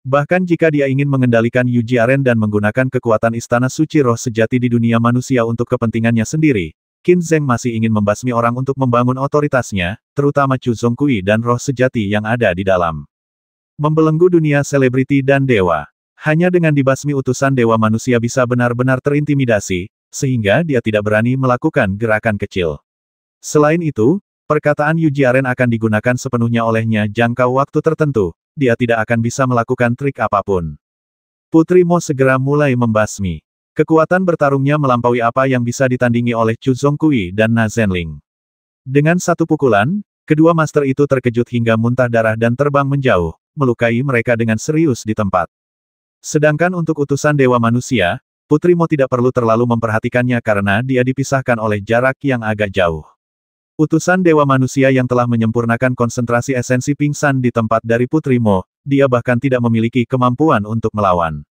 Bahkan jika dia ingin mengendalikan Yujiaren Aren dan menggunakan kekuatan istana suci roh sejati di dunia manusia untuk kepentingannya sendiri, Qin Zheng masih ingin membasmi orang untuk membangun otoritasnya, terutama Chu Zongkui dan roh sejati yang ada di dalam. Membelenggu dunia selebriti dan dewa. Hanya dengan dibasmi utusan dewa manusia bisa benar-benar terintimidasi, sehingga dia tidak berani melakukan gerakan kecil. Selain itu, perkataan Yujiaren Aren akan digunakan sepenuhnya olehnya jangka waktu tertentu, dia tidak akan bisa melakukan trik apapun. Putri Mo segera mulai membasmi. Kekuatan bertarungnya melampaui apa yang bisa ditandingi oleh Chu Zongkui dan Na Zhenling. Dengan satu pukulan, kedua master itu terkejut hingga muntah darah dan terbang menjauh, melukai mereka dengan serius di tempat. Sedangkan untuk utusan dewa manusia, Putri Mo tidak perlu terlalu memperhatikannya karena dia dipisahkan oleh jarak yang agak jauh. Utusan Dewa Manusia yang telah menyempurnakan konsentrasi esensi pingsan di tempat dari Putri Mo, dia bahkan tidak memiliki kemampuan untuk melawan.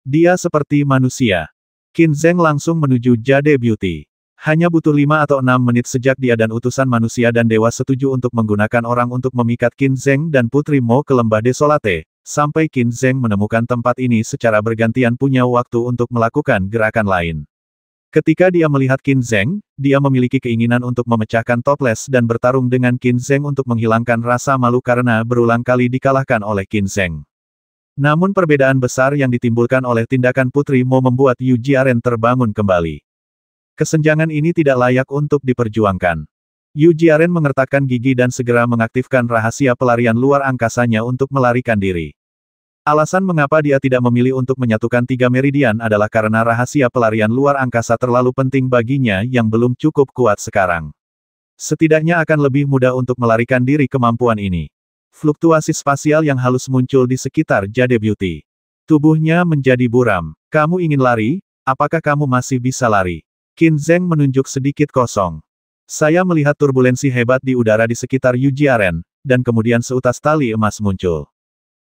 Dia seperti manusia. Qin Zeng langsung menuju Jade Beauty. Hanya butuh lima atau enam menit sejak dia dan utusan manusia dan dewa setuju untuk menggunakan orang untuk memikat Qin Zeng dan Putri Mo ke lembah Desolate, sampai Qin Zeng menemukan tempat ini secara bergantian punya waktu untuk melakukan gerakan lain. Ketika dia melihat Qin Zheng, dia memiliki keinginan untuk memecahkan toples dan bertarung dengan Qin Zheng untuk menghilangkan rasa malu karena berulang kali dikalahkan oleh Qin Zheng. Namun perbedaan besar yang ditimbulkan oleh tindakan Putri Mo membuat Yu Jiaren terbangun kembali. Kesenjangan ini tidak layak untuk diperjuangkan. Yu Jiaren mengertakkan gigi dan segera mengaktifkan rahasia pelarian luar angkasanya untuk melarikan diri. Alasan mengapa dia tidak memilih untuk menyatukan tiga meridian adalah karena rahasia pelarian luar angkasa terlalu penting baginya yang belum cukup kuat sekarang. Setidaknya akan lebih mudah untuk melarikan diri kemampuan ini. Fluktuasi spasial yang halus muncul di sekitar Jade Beauty. Tubuhnya menjadi buram. Kamu ingin lari? Apakah kamu masih bisa lari? Qin Zheng menunjuk sedikit kosong. Saya melihat turbulensi hebat di udara di sekitar Yujiaren, Jiaren, dan kemudian seutas tali emas muncul.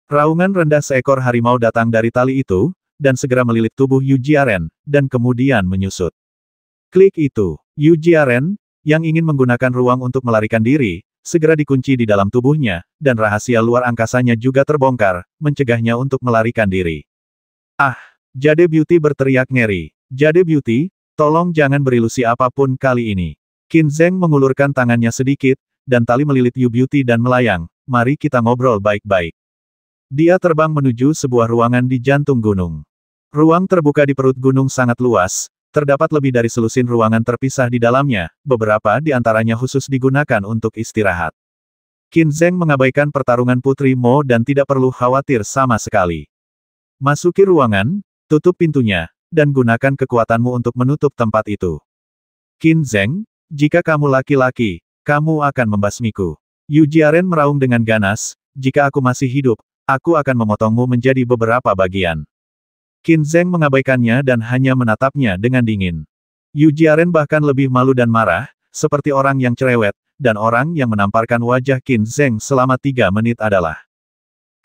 Raungan rendah seekor harimau datang dari tali itu, dan segera melilit tubuh Yu Jiaren, dan kemudian menyusut. Klik itu, Yu Jiaren, yang ingin menggunakan ruang untuk melarikan diri, segera dikunci di dalam tubuhnya, dan rahasia luar angkasanya juga terbongkar, mencegahnya untuk melarikan diri. Ah, Jade Beauty berteriak ngeri. Jade Beauty, tolong jangan berilusi apapun kali ini. Qin Zheng mengulurkan tangannya sedikit, dan tali melilit Yu Beauty dan melayang, mari kita ngobrol baik-baik. Dia terbang menuju sebuah ruangan di jantung gunung. Ruang terbuka di perut gunung sangat luas, terdapat lebih dari selusin ruangan terpisah di dalamnya, beberapa di antaranya khusus digunakan untuk istirahat. Qin Zheng mengabaikan pertarungan Putri Mo dan tidak perlu khawatir sama sekali. Masuki ruangan, tutup pintunya, dan gunakan kekuatanmu untuk menutup tempat itu. Qin Zheng, jika kamu laki-laki, kamu akan membasmiku. Yu Jiaren meraung dengan ganas, jika aku masih hidup, Aku akan memotongmu menjadi beberapa bagian. Qin Zheng mengabaikannya dan hanya menatapnya dengan dingin. Yu Jiaren bahkan lebih malu dan marah, seperti orang yang cerewet, dan orang yang menamparkan wajah Qin Zheng selama tiga menit adalah.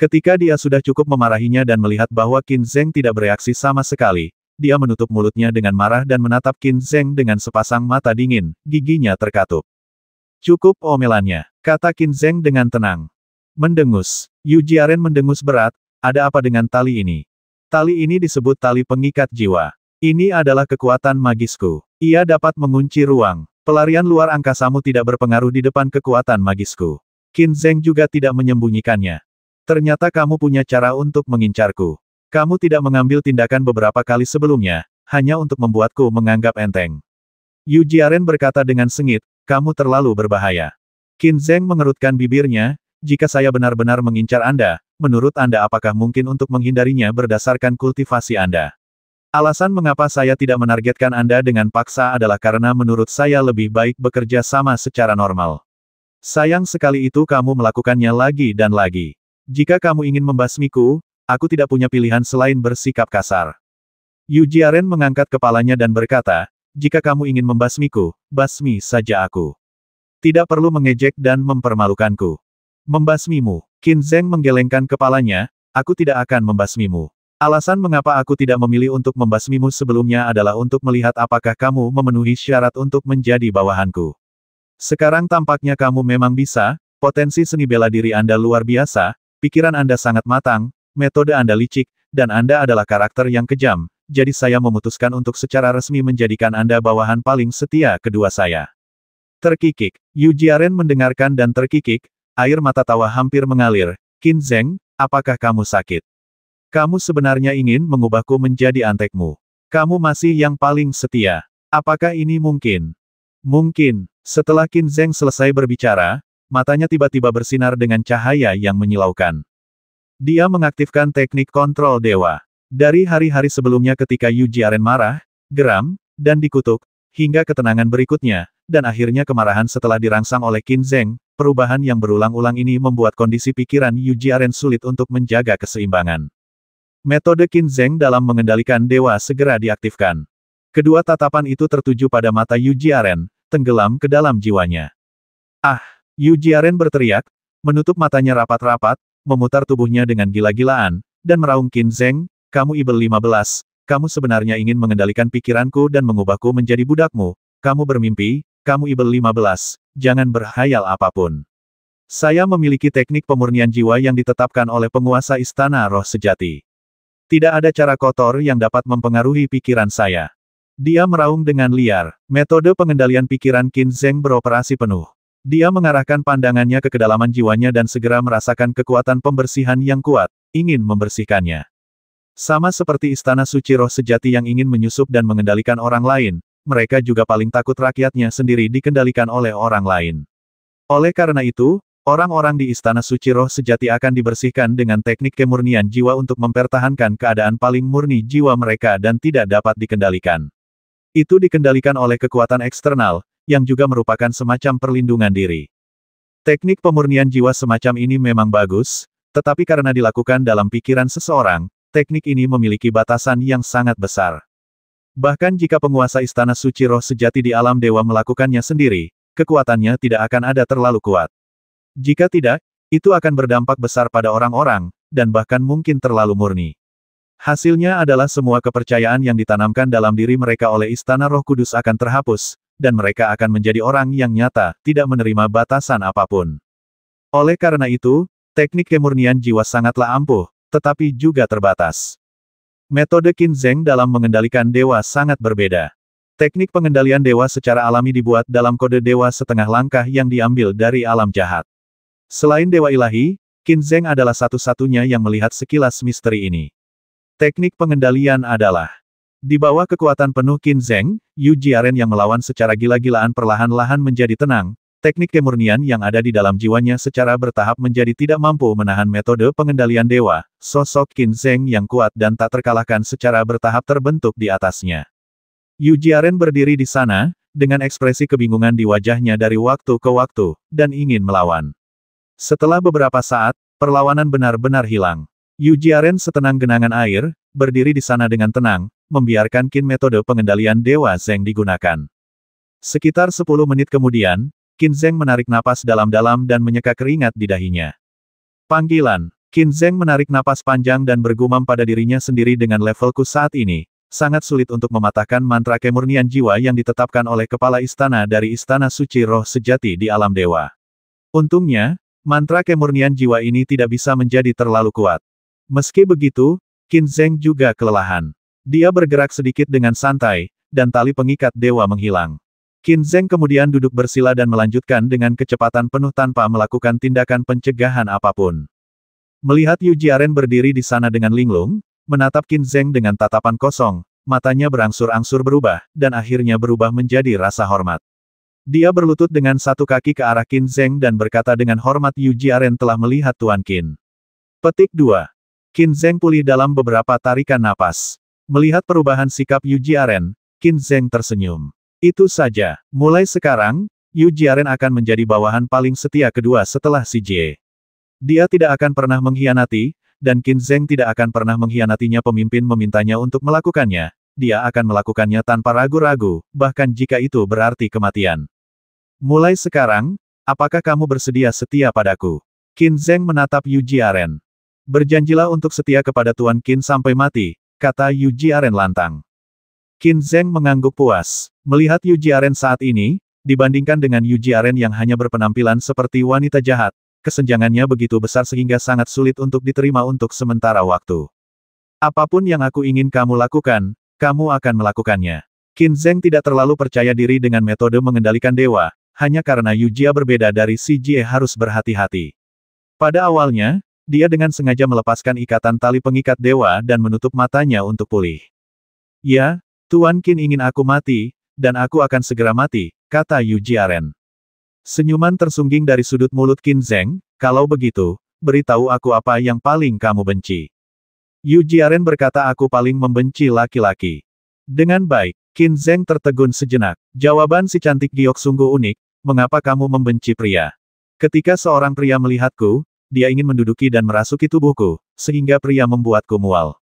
Ketika dia sudah cukup memarahinya dan melihat bahwa Qin Zheng tidak bereaksi sama sekali, dia menutup mulutnya dengan marah dan menatap Qin Zheng dengan sepasang mata dingin, giginya terkatup. Cukup omelannya, oh kata Qin Zheng dengan tenang. Mendengus, Yu Jiaren mendengus berat, ada apa dengan tali ini? Tali ini disebut tali pengikat jiwa. Ini adalah kekuatan magisku. Ia dapat mengunci ruang. Pelarian luar angkasamu tidak berpengaruh di depan kekuatan magisku. Qin Zheng juga tidak menyembunyikannya. Ternyata kamu punya cara untuk mengincarku. Kamu tidak mengambil tindakan beberapa kali sebelumnya, hanya untuk membuatku menganggap enteng. Yu Jiaren berkata dengan sengit, kamu terlalu berbahaya. Qin Zheng mengerutkan bibirnya, jika saya benar-benar mengincar Anda, menurut Anda apakah mungkin untuk menghindarinya berdasarkan kultivasi Anda? Alasan mengapa saya tidak menargetkan Anda dengan paksa adalah karena menurut saya lebih baik bekerja sama secara normal. Sayang sekali itu kamu melakukannya lagi dan lagi. Jika kamu ingin membasmiku, aku tidak punya pilihan selain bersikap kasar. Yu Jiaren mengangkat kepalanya dan berkata, jika kamu ingin membasmiku, basmi saja aku. Tidak perlu mengejek dan mempermalukanku. Membasmimu. Qin Zheng menggelengkan kepalanya, aku tidak akan membasmimu. Alasan mengapa aku tidak memilih untuk membasmimu sebelumnya adalah untuk melihat apakah kamu memenuhi syarat untuk menjadi bawahanku. Sekarang tampaknya kamu memang bisa, potensi seni bela diri Anda luar biasa, pikiran Anda sangat matang, metode Anda licik, dan Anda adalah karakter yang kejam, jadi saya memutuskan untuk secara resmi menjadikan Anda bawahan paling setia kedua saya. Terkikik, Yu Jiaren mendengarkan dan terkikik, Air mata tawa hampir mengalir. Qin Zheng, apakah kamu sakit? Kamu sebenarnya ingin mengubahku menjadi antekmu. Kamu masih yang paling setia. Apakah ini mungkin? Mungkin. Setelah Qin Zheng selesai berbicara, matanya tiba-tiba bersinar dengan cahaya yang menyilaukan. Dia mengaktifkan teknik kontrol dewa. Dari hari-hari sebelumnya ketika Yu Jiaren marah, geram, dan dikutuk, hingga ketenangan berikutnya, dan akhirnya kemarahan setelah dirangsang oleh Qin Zheng, Perubahan yang berulang-ulang ini membuat kondisi pikiran Yu Jiaren sulit untuk menjaga keseimbangan. Metode Qin Zheng dalam mengendalikan dewa segera diaktifkan. Kedua tatapan itu tertuju pada mata Yu Jiaren, tenggelam ke dalam jiwanya. Ah! Yu Jiaren berteriak, menutup matanya rapat-rapat, memutar tubuhnya dengan gila-gilaan, dan meraung Qin Zheng, kamu Ibel 15, kamu sebenarnya ingin mengendalikan pikiranku dan mengubahku menjadi budakmu, kamu bermimpi, kamu Ibel 15, jangan berhayal apapun. Saya memiliki teknik pemurnian jiwa yang ditetapkan oleh penguasa istana roh sejati. Tidak ada cara kotor yang dapat mempengaruhi pikiran saya. Dia meraung dengan liar. Metode pengendalian pikiran Qin Zeng beroperasi penuh. Dia mengarahkan pandangannya ke kedalaman jiwanya dan segera merasakan kekuatan pembersihan yang kuat, ingin membersihkannya. Sama seperti istana suci roh sejati yang ingin menyusup dan mengendalikan orang lain, mereka juga paling takut rakyatnya sendiri dikendalikan oleh orang lain. Oleh karena itu, orang-orang di Istana Suci Roh sejati akan dibersihkan dengan teknik kemurnian jiwa untuk mempertahankan keadaan paling murni jiwa mereka dan tidak dapat dikendalikan. Itu dikendalikan oleh kekuatan eksternal, yang juga merupakan semacam perlindungan diri. Teknik pemurnian jiwa semacam ini memang bagus, tetapi karena dilakukan dalam pikiran seseorang, teknik ini memiliki batasan yang sangat besar. Bahkan jika penguasa istana suci roh sejati di alam dewa melakukannya sendiri, kekuatannya tidak akan ada terlalu kuat. Jika tidak, itu akan berdampak besar pada orang-orang, dan bahkan mungkin terlalu murni. Hasilnya adalah semua kepercayaan yang ditanamkan dalam diri mereka oleh Istana Roh Kudus akan terhapus, dan mereka akan menjadi orang yang nyata, tidak menerima batasan apapun. Oleh karena itu, teknik kemurnian jiwa sangatlah ampuh, tetapi juga terbatas. Metode Qin Zheng dalam mengendalikan dewa sangat berbeda. Teknik pengendalian dewa secara alami dibuat dalam kode dewa setengah langkah yang diambil dari alam jahat. Selain dewa ilahi, Qin Zheng adalah satu-satunya yang melihat sekilas misteri ini. Teknik pengendalian adalah di bawah kekuatan penuh Qin Zheng, Yu Jiaren yang melawan secara gila-gilaan perlahan-lahan menjadi tenang, Teknik kemurnian yang ada di dalam jiwanya secara bertahap menjadi tidak mampu menahan metode pengendalian dewa, sosok Qin Zheng yang kuat dan tak terkalahkan secara bertahap terbentuk di atasnya. Yu Jiaren berdiri di sana, dengan ekspresi kebingungan di wajahnya dari waktu ke waktu, dan ingin melawan. Setelah beberapa saat, perlawanan benar-benar hilang. Yu Jiaren setenang genangan air, berdiri di sana dengan tenang, membiarkan Qin metode pengendalian Dewa Zheng digunakan. Sekitar 10 menit kemudian, Qin Zheng menarik napas dalam-dalam dan menyeka keringat di dahinya. Panggilan, Qin Zheng menarik napas panjang dan bergumam pada dirinya sendiri dengan levelku saat ini, sangat sulit untuk mematahkan mantra kemurnian jiwa yang ditetapkan oleh kepala istana dari istana suci roh sejati di alam dewa. Untungnya, mantra kemurnian jiwa ini tidak bisa menjadi terlalu kuat. Meski begitu, Qin Zheng juga kelelahan. Dia bergerak sedikit dengan santai, dan tali pengikat dewa menghilang. Qin Zheng kemudian duduk bersila dan melanjutkan dengan kecepatan penuh tanpa melakukan tindakan pencegahan apapun. Melihat Yu Jiaren berdiri di sana dengan linglung, menatap Qin Zheng dengan tatapan kosong, matanya berangsur-angsur berubah, dan akhirnya berubah menjadi rasa hormat. Dia berlutut dengan satu kaki ke arah Qin Zheng dan berkata dengan hormat Yu Jiaren telah melihat Tuan Qin. Petik 2. Qin Zheng pulih dalam beberapa tarikan napas. Melihat perubahan sikap Yu Jiaren, Qin Zheng tersenyum. Itu saja. Mulai sekarang, Yu Jiaren akan menjadi bawahan paling setia kedua setelah si Jie. Dia tidak akan pernah mengkhianati, dan Qin Zheng tidak akan pernah mengkhianatinya pemimpin memintanya untuk melakukannya, dia akan melakukannya tanpa ragu-ragu, bahkan jika itu berarti kematian. Mulai sekarang, apakah kamu bersedia setia padaku? Qin Zheng menatap Yu Jiaren. Berjanjilah untuk setia kepada Tuan Qin sampai mati, kata Yu Jiaren lantang. Qin Zheng mengangguk puas. Melihat Yu Jiaren saat ini, dibandingkan dengan Yu Jiaren yang hanya berpenampilan seperti wanita jahat, kesenjangannya begitu besar sehingga sangat sulit untuk diterima untuk sementara waktu. Apapun yang aku ingin kamu lakukan, kamu akan melakukannya. Qin Zheng tidak terlalu percaya diri dengan metode mengendalikan dewa, hanya karena Yu Jia berbeda dari Si Jie harus berhati-hati. Pada awalnya, dia dengan sengaja melepaskan ikatan tali pengikat dewa dan menutup matanya untuk pulih. Ya, Tuan Qin ingin aku mati, dan aku akan segera mati, kata Yu Jiaren. Senyuman tersungging dari sudut mulut Qin Zeng, kalau begitu, beritahu aku apa yang paling kamu benci. Yu Jiaren berkata aku paling membenci laki-laki. Dengan baik, Qin Zeng tertegun sejenak. Jawaban si cantik giok sungguh unik, mengapa kamu membenci pria? Ketika seorang pria melihatku, dia ingin menduduki dan merasuki tubuhku, sehingga pria membuatku mual.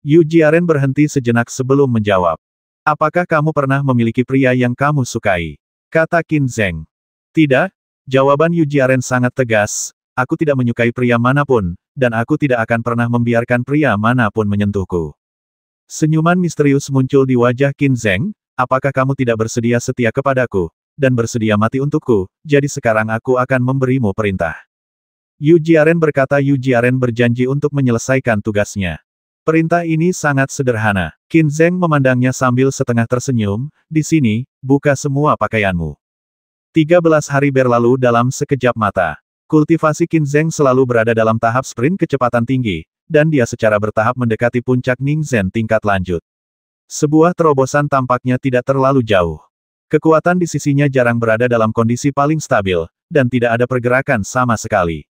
Yu Jiaren berhenti sejenak sebelum menjawab. Apakah kamu pernah memiliki pria yang kamu sukai? Kata Qin Zheng. Tidak, jawaban Yu Jiaren sangat tegas, aku tidak menyukai pria manapun, dan aku tidak akan pernah membiarkan pria manapun menyentuhku. Senyuman misterius muncul di wajah Qin Zheng, apakah kamu tidak bersedia setia kepadaku, dan bersedia mati untukku, jadi sekarang aku akan memberimu perintah. Yu Jiaren berkata Yu Jiaren berjanji untuk menyelesaikan tugasnya. Perintah ini sangat sederhana. Qin Zeng memandangnya sambil setengah tersenyum, di sini, buka semua pakaianmu. 13 hari berlalu dalam sekejap mata. Kultivasi Qin Zeng selalu berada dalam tahap sprint kecepatan tinggi, dan dia secara bertahap mendekati puncak Ning Zhen tingkat lanjut. Sebuah terobosan tampaknya tidak terlalu jauh. Kekuatan di sisinya jarang berada dalam kondisi paling stabil, dan tidak ada pergerakan sama sekali.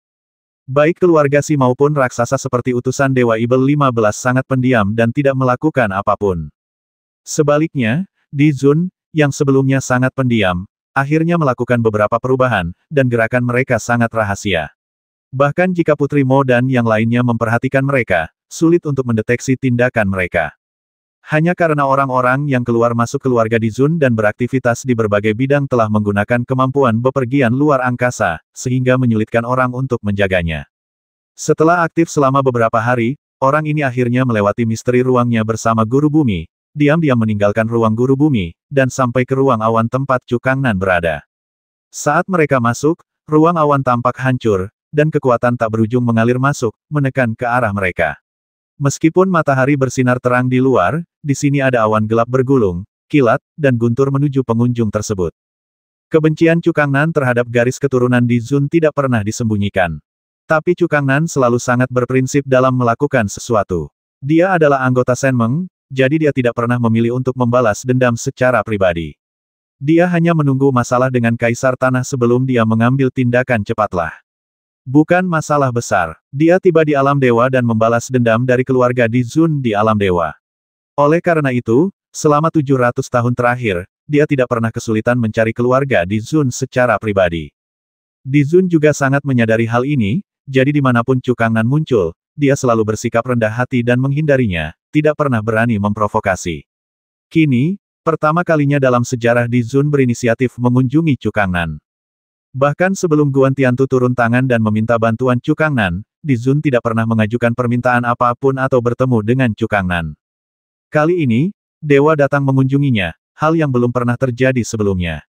Baik keluarga Si maupun raksasa seperti utusan Dewa Ibel 15 sangat pendiam dan tidak melakukan apapun. Sebaliknya, Di Zun, yang sebelumnya sangat pendiam, akhirnya melakukan beberapa perubahan, dan gerakan mereka sangat rahasia. Bahkan jika Putri Mo dan yang lainnya memperhatikan mereka, sulit untuk mendeteksi tindakan mereka. Hanya karena orang-orang yang keluar masuk keluarga di Zun dan beraktivitas di berbagai bidang telah menggunakan kemampuan bepergian luar angkasa, sehingga menyulitkan orang untuk menjaganya. Setelah aktif selama beberapa hari, orang ini akhirnya melewati misteri ruangnya bersama Guru Bumi, diam-diam meninggalkan ruang Guru Bumi, dan sampai ke ruang awan tempat Cukangnan berada. Saat mereka masuk, ruang awan tampak hancur, dan kekuatan tak berujung mengalir masuk, menekan ke arah mereka. Meskipun matahari bersinar terang di luar, di sini ada awan gelap bergulung, kilat, dan guntur menuju pengunjung tersebut. Kebencian Cukang Nan terhadap garis keturunan di Zun tidak pernah disembunyikan. Tapi Cukang Nan selalu sangat berprinsip dalam melakukan sesuatu. Dia adalah anggota Senmeng, jadi dia tidak pernah memilih untuk membalas dendam secara pribadi. Dia hanya menunggu masalah dengan kaisar tanah sebelum dia mengambil tindakan cepatlah. Bukan masalah besar. Dia tiba di alam dewa dan membalas dendam dari keluarga di Zun di alam dewa. Oleh karena itu, selama 700 tahun terakhir, dia tidak pernah kesulitan mencari keluarga di Zun secara pribadi. Di Zun juga sangat menyadari hal ini, jadi dimanapun Cukangan muncul, dia selalu bersikap rendah hati dan menghindarinya, tidak pernah berani memprovokasi. Kini, pertama kalinya dalam sejarah di Zun berinisiatif mengunjungi Cukangan. Bahkan sebelum Guan Tiantu turun tangan dan meminta bantuan Cukangnan, Zun tidak pernah mengajukan permintaan apapun atau bertemu dengan Cukangnan. Kali ini, Dewa datang mengunjunginya, hal yang belum pernah terjadi sebelumnya.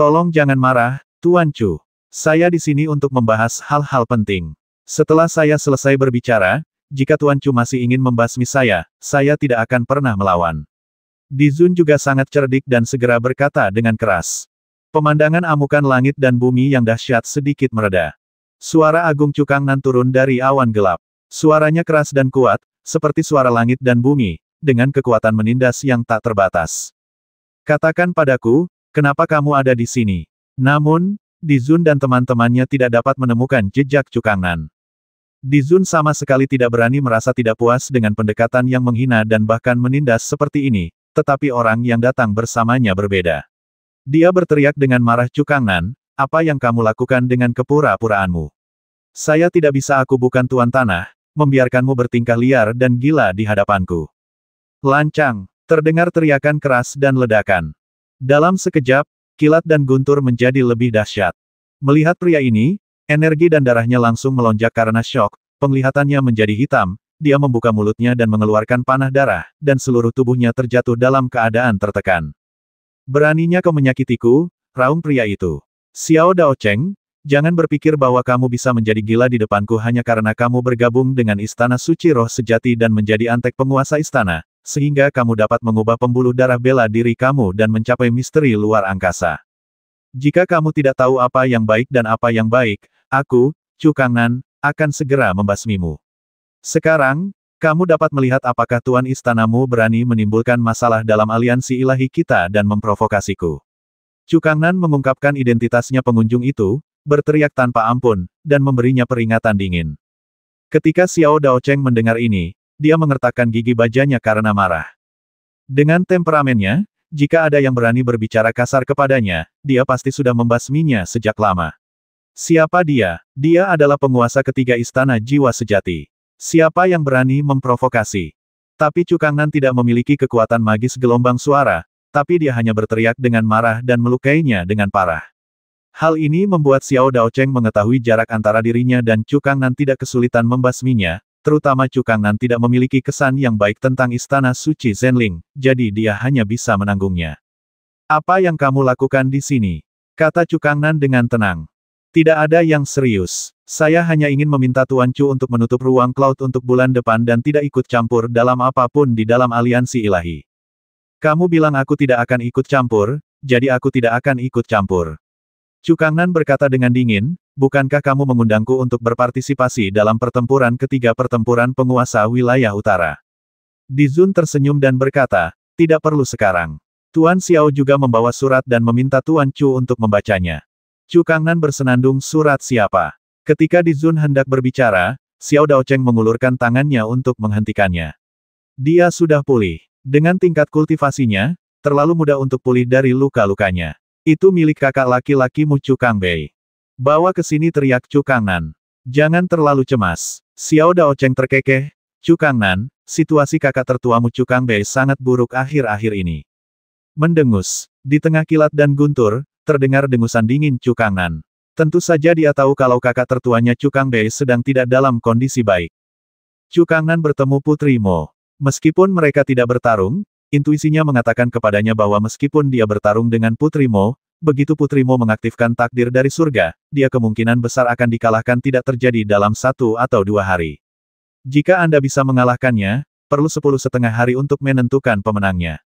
Tolong jangan marah, Tuan Chu. Saya di sini untuk membahas hal-hal penting. Setelah saya selesai berbicara, jika Tuan Chu masih ingin membasmi saya, saya tidak akan pernah melawan. Di Zun juga sangat cerdik dan segera berkata dengan keras. Pemandangan amukan langit dan bumi yang dahsyat sedikit mereda. Suara Agung cukang nan turun dari awan gelap. Suaranya keras dan kuat, seperti suara langit dan bumi, dengan kekuatan menindas yang tak terbatas. Katakan padaku, kenapa kamu ada di sini? Namun, Dizun dan teman-temannya tidak dapat menemukan jejak cukang nan. Dizun sama sekali tidak berani merasa tidak puas dengan pendekatan yang menghina dan bahkan menindas seperti ini, tetapi orang yang datang bersamanya berbeda. Dia berteriak dengan marah Cukangan, apa yang kamu lakukan dengan kepura-puraanmu? Saya tidak bisa aku bukan tuan tanah, membiarkanmu bertingkah liar dan gila di hadapanku. Lancang, terdengar teriakan keras dan ledakan. Dalam sekejap, kilat dan guntur menjadi lebih dahsyat. Melihat pria ini, energi dan darahnya langsung melonjak karena shock, penglihatannya menjadi hitam, dia membuka mulutnya dan mengeluarkan panah darah, dan seluruh tubuhnya terjatuh dalam keadaan tertekan. Beraninya kau menyakitiku, raung pria itu. Xiao Dao Cheng, jangan berpikir bahwa kamu bisa menjadi gila di depanku hanya karena kamu bergabung dengan Istana Suci Roh Sejati dan menjadi antek penguasa istana, sehingga kamu dapat mengubah pembuluh darah bela diri kamu dan mencapai misteri luar angkasa. Jika kamu tidak tahu apa yang baik dan apa yang baik, aku, Cukangan, akan segera membasmimu. Sekarang, kamu dapat melihat apakah Tuan Istanamu berani menimbulkan masalah dalam aliansi ilahi kita dan memprovokasiku. Cukangnan mengungkapkan identitasnya pengunjung itu, berteriak tanpa ampun, dan memberinya peringatan dingin. Ketika Xiao Daocheng mendengar ini, dia mengertakkan gigi bajanya karena marah. Dengan temperamennya, jika ada yang berani berbicara kasar kepadanya, dia pasti sudah membasminya sejak lama. Siapa dia? Dia adalah penguasa ketiga istana jiwa sejati. Siapa yang berani memprovokasi? Tapi Cukang Nan tidak memiliki kekuatan magis gelombang suara, tapi dia hanya berteriak dengan marah dan melukainya dengan parah. Hal ini membuat Xiao Dao Cheng mengetahui jarak antara dirinya dan Cukang Nan tidak kesulitan membasminya, terutama Cukang Nan tidak memiliki kesan yang baik tentang istana suci Zenling, jadi dia hanya bisa menanggungnya. Apa yang kamu lakukan di sini? Kata Cukang Nan dengan tenang. Tidak ada yang serius. Saya hanya ingin meminta Tuan Chu untuk menutup ruang cloud untuk bulan depan dan tidak ikut campur dalam apapun di dalam aliansi ilahi. Kamu bilang aku tidak akan ikut campur, jadi aku tidak akan ikut campur. Cukangnan berkata dengan dingin, bukankah kamu mengundangku untuk berpartisipasi dalam pertempuran ketiga pertempuran penguasa wilayah utara? Dizun tersenyum dan berkata, tidak perlu sekarang. Tuan Xiao juga membawa surat dan meminta Tuan Chu untuk membacanya. Cukangnan bersenandung surat siapa. Ketika Di Zun hendak berbicara, Xiao Daocheng mengulurkan tangannya untuk menghentikannya. Dia sudah pulih. Dengan tingkat kultivasinya, terlalu mudah untuk pulih dari luka-lukanya. Itu milik kakak laki-lakimu Cukang Bei. Bawa ke sini teriak Chu Nan. Jangan terlalu cemas. Xiao Daocheng terkekeh. Chu Nan, situasi kakak tertuamu Cukang Bei sangat buruk akhir-akhir ini. Mendengus. Di tengah kilat dan guntur, Terdengar dengusan dingin Cukangan. Tentu saja dia tahu kalau kakak tertuanya Cukang Bei sedang tidak dalam kondisi baik. Cukangan bertemu Putri Mo. Meskipun mereka tidak bertarung, intuisinya mengatakan kepadanya bahwa meskipun dia bertarung dengan Putri Mo, begitu Putri Mo mengaktifkan takdir dari surga, dia kemungkinan besar akan dikalahkan tidak terjadi dalam satu atau dua hari. Jika Anda bisa mengalahkannya, perlu sepuluh setengah hari untuk menentukan pemenangnya.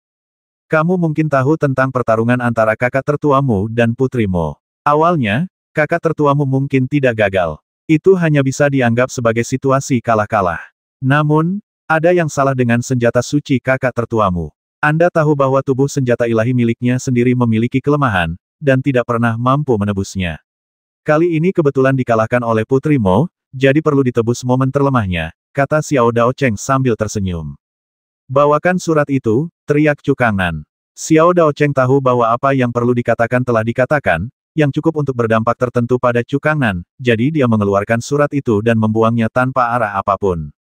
Kamu mungkin tahu tentang pertarungan antara kakak tertuamu dan putrimu. Awalnya, kakak tertuamu mungkin tidak gagal. Itu hanya bisa dianggap sebagai situasi kalah-kalah. Namun, ada yang salah dengan senjata suci kakak tertuamu. Anda tahu bahwa tubuh senjata ilahi miliknya sendiri memiliki kelemahan, dan tidak pernah mampu menebusnya. Kali ini kebetulan dikalahkan oleh putrimu, jadi perlu ditebus momen terlemahnya, kata Xiao Dao Cheng sambil tersenyum. Bawakan surat itu, teriak Cukangan. Xiao Dao Cheng tahu bahwa apa yang perlu dikatakan telah dikatakan, yang cukup untuk berdampak tertentu pada Cukangan, jadi dia mengeluarkan surat itu dan membuangnya tanpa arah apapun.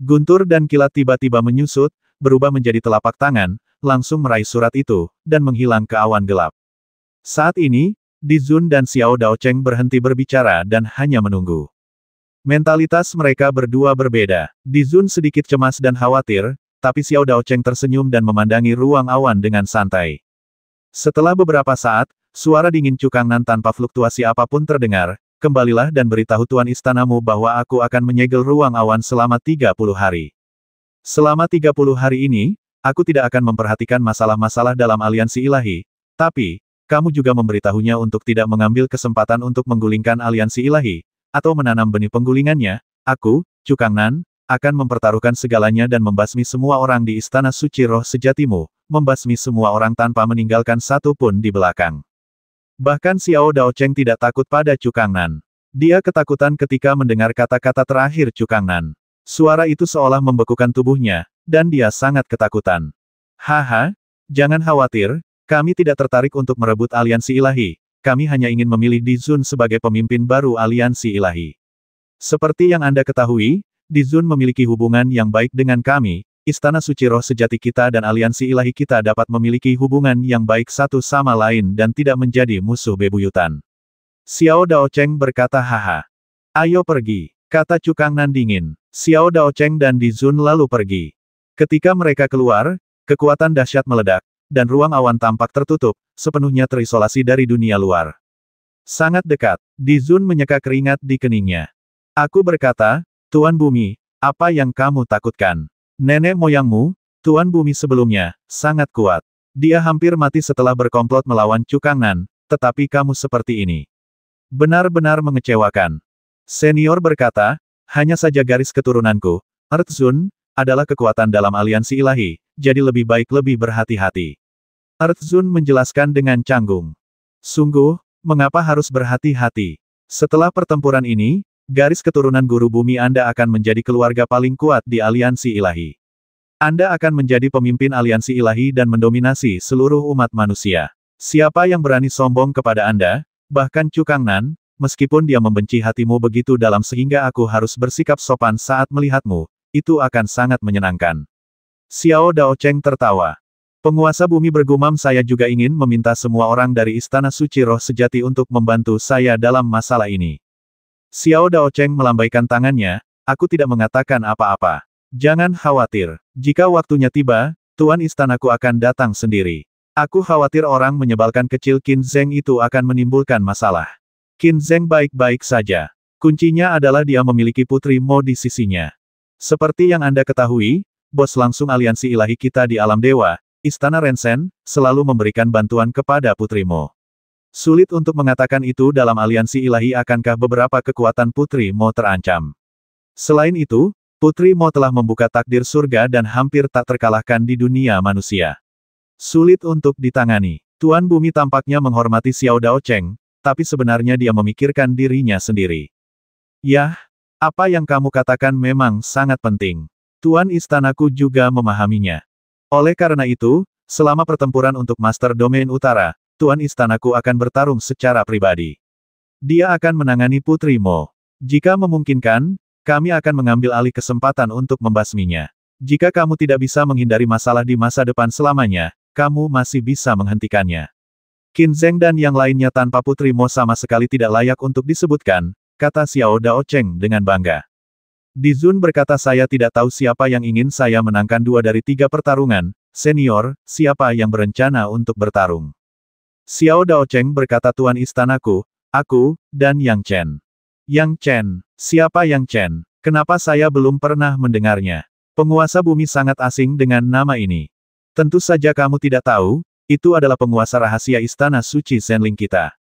Guntur dan kilat tiba-tiba menyusut, berubah menjadi telapak tangan, langsung meraih surat itu, dan menghilang ke awan gelap. Saat ini, Di Zun dan Xiao Dao Cheng berhenti berbicara dan hanya menunggu. Mentalitas mereka berdua berbeda. Di Zun sedikit cemas dan khawatir, tapi Xiao Dao Cheng tersenyum dan memandangi ruang awan dengan santai. Setelah beberapa saat, suara dingin cukangan tanpa fluktuasi apapun terdengar, kembalilah dan beritahu tuan istanamu bahwa aku akan menyegel ruang awan selama 30 hari. Selama 30 hari ini, aku tidak akan memperhatikan masalah-masalah dalam aliansi ilahi, tapi, kamu juga memberitahunya untuk tidak mengambil kesempatan untuk menggulingkan aliansi ilahi, atau menanam benih penggulingannya, aku, Cukangnan, akan mempertaruhkan segalanya dan membasmi semua orang di Istana Suci Roh Sejatimu, membasmi semua orang tanpa meninggalkan satu pun di belakang. Bahkan Xiao Dao Cheng tidak takut pada Cukangnan. Dia ketakutan ketika mendengar kata-kata terakhir Cukangnan. Suara itu seolah membekukan tubuhnya, dan dia sangat ketakutan. Haha, jangan khawatir, kami tidak tertarik untuk merebut aliansi ilahi, kami hanya ingin memilih Dizun sebagai pemimpin baru aliansi ilahi. Seperti yang Anda ketahui, Dizun memiliki hubungan yang baik dengan kami, Istana Suci Roh sejati kita dan aliansi ilahi kita dapat memiliki hubungan yang baik satu sama lain dan tidak menjadi musuh bebuyutan. Xiao Dao Cheng berkata haha. Ayo pergi, kata Cukang Nan dingin. Xiao Dao Cheng dan Dizun lalu pergi. Ketika mereka keluar, kekuatan dahsyat meledak, dan ruang awan tampak tertutup, sepenuhnya terisolasi dari dunia luar. Sangat dekat, Dizun menyeka keringat di keningnya. Aku berkata, Tuan Bumi, apa yang kamu takutkan? Nenek moyangmu, Tuan Bumi sebelumnya, sangat kuat. Dia hampir mati setelah berkomplot melawan Cukangan, tetapi kamu seperti ini. Benar-benar mengecewakan. Senior berkata, hanya saja garis keturunanku, Artzun, adalah kekuatan dalam aliansi ilahi, jadi lebih baik lebih berhati-hati. Artzun menjelaskan dengan canggung. Sungguh, mengapa harus berhati-hati? Setelah pertempuran ini, garis keturunan guru bumi Anda akan menjadi keluarga paling kuat di aliansi ilahi. Anda akan menjadi pemimpin aliansi ilahi dan mendominasi seluruh umat manusia. Siapa yang berani sombong kepada Anda, bahkan Cukang Nan, meskipun dia membenci hatimu begitu dalam sehingga aku harus bersikap sopan saat melihatmu, itu akan sangat menyenangkan. Xiao Dao Cheng tertawa. Penguasa bumi bergumam saya juga ingin meminta semua orang dari Istana Suci Roh Sejati untuk membantu saya dalam masalah ini. Xiao Cheng melambaikan tangannya, aku tidak mengatakan apa-apa. Jangan khawatir. Jika waktunya tiba, Tuan Istanaku akan datang sendiri. Aku khawatir orang menyebalkan kecil Qin Zeng itu akan menimbulkan masalah. Qin Zeng baik-baik saja. Kuncinya adalah dia memiliki putri Mo di sisinya. Seperti yang Anda ketahui, bos langsung aliansi ilahi kita di alam dewa, Istana Rensen, selalu memberikan bantuan kepada putri Mo. Sulit untuk mengatakan itu dalam aliansi ilahi akankah beberapa kekuatan Putri Mo terancam. Selain itu, Putri Mo telah membuka takdir surga dan hampir tak terkalahkan di dunia manusia. Sulit untuk ditangani. Tuan Bumi tampaknya menghormati Xiao Dao Cheng, tapi sebenarnya dia memikirkan dirinya sendiri. Yah, apa yang kamu katakan memang sangat penting. Tuan Istanaku juga memahaminya. Oleh karena itu, selama pertempuran untuk Master Domain Utara, tuan istanaku akan bertarung secara pribadi. Dia akan menangani putrimu. Jika memungkinkan, kami akan mengambil alih kesempatan untuk membasminya. Jika kamu tidak bisa menghindari masalah di masa depan selamanya, kamu masih bisa menghentikannya. Qin Zheng dan yang lainnya tanpa putrimu sama sekali tidak layak untuk disebutkan, kata Xiao Dao Cheng dengan bangga. Di Zun berkata saya tidak tahu siapa yang ingin saya menangkan dua dari tiga pertarungan, senior, siapa yang berencana untuk bertarung. Xiao Daocheng berkata Tuan Istanaku, aku, dan Yang Chen. Yang Chen, siapa Yang Chen? Kenapa saya belum pernah mendengarnya? Penguasa bumi sangat asing dengan nama ini. Tentu saja kamu tidak tahu, itu adalah penguasa rahasia istana suci Zenling kita.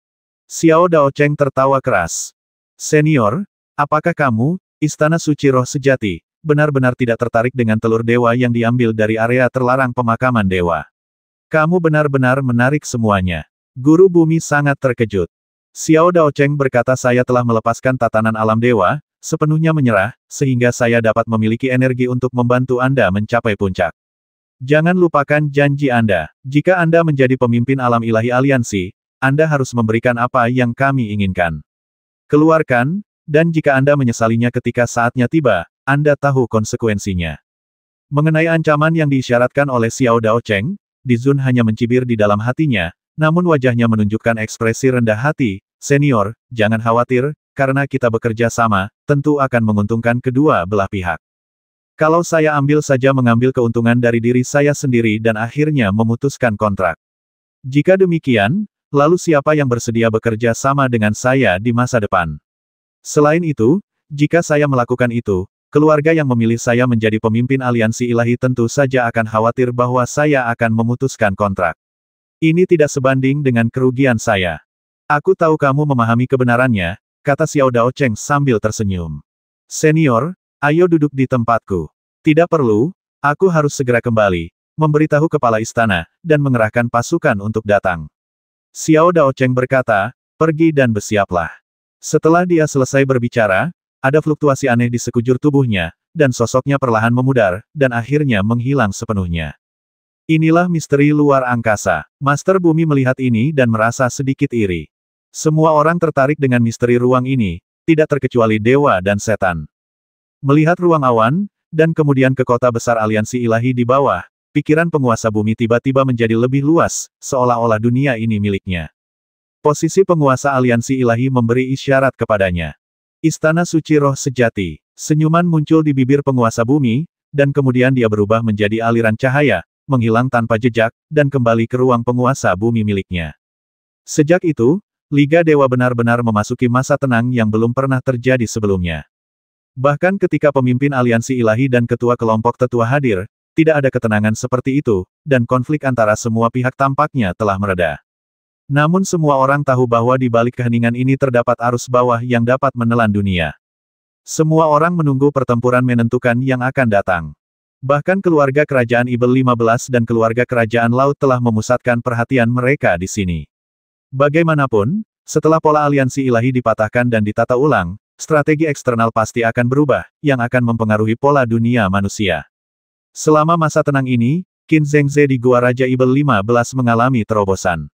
Xiao Daocheng tertawa keras. Senior, apakah kamu, istana suci roh sejati, benar-benar tidak tertarik dengan telur dewa yang diambil dari area terlarang pemakaman dewa? Kamu benar-benar menarik semuanya. Guru bumi sangat terkejut. Xiao Daocheng berkata saya telah melepaskan tatanan alam dewa, sepenuhnya menyerah, sehingga saya dapat memiliki energi untuk membantu Anda mencapai puncak. Jangan lupakan janji Anda. Jika Anda menjadi pemimpin alam ilahi aliansi, Anda harus memberikan apa yang kami inginkan. Keluarkan, dan jika Anda menyesalinya ketika saatnya tiba, Anda tahu konsekuensinya. Mengenai ancaman yang diisyaratkan oleh Xiao Dao Cheng, Dizun hanya mencibir di dalam hatinya, namun wajahnya menunjukkan ekspresi rendah hati, senior, jangan khawatir, karena kita bekerja sama, tentu akan menguntungkan kedua belah pihak. Kalau saya ambil saja mengambil keuntungan dari diri saya sendiri dan akhirnya memutuskan kontrak. Jika demikian, lalu siapa yang bersedia bekerja sama dengan saya di masa depan? Selain itu, jika saya melakukan itu, Keluarga yang memilih saya menjadi pemimpin aliansi ilahi tentu saja akan khawatir bahwa saya akan memutuskan kontrak. Ini tidak sebanding dengan kerugian saya. Aku tahu kamu memahami kebenarannya, kata Xiao Dao Cheng sambil tersenyum. Senior, ayo duduk di tempatku. Tidak perlu, aku harus segera kembali, memberitahu kepala istana, dan mengerahkan pasukan untuk datang. Xiao Dao Cheng berkata, pergi dan bersiaplah. Setelah dia selesai berbicara, ada fluktuasi aneh di sekujur tubuhnya, dan sosoknya perlahan memudar, dan akhirnya menghilang sepenuhnya. Inilah misteri luar angkasa. Master Bumi melihat ini dan merasa sedikit iri. Semua orang tertarik dengan misteri ruang ini, tidak terkecuali dewa dan setan. Melihat ruang awan, dan kemudian ke kota besar aliansi ilahi di bawah, pikiran penguasa bumi tiba-tiba menjadi lebih luas, seolah-olah dunia ini miliknya. Posisi penguasa aliansi ilahi memberi isyarat kepadanya. Istana Suci Roh Sejati. Senyuman muncul di bibir penguasa bumi, dan kemudian dia berubah menjadi aliran cahaya, menghilang tanpa jejak, dan kembali ke ruang penguasa bumi miliknya. Sejak itu, Liga Dewa benar-benar memasuki masa tenang yang belum pernah terjadi sebelumnya. Bahkan ketika pemimpin aliansi ilahi dan ketua kelompok tetua hadir, tidak ada ketenangan seperti itu, dan konflik antara semua pihak tampaknya telah mereda. Namun semua orang tahu bahwa di balik keheningan ini terdapat arus bawah yang dapat menelan dunia. Semua orang menunggu pertempuran menentukan yang akan datang. Bahkan keluarga kerajaan Ibel 15 dan keluarga kerajaan laut telah memusatkan perhatian mereka di sini. Bagaimanapun, setelah pola aliansi ilahi dipatahkan dan ditata ulang, strategi eksternal pasti akan berubah, yang akan mempengaruhi pola dunia manusia. Selama masa tenang ini, Qin Zhengze di Gua Raja Ibel 15 mengalami terobosan.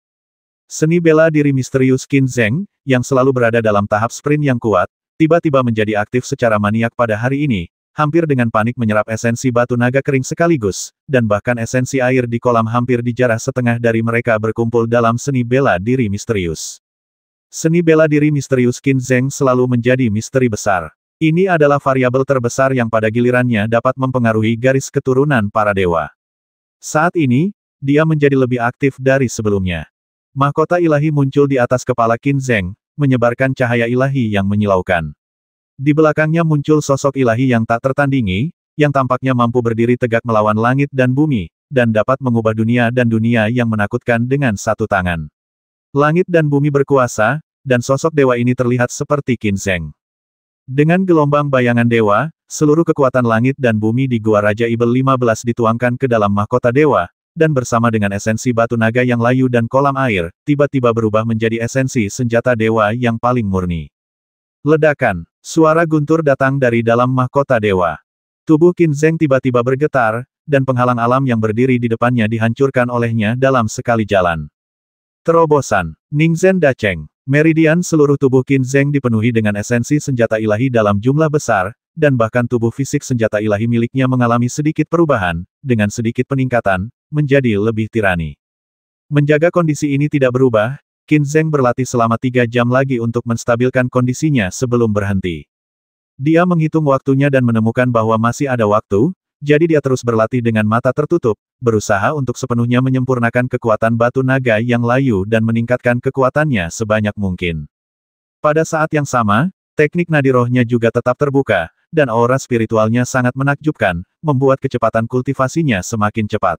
Seni bela diri misterius Qin Zheng, yang selalu berada dalam tahap sprint yang kuat, tiba-tiba menjadi aktif secara maniak pada hari ini, hampir dengan panik menyerap esensi batu naga kering sekaligus, dan bahkan esensi air di kolam hampir dijarah setengah dari mereka berkumpul dalam seni bela diri misterius. Seni bela diri misterius Qin Zheng selalu menjadi misteri besar. Ini adalah variabel terbesar yang pada gilirannya dapat mempengaruhi garis keturunan para dewa. Saat ini, dia menjadi lebih aktif dari sebelumnya. Mahkota ilahi muncul di atas kepala Qin Zheng, menyebarkan cahaya ilahi yang menyilaukan. Di belakangnya muncul sosok ilahi yang tak tertandingi, yang tampaknya mampu berdiri tegak melawan langit dan bumi, dan dapat mengubah dunia dan dunia yang menakutkan dengan satu tangan. Langit dan bumi berkuasa, dan sosok dewa ini terlihat seperti Qin Zheng. Dengan gelombang bayangan dewa, seluruh kekuatan langit dan bumi di Gua Raja Ibel 15 dituangkan ke dalam mahkota dewa, dan bersama dengan esensi batu naga yang layu dan kolam air, tiba-tiba berubah menjadi esensi senjata dewa yang paling murni. Ledakan, suara guntur datang dari dalam mahkota dewa. Tubuh Qin Zeng tiba-tiba bergetar, dan penghalang alam yang berdiri di depannya dihancurkan olehnya dalam sekali jalan. Terobosan, Ning Da Daceng. Meridian seluruh tubuh Qin Zeng dipenuhi dengan esensi senjata ilahi dalam jumlah besar, dan bahkan tubuh fisik senjata ilahi miliknya mengalami sedikit perubahan, dengan sedikit peningkatan, menjadi lebih tirani. Menjaga kondisi ini tidak berubah, Qin Zheng berlatih selama tiga jam lagi untuk menstabilkan kondisinya sebelum berhenti. Dia menghitung waktunya dan menemukan bahwa masih ada waktu, jadi dia terus berlatih dengan mata tertutup, berusaha untuk sepenuhnya menyempurnakan kekuatan batu naga yang layu dan meningkatkan kekuatannya sebanyak mungkin. Pada saat yang sama, teknik nadirohnya juga tetap terbuka, dan aura spiritualnya sangat menakjubkan, membuat kecepatan kultivasinya semakin cepat.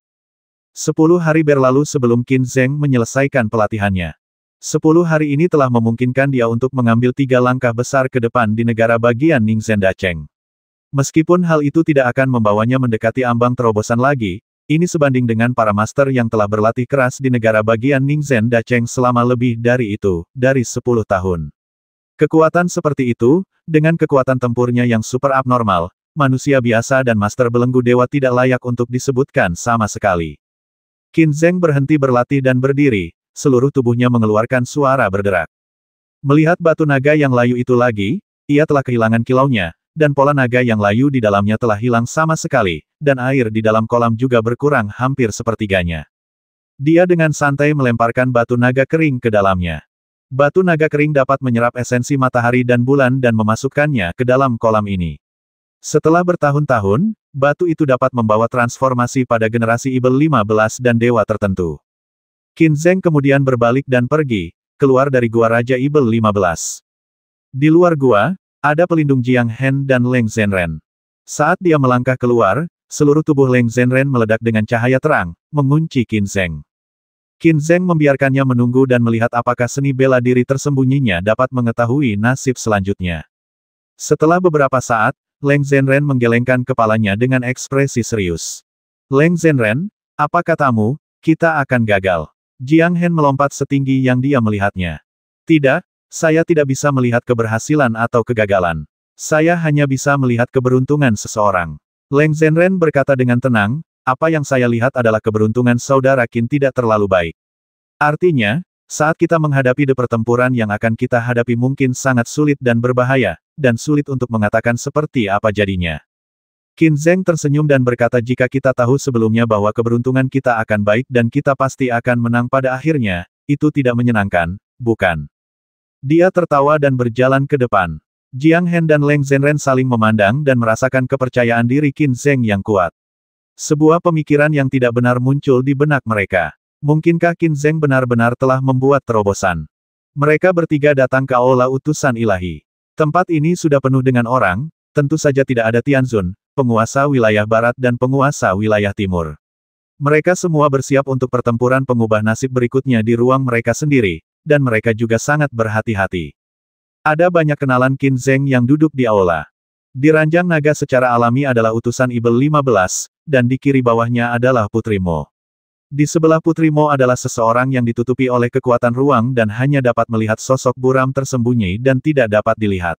Sepuluh hari berlalu sebelum Qin Zheng menyelesaikan pelatihannya. Sepuluh hari ini telah memungkinkan dia untuk mengambil tiga langkah besar ke depan di negara bagian Ning Da Cheng. Meskipun hal itu tidak akan membawanya mendekati ambang terobosan lagi, ini sebanding dengan para master yang telah berlatih keras di negara bagian Ning Zhen Da Cheng selama lebih dari itu, dari sepuluh tahun. Kekuatan seperti itu, dengan kekuatan tempurnya yang super abnormal, manusia biasa dan master belenggu dewa tidak layak untuk disebutkan sama sekali. Qin Zeng berhenti berlatih dan berdiri, seluruh tubuhnya mengeluarkan suara berderak. Melihat batu naga yang layu itu lagi, ia telah kehilangan kilaunya, dan pola naga yang layu di dalamnya telah hilang sama sekali, dan air di dalam kolam juga berkurang hampir sepertiganya. Dia dengan santai melemparkan batu naga kering ke dalamnya. Batu naga kering dapat menyerap esensi matahari dan bulan dan memasukkannya ke dalam kolam ini. Setelah bertahun-tahun, batu itu dapat membawa transformasi pada generasi Ibel 15 dan dewa tertentu. Qin Zheng kemudian berbalik dan pergi, keluar dari gua Raja Ibel 15. Di luar gua, ada pelindung Jiang Hen dan Leng Zhenren. Saat dia melangkah keluar, seluruh tubuh Leng Zhenren meledak dengan cahaya terang, mengunci Qin Zheng. Qin Zheng membiarkannya menunggu dan melihat apakah seni bela diri tersembunyinya dapat mengetahui nasib selanjutnya. Setelah beberapa saat, Leng Zhenren menggelengkan kepalanya dengan ekspresi serius. Leng Zhenren, apa katamu, kita akan gagal. Jiang Hen melompat setinggi yang dia melihatnya. Tidak, saya tidak bisa melihat keberhasilan atau kegagalan. Saya hanya bisa melihat keberuntungan seseorang. Leng Zhenren berkata dengan tenang, apa yang saya lihat adalah keberuntungan saudara Qin tidak terlalu baik. Artinya, saat kita menghadapi de pertempuran yang akan kita hadapi mungkin sangat sulit dan berbahaya, dan sulit untuk mengatakan seperti apa jadinya. Qin Zheng tersenyum dan berkata jika kita tahu sebelumnya bahwa keberuntungan kita akan baik dan kita pasti akan menang pada akhirnya, itu tidak menyenangkan, bukan? Dia tertawa dan berjalan ke depan. Jiang Hen dan Leng Zhenren saling memandang dan merasakan kepercayaan diri Qin Zheng yang kuat. Sebuah pemikiran yang tidak benar muncul di benak mereka. Mungkinkah Qin Zeng benar-benar telah membuat terobosan? Mereka bertiga datang ke Aula Utusan Ilahi. Tempat ini sudah penuh dengan orang, tentu saja tidak ada Tianzun, penguasa wilayah barat dan penguasa wilayah timur. Mereka semua bersiap untuk pertempuran pengubah nasib berikutnya di ruang mereka sendiri, dan mereka juga sangat berhati-hati. Ada banyak kenalan Qin Zeng yang duduk di aula. Di ranjang naga secara alami adalah utusan Ibel 15, dan di kiri bawahnya adalah Putri Mo. Di sebelah Putri Mo adalah seseorang yang ditutupi oleh kekuatan ruang dan hanya dapat melihat sosok buram tersembunyi dan tidak dapat dilihat.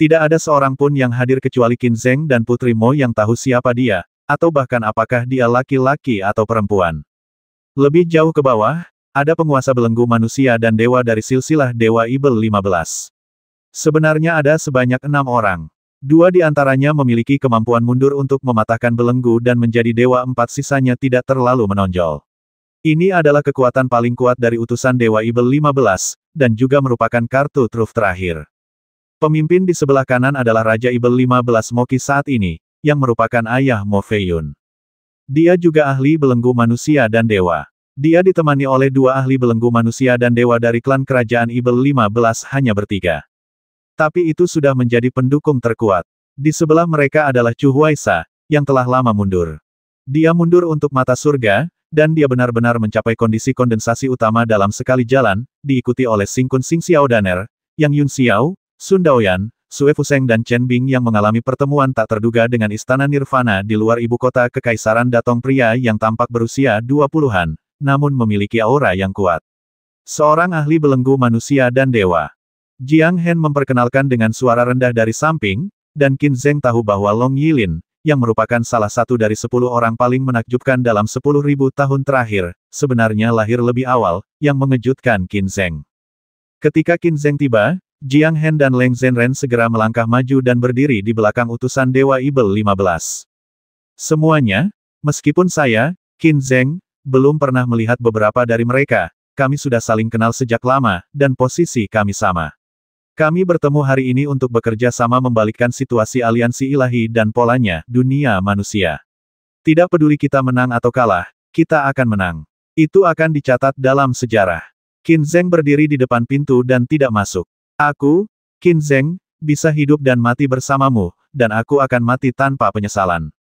Tidak ada seorang pun yang hadir kecuali Qin Zheng dan Putri Mo yang tahu siapa dia, atau bahkan apakah dia laki-laki atau perempuan. Lebih jauh ke bawah, ada penguasa belenggu manusia dan dewa dari silsilah Dewa Ibel 15. Sebenarnya ada sebanyak enam orang. Dua di antaranya memiliki kemampuan mundur untuk mematahkan belenggu dan menjadi dewa empat sisanya tidak terlalu menonjol. Ini adalah kekuatan paling kuat dari utusan Dewa Ibel 15, dan juga merupakan kartu truf terakhir. Pemimpin di sebelah kanan adalah Raja Ibel 15 Moki saat ini, yang merupakan ayah Mofeun. Dia juga ahli belenggu manusia dan dewa. Dia ditemani oleh dua ahli belenggu manusia dan dewa dari klan kerajaan Ibel 15 hanya bertiga. Tapi itu sudah menjadi pendukung terkuat. Di sebelah mereka adalah Chu Huaisa, yang telah lama mundur. Dia mundur untuk mata surga, dan dia benar-benar mencapai kondisi kondensasi utama dalam sekali jalan, diikuti oleh Singkun Sing Xiao Daner, Yang Yun Xiao, Sun Daoyan, Sue Fuseng dan Chen Bing yang mengalami pertemuan tak terduga dengan Istana Nirvana di luar ibu kota Kekaisaran Datong pria yang tampak berusia 20-an, namun memiliki aura yang kuat. Seorang ahli belenggu manusia dan dewa. Jiang Hen memperkenalkan dengan suara rendah dari samping, dan Qin Zheng tahu bahwa Long Yilin, yang merupakan salah satu dari sepuluh orang paling menakjubkan dalam sepuluh ribu tahun terakhir, sebenarnya lahir lebih awal, yang mengejutkan Qin Zheng. Ketika Qin Zheng tiba, Jiang Hen dan Leng Zhenren segera melangkah maju dan berdiri di belakang utusan Dewa Ibel 15. Semuanya, meskipun saya, Qin Zheng, belum pernah melihat beberapa dari mereka, kami sudah saling kenal sejak lama, dan posisi kami sama. Kami bertemu hari ini untuk bekerja sama membalikkan situasi aliansi ilahi dan polanya, dunia manusia. Tidak peduli kita menang atau kalah, kita akan menang. Itu akan dicatat dalam sejarah. Qin Zeng berdiri di depan pintu dan tidak masuk. Aku, Qin Zeng, bisa hidup dan mati bersamamu, dan aku akan mati tanpa penyesalan.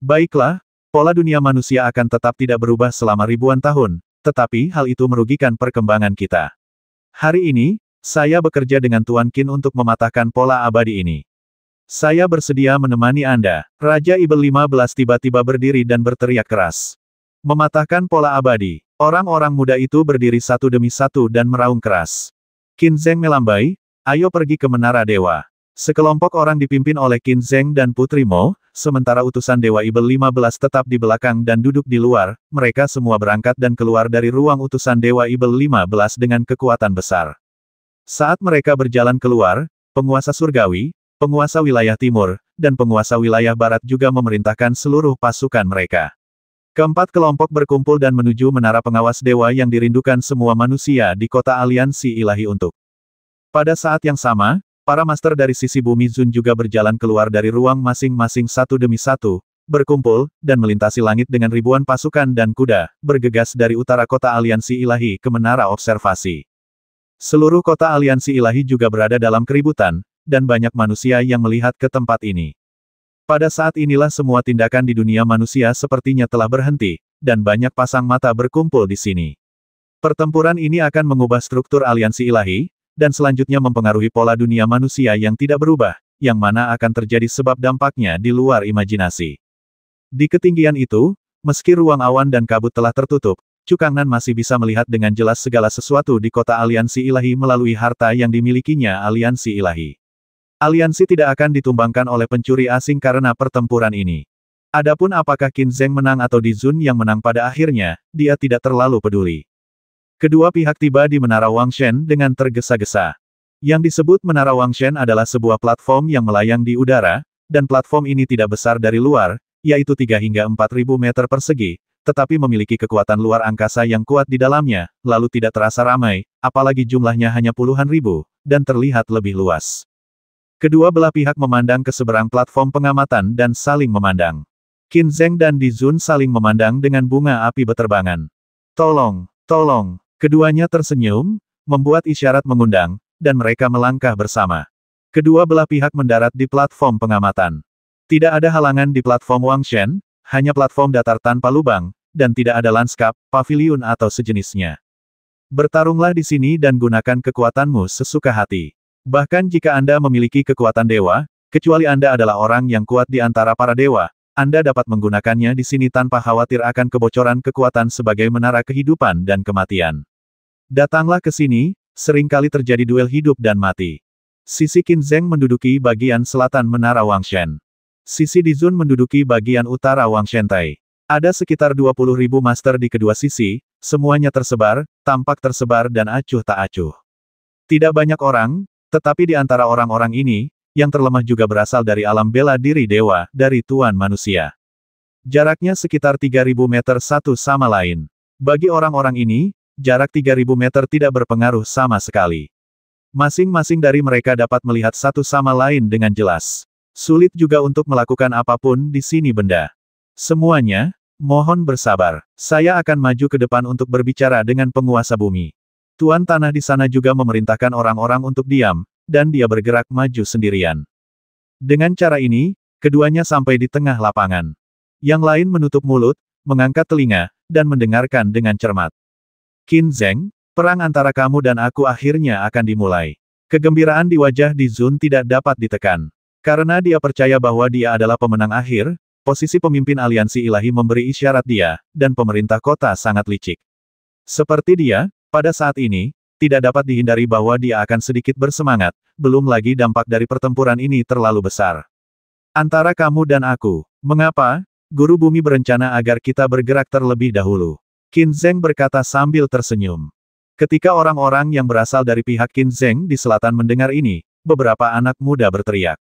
Baiklah, pola dunia manusia akan tetap tidak berubah selama ribuan tahun, tetapi hal itu merugikan perkembangan kita. Hari ini, saya bekerja dengan Tuan Qin untuk mematahkan pola abadi ini. Saya bersedia menemani Anda. Raja Ibel 15 tiba-tiba berdiri dan berteriak keras. Mematahkan pola abadi. Orang-orang muda itu berdiri satu demi satu dan meraung keras. Qin Zheng melambai, ayo pergi ke Menara Dewa. Sekelompok orang dipimpin oleh Qin Zheng dan Putri Mo, sementara utusan Dewa Ibel 15 tetap di belakang dan duduk di luar, mereka semua berangkat dan keluar dari ruang utusan Dewa Ibel 15 dengan kekuatan besar. Saat mereka berjalan keluar, penguasa surgawi, penguasa wilayah timur, dan penguasa wilayah barat juga memerintahkan seluruh pasukan mereka. Keempat kelompok berkumpul dan menuju menara pengawas dewa yang dirindukan semua manusia di kota aliansi ilahi untuk. Pada saat yang sama, para master dari sisi bumi Zun juga berjalan keluar dari ruang masing-masing satu demi satu, berkumpul, dan melintasi langit dengan ribuan pasukan dan kuda, bergegas dari utara kota aliansi ilahi ke menara observasi. Seluruh kota aliansi ilahi juga berada dalam keributan, dan banyak manusia yang melihat ke tempat ini. Pada saat inilah semua tindakan di dunia manusia sepertinya telah berhenti, dan banyak pasang mata berkumpul di sini. Pertempuran ini akan mengubah struktur aliansi ilahi, dan selanjutnya mempengaruhi pola dunia manusia yang tidak berubah, yang mana akan terjadi sebab dampaknya di luar imajinasi. Di ketinggian itu, meski ruang awan dan kabut telah tertutup, Cukangnan masih bisa melihat dengan jelas segala sesuatu di kota aliansi ilahi melalui harta yang dimilikinya aliansi ilahi. Aliansi tidak akan ditumbangkan oleh pencuri asing karena pertempuran ini. Adapun apakah Qin Zeng menang atau Di Zun yang menang pada akhirnya, dia tidak terlalu peduli. Kedua pihak tiba di Menara Wang Shen dengan tergesa-gesa. Yang disebut Menara Wang Shen adalah sebuah platform yang melayang di udara, dan platform ini tidak besar dari luar, yaitu 3 hingga ribu meter persegi, tetapi memiliki kekuatan luar angkasa yang kuat di dalamnya, lalu tidak terasa ramai, apalagi jumlahnya hanya puluhan ribu, dan terlihat lebih luas. Kedua belah pihak memandang ke seberang platform pengamatan dan saling memandang. Qin Zeng dan Di Zun saling memandang dengan bunga api beterbangan. Tolong, tolong, keduanya tersenyum, membuat isyarat mengundang, dan mereka melangkah bersama. Kedua belah pihak mendarat di platform pengamatan. Tidak ada halangan di platform Wang Shen, hanya platform datar tanpa lubang, dan tidak ada lanskap, pavilion atau sejenisnya. Bertarunglah di sini dan gunakan kekuatanmu sesuka hati. Bahkan jika Anda memiliki kekuatan dewa, kecuali Anda adalah orang yang kuat di antara para dewa, Anda dapat menggunakannya di sini tanpa khawatir akan kebocoran kekuatan sebagai menara kehidupan dan kematian. Datanglah ke sini, seringkali terjadi duel hidup dan mati. Sisi Qin Zheng menduduki bagian selatan Menara Wangshen. Sisi di Zun menduduki bagian utara Wang Shentai. Ada sekitar 20 ribu master di kedua sisi, semuanya tersebar, tampak tersebar dan acuh tak acuh. Tidak banyak orang, tetapi di antara orang-orang ini, yang terlemah juga berasal dari alam bela diri dewa, dari Tuan Manusia. Jaraknya sekitar 3.000 meter satu sama lain. Bagi orang-orang ini, jarak 3.000 meter tidak berpengaruh sama sekali. Masing-masing dari mereka dapat melihat satu sama lain dengan jelas. Sulit juga untuk melakukan apapun di sini benda. Semuanya, mohon bersabar. Saya akan maju ke depan untuk berbicara dengan penguasa bumi. Tuan tanah di sana juga memerintahkan orang-orang untuk diam, dan dia bergerak maju sendirian. Dengan cara ini, keduanya sampai di tengah lapangan. Yang lain menutup mulut, mengangkat telinga, dan mendengarkan dengan cermat. Qin Zeng, perang antara kamu dan aku akhirnya akan dimulai. Kegembiraan di wajah di Zun tidak dapat ditekan. Karena dia percaya bahwa dia adalah pemenang akhir, posisi pemimpin aliansi ilahi memberi isyarat dia, dan pemerintah kota sangat licik. Seperti dia, pada saat ini, tidak dapat dihindari bahwa dia akan sedikit bersemangat, belum lagi dampak dari pertempuran ini terlalu besar. Antara kamu dan aku, mengapa? Guru Bumi berencana agar kita bergerak terlebih dahulu. Qin Zheng berkata sambil tersenyum. Ketika orang-orang yang berasal dari pihak Qin Zheng di selatan mendengar ini, beberapa anak muda berteriak.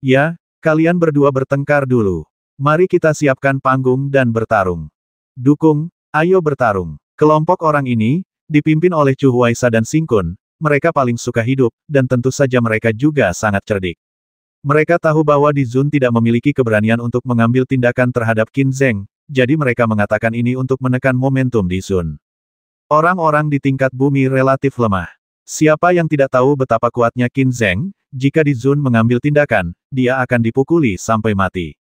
Ya, kalian berdua bertengkar dulu. Mari kita siapkan panggung dan bertarung. Dukung, ayo bertarung. Kelompok orang ini, dipimpin oleh Chu Huaisa dan Singkun, mereka paling suka hidup, dan tentu saja mereka juga sangat cerdik. Mereka tahu bahwa di Zun tidak memiliki keberanian untuk mengambil tindakan terhadap Qin Zheng, jadi mereka mengatakan ini untuk menekan momentum di Zun. Orang-orang di tingkat bumi relatif lemah. Siapa yang tidak tahu betapa kuatnya Qin Zheng, jika di Zun mengambil tindakan, dia akan dipukuli sampai mati.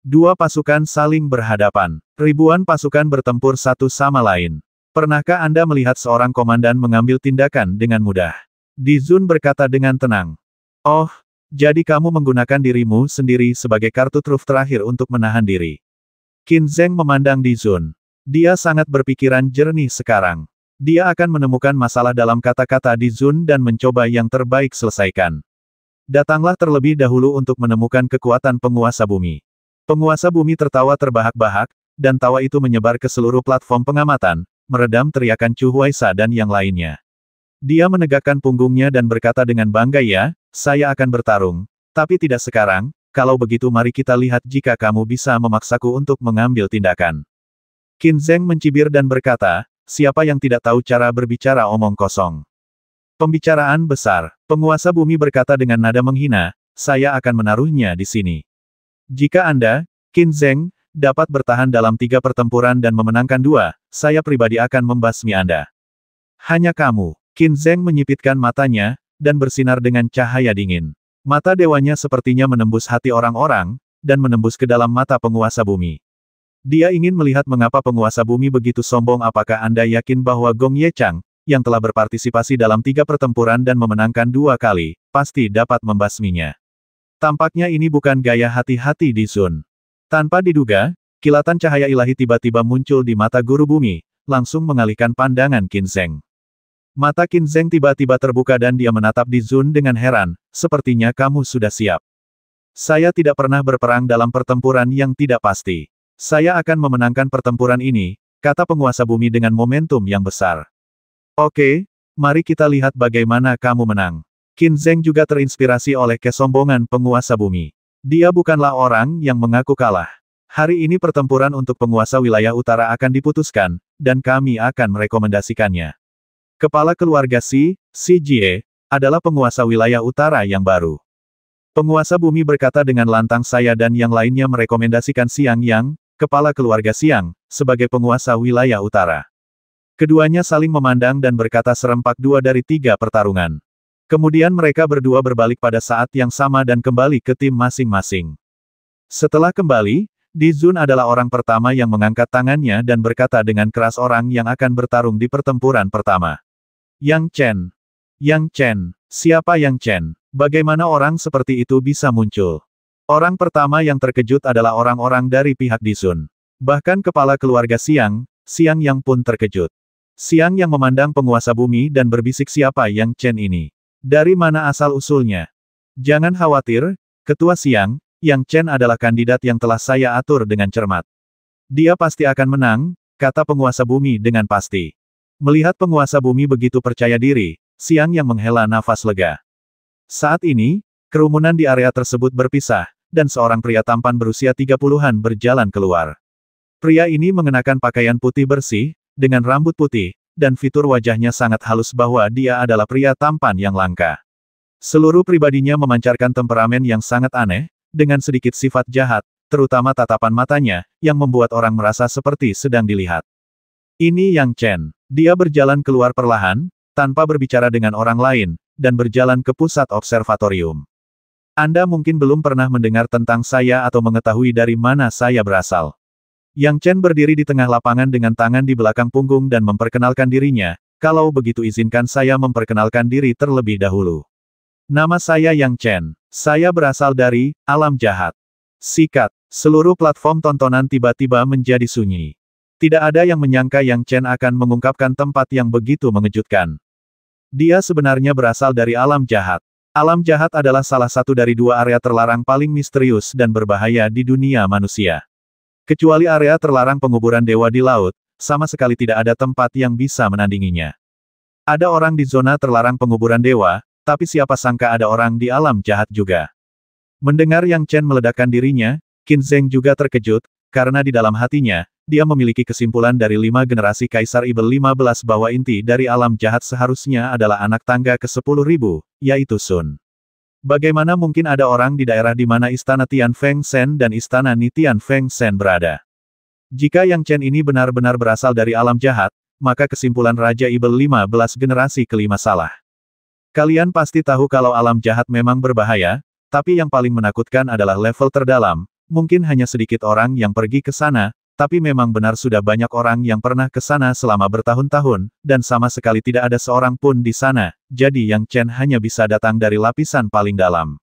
Dua pasukan saling berhadapan. Ribuan pasukan bertempur satu sama lain. Pernahkah Anda melihat seorang komandan mengambil tindakan dengan mudah? Di Zun berkata dengan tenang. Oh, jadi kamu menggunakan dirimu sendiri sebagai kartu truf terakhir untuk menahan diri. Qin Zheng memandang di Zun. Dia sangat berpikiran jernih sekarang. Dia akan menemukan masalah dalam kata-kata di Zun dan mencoba yang terbaik selesaikan. Datanglah terlebih dahulu untuk menemukan kekuatan penguasa bumi. Penguasa bumi tertawa terbahak-bahak, dan tawa itu menyebar ke seluruh platform pengamatan, meredam teriakan Chu Huaisa dan yang lainnya. Dia menegakkan punggungnya dan berkata dengan bangga ya, saya akan bertarung, tapi tidak sekarang, kalau begitu mari kita lihat jika kamu bisa memaksaku untuk mengambil tindakan. Qin Zheng mencibir dan berkata, Siapa yang tidak tahu cara berbicara omong kosong? Pembicaraan besar. Penguasa bumi berkata dengan nada menghina, saya akan menaruhnya di sini. Jika Anda, Qin Zheng, dapat bertahan dalam tiga pertempuran dan memenangkan dua, saya pribadi akan membasmi Anda. Hanya kamu. Qin Zheng menyipitkan matanya, dan bersinar dengan cahaya dingin. Mata dewanya sepertinya menembus hati orang-orang, dan menembus ke dalam mata penguasa bumi. Dia ingin melihat mengapa penguasa bumi begitu sombong apakah Anda yakin bahwa Gong Ye Chang, yang telah berpartisipasi dalam tiga pertempuran dan memenangkan dua kali, pasti dapat membasminya. Tampaknya ini bukan gaya hati-hati di Sun. Tanpa diduga, kilatan cahaya ilahi tiba-tiba muncul di mata guru bumi, langsung mengalihkan pandangan Kinseng. Mata Kinseng tiba-tiba terbuka dan dia menatap di Zun dengan heran, sepertinya kamu sudah siap. Saya tidak pernah berperang dalam pertempuran yang tidak pasti. Saya akan memenangkan pertempuran ini, kata penguasa bumi dengan momentum yang besar. Oke, mari kita lihat bagaimana kamu menang. Qin Zheng juga terinspirasi oleh kesombongan penguasa bumi. Dia bukanlah orang yang mengaku kalah. Hari ini pertempuran untuk penguasa wilayah utara akan diputuskan, dan kami akan merekomendasikannya. Kepala keluarga Si, Si Jie, adalah penguasa wilayah utara yang baru. Penguasa bumi berkata dengan lantang saya dan yang lainnya merekomendasikan Siang Yang, kepala keluarga Siang, sebagai penguasa wilayah utara. Keduanya saling memandang dan berkata serempak dua dari tiga pertarungan. Kemudian mereka berdua berbalik pada saat yang sama dan kembali ke tim masing-masing. Setelah kembali, Di Zun adalah orang pertama yang mengangkat tangannya dan berkata dengan keras orang yang akan bertarung di pertempuran pertama. Yang Chen. Yang Chen. Siapa Yang Chen? Bagaimana orang seperti itu bisa muncul? Orang pertama yang terkejut adalah orang-orang dari pihak Disun. Bahkan kepala keluarga Siang, Siang yang pun terkejut. Siang yang memandang penguasa bumi dan berbisik siapa yang Chen ini. Dari mana asal-usulnya? Jangan khawatir, Ketua Siang, yang Chen adalah kandidat yang telah saya atur dengan cermat. Dia pasti akan menang, kata penguasa bumi dengan pasti. Melihat penguasa bumi begitu percaya diri, Siang yang menghela nafas lega. Saat ini, kerumunan di area tersebut berpisah, dan seorang pria tampan berusia 30-an berjalan keluar. Pria ini mengenakan pakaian putih bersih, dengan rambut putih, dan fitur wajahnya sangat halus bahwa dia adalah pria tampan yang langka. Seluruh pribadinya memancarkan temperamen yang sangat aneh, dengan sedikit sifat jahat, terutama tatapan matanya, yang membuat orang merasa seperti sedang dilihat. Ini Yang Chen. Dia berjalan keluar perlahan, tanpa berbicara dengan orang lain, dan berjalan ke pusat observatorium. Anda mungkin belum pernah mendengar tentang saya atau mengetahui dari mana saya berasal. Yang Chen berdiri di tengah lapangan dengan tangan di belakang punggung dan memperkenalkan dirinya, kalau begitu izinkan saya memperkenalkan diri terlebih dahulu. Nama saya Yang Chen. Saya berasal dari alam jahat. Sikat, seluruh platform tontonan tiba-tiba menjadi sunyi. Tidak ada yang menyangka Yang Chen akan mengungkapkan tempat yang begitu mengejutkan. Dia sebenarnya berasal dari alam jahat. Alam jahat adalah salah satu dari dua area terlarang paling misterius dan berbahaya di dunia manusia. Kecuali area terlarang penguburan dewa di laut, sama sekali tidak ada tempat yang bisa menandinginya. Ada orang di zona terlarang penguburan dewa, tapi siapa sangka ada orang di alam jahat juga. Mendengar Yang Chen meledakkan dirinya, Qin Zheng juga terkejut, karena di dalam hatinya, dia memiliki kesimpulan dari lima generasi Kaisar Ibel 15 bahwa inti dari alam jahat seharusnya adalah anak tangga ke ribu, yaitu Sun. Bagaimana mungkin ada orang di daerah di mana istana Tian Feng Shen dan istana Nitian Feng Shen berada? Jika Yang Chen ini benar-benar berasal dari alam jahat, maka kesimpulan Raja Ibel 15 generasi kelima salah. Kalian pasti tahu kalau alam jahat memang berbahaya, tapi yang paling menakutkan adalah level terdalam, Mungkin hanya sedikit orang yang pergi ke sana, tapi memang benar sudah banyak orang yang pernah ke sana selama bertahun-tahun, dan sama sekali tidak ada seorang pun di sana, jadi Yang Chen hanya bisa datang dari lapisan paling dalam.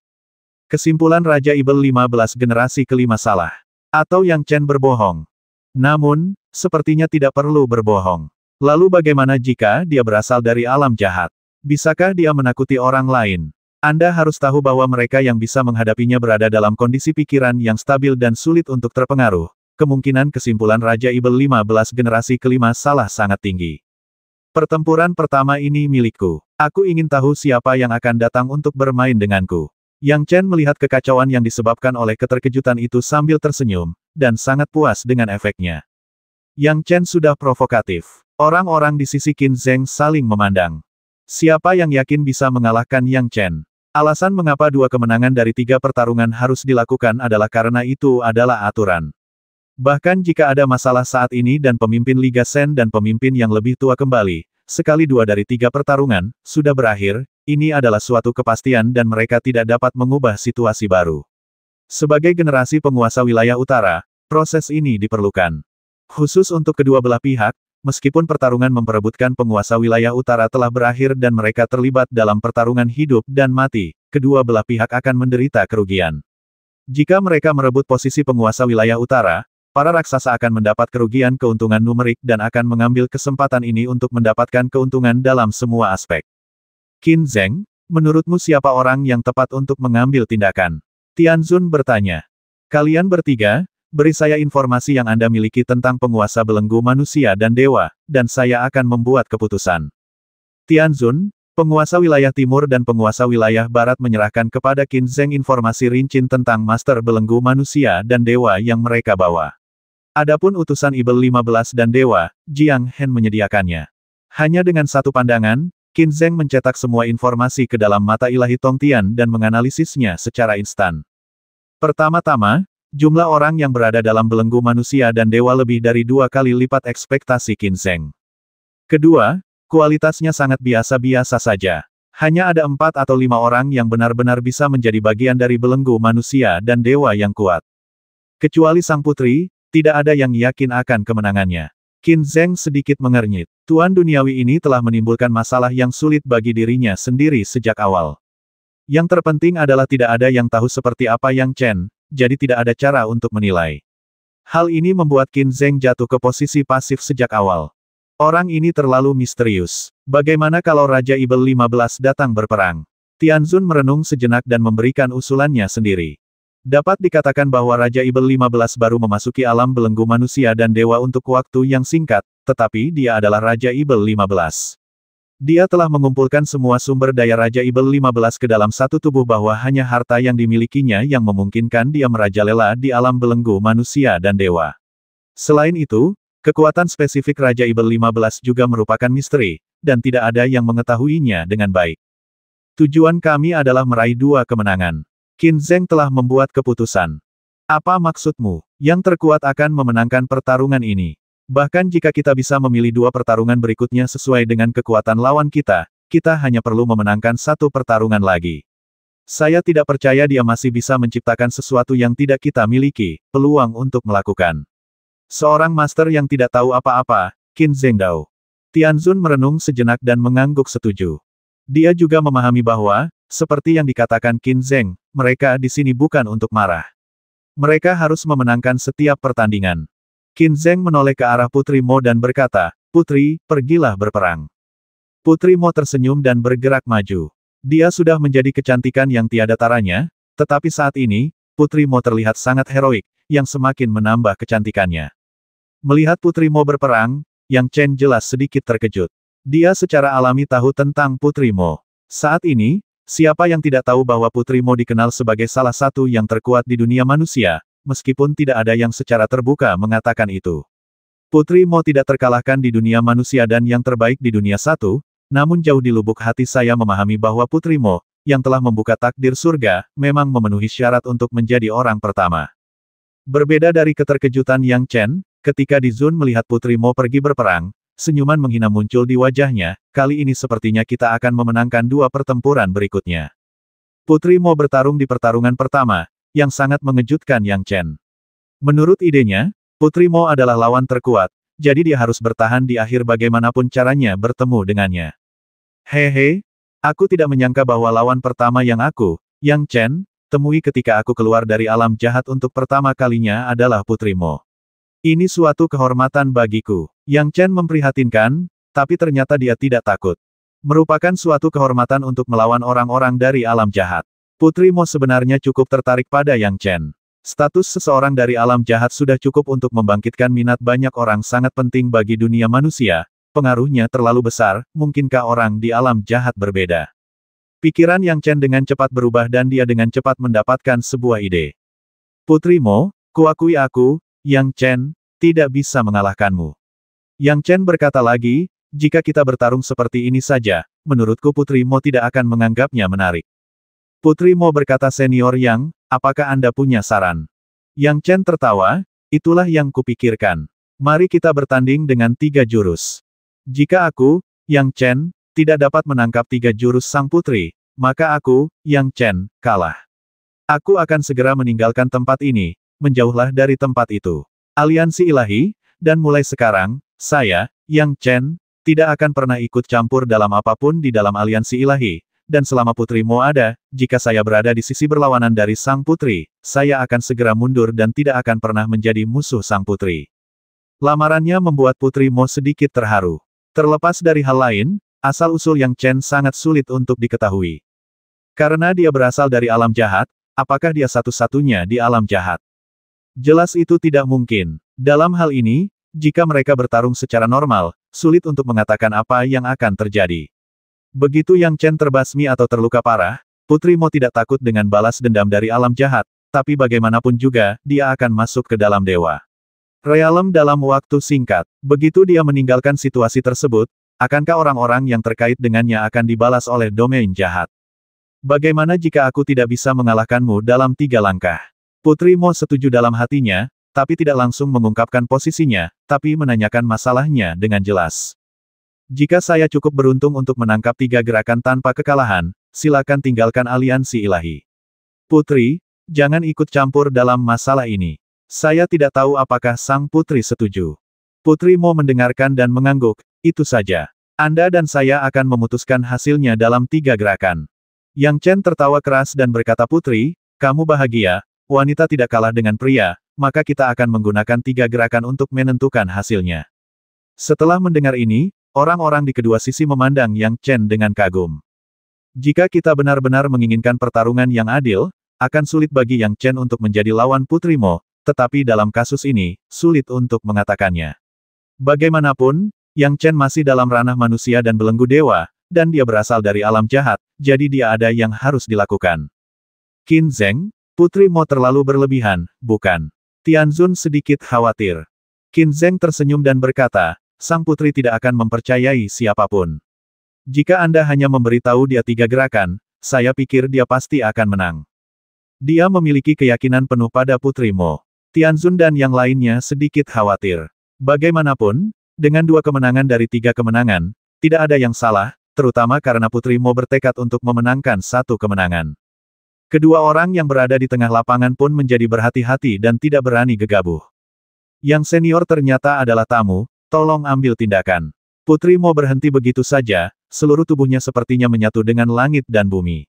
Kesimpulan Raja Ibel 15 generasi kelima salah. Atau Yang Chen berbohong. Namun, sepertinya tidak perlu berbohong. Lalu bagaimana jika dia berasal dari alam jahat? Bisakah dia menakuti orang lain? Anda harus tahu bahwa mereka yang bisa menghadapinya berada dalam kondisi pikiran yang stabil dan sulit untuk terpengaruh. Kemungkinan kesimpulan Raja Ibel 15 generasi kelima salah sangat tinggi. Pertempuran pertama ini milikku. Aku ingin tahu siapa yang akan datang untuk bermain denganku. Yang Chen melihat kekacauan yang disebabkan oleh keterkejutan itu sambil tersenyum, dan sangat puas dengan efeknya. Yang Chen sudah provokatif. Orang-orang di sisi Qin Zeng saling memandang. Siapa yang yakin bisa mengalahkan Yang Chen? Alasan mengapa dua kemenangan dari tiga pertarungan harus dilakukan adalah karena itu adalah aturan. Bahkan jika ada masalah saat ini dan pemimpin Liga Sen dan pemimpin yang lebih tua kembali, sekali dua dari tiga pertarungan, sudah berakhir, ini adalah suatu kepastian dan mereka tidak dapat mengubah situasi baru. Sebagai generasi penguasa wilayah utara, proses ini diperlukan. Khusus untuk kedua belah pihak, Meskipun pertarungan memperebutkan penguasa wilayah utara telah berakhir dan mereka terlibat dalam pertarungan hidup dan mati, kedua belah pihak akan menderita kerugian. Jika mereka merebut posisi penguasa wilayah utara, para raksasa akan mendapat kerugian keuntungan numerik dan akan mengambil kesempatan ini untuk mendapatkan keuntungan dalam semua aspek. Qin Zeng, menurutmu siapa orang yang tepat untuk mengambil tindakan? Tian Zun bertanya. Kalian bertiga, Beri saya informasi yang Anda miliki tentang penguasa belenggu manusia dan dewa, dan saya akan membuat keputusan. Tianzun, penguasa wilayah timur dan penguasa wilayah barat menyerahkan kepada Qin Zeng informasi rincin tentang master belenggu manusia dan dewa yang mereka bawa. Adapun utusan Ibel 15 dan dewa, Jiang Hen menyediakannya. Hanya dengan satu pandangan, Qin Zeng mencetak semua informasi ke dalam mata ilahi Tong Tian dan menganalisisnya secara instan. Pertama-tama, Jumlah orang yang berada dalam belenggu manusia dan dewa lebih dari dua kali lipat ekspektasi Kinseng. Kedua, kualitasnya sangat biasa-biasa saja. Hanya ada empat atau lima orang yang benar-benar bisa menjadi bagian dari belenggu manusia dan dewa yang kuat. Kecuali sang putri, tidak ada yang yakin akan kemenangannya. Qin Zeng sedikit mengernyit. Tuan duniawi ini telah menimbulkan masalah yang sulit bagi dirinya sendiri sejak awal. Yang terpenting adalah tidak ada yang tahu seperti apa yang Chen, jadi tidak ada cara untuk menilai. Hal ini membuat Qin Zheng jatuh ke posisi pasif sejak awal. Orang ini terlalu misterius. Bagaimana kalau Raja Ibel 15 datang berperang? Tianzun merenung sejenak dan memberikan usulannya sendiri. Dapat dikatakan bahwa Raja Ibel 15 baru memasuki alam belenggu manusia dan dewa untuk waktu yang singkat, tetapi dia adalah Raja Ibel 15. Dia telah mengumpulkan semua sumber daya Raja Ibel 15 ke dalam satu tubuh bahwa hanya harta yang dimilikinya yang memungkinkan dia merajalela di alam belenggu manusia dan dewa. Selain itu, kekuatan spesifik Raja Ibel 15 juga merupakan misteri, dan tidak ada yang mengetahuinya dengan baik. Tujuan kami adalah meraih dua kemenangan. Qin Zheng telah membuat keputusan. Apa maksudmu? Yang terkuat akan memenangkan pertarungan ini. Bahkan jika kita bisa memilih dua pertarungan berikutnya sesuai dengan kekuatan lawan kita, kita hanya perlu memenangkan satu pertarungan lagi. Saya tidak percaya dia masih bisa menciptakan sesuatu yang tidak kita miliki, peluang untuk melakukan. Seorang master yang tidak tahu apa-apa, Qin Zhengdao. Tianzun merenung sejenak dan mengangguk setuju. Dia juga memahami bahwa, seperti yang dikatakan Qin Zheng, mereka di sini bukan untuk marah. Mereka harus memenangkan setiap pertandingan. Qin Zheng menoleh ke arah Putri Mo dan berkata, Putri, pergilah berperang. Putri Mo tersenyum dan bergerak maju. Dia sudah menjadi kecantikan yang tiada taranya, tetapi saat ini, Putri Mo terlihat sangat heroik, yang semakin menambah kecantikannya. Melihat Putri Mo berperang, Yang Chen jelas sedikit terkejut. Dia secara alami tahu tentang Putri Mo. Saat ini, siapa yang tidak tahu bahwa Putri Mo dikenal sebagai salah satu yang terkuat di dunia manusia, meskipun tidak ada yang secara terbuka mengatakan itu. Putri Mo tidak terkalahkan di dunia manusia dan yang terbaik di dunia satu, namun jauh di lubuk hati saya memahami bahwa Putri Mo, yang telah membuka takdir surga, memang memenuhi syarat untuk menjadi orang pertama. Berbeda dari keterkejutan Yang Chen, ketika di Zun melihat Putri Mo pergi berperang, senyuman menghina muncul di wajahnya, kali ini sepertinya kita akan memenangkan dua pertempuran berikutnya. Putri Mo bertarung di pertarungan pertama, yang sangat mengejutkan Yang Chen. Menurut idenya, Putri Mo adalah lawan terkuat, jadi dia harus bertahan di akhir bagaimanapun caranya bertemu dengannya. Hehe, aku tidak menyangka bahwa lawan pertama yang aku, Yang Chen, temui ketika aku keluar dari alam jahat untuk pertama kalinya adalah Putri Mo. Ini suatu kehormatan bagiku. Yang Chen memprihatinkan, tapi ternyata dia tidak takut. Merupakan suatu kehormatan untuk melawan orang-orang dari alam jahat. Putri Mo sebenarnya cukup tertarik pada Yang Chen. Status seseorang dari alam jahat sudah cukup untuk membangkitkan minat banyak orang sangat penting bagi dunia manusia, pengaruhnya terlalu besar, mungkinkah orang di alam jahat berbeda. Pikiran Yang Chen dengan cepat berubah dan dia dengan cepat mendapatkan sebuah ide. Putri Mo, kuakui aku, Yang Chen, tidak bisa mengalahkanmu. Yang Chen berkata lagi, jika kita bertarung seperti ini saja, menurutku Putri Mo tidak akan menganggapnya menarik. Putri Mo berkata senior Yang, apakah Anda punya saran? Yang Chen tertawa, itulah yang kupikirkan. Mari kita bertanding dengan tiga jurus. Jika aku, Yang Chen, tidak dapat menangkap tiga jurus sang putri, maka aku, Yang Chen, kalah. Aku akan segera meninggalkan tempat ini, menjauhlah dari tempat itu. Aliansi ilahi, dan mulai sekarang, saya, Yang Chen, tidak akan pernah ikut campur dalam apapun di dalam aliansi ilahi, dan selama Putri Mo ada, jika saya berada di sisi berlawanan dari Sang Putri, saya akan segera mundur dan tidak akan pernah menjadi musuh Sang Putri. Lamarannya membuat Putri Mo sedikit terharu. Terlepas dari hal lain, asal-usul yang Chen sangat sulit untuk diketahui. Karena dia berasal dari alam jahat, apakah dia satu-satunya di alam jahat? Jelas itu tidak mungkin. Dalam hal ini, jika mereka bertarung secara normal, sulit untuk mengatakan apa yang akan terjadi. Begitu Yang Chen terbasmi atau terluka parah, Putri Mo tidak takut dengan balas dendam dari alam jahat, tapi bagaimanapun juga, dia akan masuk ke dalam dewa. Realem dalam waktu singkat. Begitu dia meninggalkan situasi tersebut, akankah orang-orang yang terkait dengannya akan dibalas oleh domain jahat? Bagaimana jika aku tidak bisa mengalahkanmu dalam tiga langkah? Putri Mo setuju dalam hatinya, tapi tidak langsung mengungkapkan posisinya, tapi menanyakan masalahnya dengan jelas. Jika saya cukup beruntung untuk menangkap tiga gerakan tanpa kekalahan, silakan tinggalkan aliansi ilahi. Putri, jangan ikut campur dalam masalah ini. Saya tidak tahu apakah sang putri setuju. Putri mau mendengarkan dan mengangguk, itu saja. Anda dan saya akan memutuskan hasilnya dalam tiga gerakan. Yang Chen tertawa keras dan berkata Putri, kamu bahagia, wanita tidak kalah dengan pria, maka kita akan menggunakan tiga gerakan untuk menentukan hasilnya. Setelah mendengar ini, Orang-orang di kedua sisi memandang Yang Chen dengan kagum. Jika kita benar-benar menginginkan pertarungan yang adil, akan sulit bagi Yang Chen untuk menjadi lawan Putri Mo, tetapi dalam kasus ini, sulit untuk mengatakannya. Bagaimanapun, Yang Chen masih dalam ranah manusia dan belenggu dewa, dan dia berasal dari alam jahat, jadi dia ada yang harus dilakukan. Qin Zeng, Putri Mo terlalu berlebihan, bukan? Tianzun sedikit khawatir. Qin Zeng tersenyum dan berkata, sang putri tidak akan mempercayai siapapun. Jika Anda hanya memberitahu dia tiga gerakan, saya pikir dia pasti akan menang. Dia memiliki keyakinan penuh pada putrimu, Tian Tianzun dan yang lainnya sedikit khawatir. Bagaimanapun, dengan dua kemenangan dari tiga kemenangan, tidak ada yang salah, terutama karena putrimu bertekad untuk memenangkan satu kemenangan. Kedua orang yang berada di tengah lapangan pun menjadi berhati-hati dan tidak berani gegabah. Yang senior ternyata adalah tamu, Tolong ambil tindakan. Putri Mo berhenti begitu saja, seluruh tubuhnya sepertinya menyatu dengan langit dan bumi.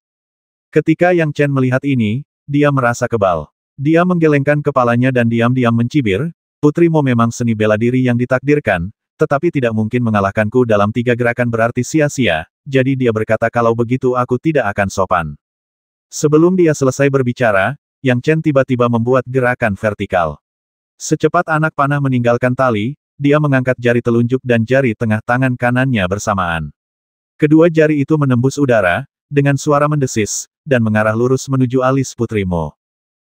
Ketika Yang Chen melihat ini, dia merasa kebal. Dia menggelengkan kepalanya dan diam-diam mencibir, Putri Mo memang seni bela diri yang ditakdirkan, tetapi tidak mungkin mengalahkanku dalam tiga gerakan berarti sia-sia, jadi dia berkata kalau begitu aku tidak akan sopan. Sebelum dia selesai berbicara, Yang Chen tiba-tiba membuat gerakan vertikal. Secepat anak panah meninggalkan tali, dia mengangkat jari telunjuk dan jari tengah tangan kanannya bersamaan. Kedua jari itu menembus udara, dengan suara mendesis, dan mengarah lurus menuju alis putrimu.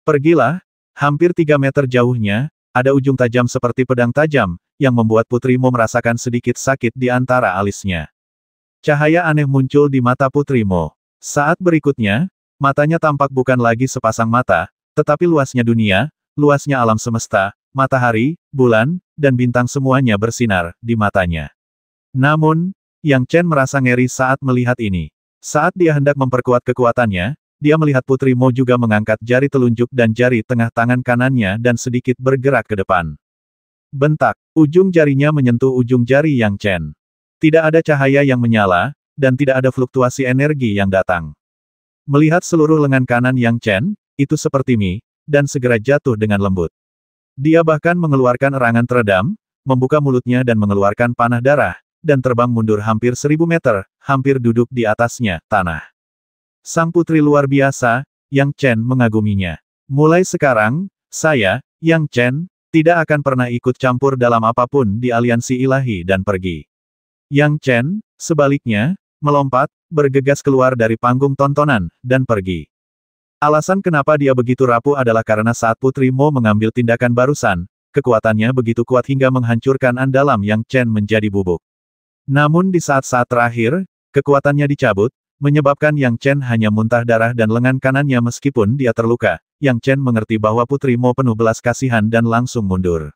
Pergilah, hampir tiga meter jauhnya, ada ujung tajam seperti pedang tajam, yang membuat putrimu merasakan sedikit sakit di antara alisnya. Cahaya aneh muncul di mata putrimu. Saat berikutnya, matanya tampak bukan lagi sepasang mata, tetapi luasnya dunia, luasnya alam semesta, matahari, bulan, dan bintang semuanya bersinar di matanya. Namun, Yang Chen merasa ngeri saat melihat ini. Saat dia hendak memperkuat kekuatannya, dia melihat Putri Mo juga mengangkat jari telunjuk dan jari tengah tangan kanannya dan sedikit bergerak ke depan. Bentak, ujung jarinya menyentuh ujung jari Yang Chen. Tidak ada cahaya yang menyala, dan tidak ada fluktuasi energi yang datang. Melihat seluruh lengan kanan Yang Chen, itu seperti mie, dan segera jatuh dengan lembut. Dia bahkan mengeluarkan erangan teredam, membuka mulutnya dan mengeluarkan panah darah, dan terbang mundur hampir seribu meter, hampir duduk di atasnya, tanah. Sang putri luar biasa, Yang Chen mengaguminya. Mulai sekarang, saya, Yang Chen, tidak akan pernah ikut campur dalam apapun di aliansi ilahi dan pergi. Yang Chen, sebaliknya, melompat, bergegas keluar dari panggung tontonan, dan pergi. Alasan kenapa dia begitu rapuh adalah karena saat Putri Mo mengambil tindakan barusan, kekuatannya begitu kuat hingga menghancurkan andalam yang Chen menjadi bubuk. Namun di saat-saat terakhir, kekuatannya dicabut, menyebabkan Yang Chen hanya muntah darah dan lengan kanannya meskipun dia terluka. Yang Chen mengerti bahwa Putri Mo penuh belas kasihan dan langsung mundur.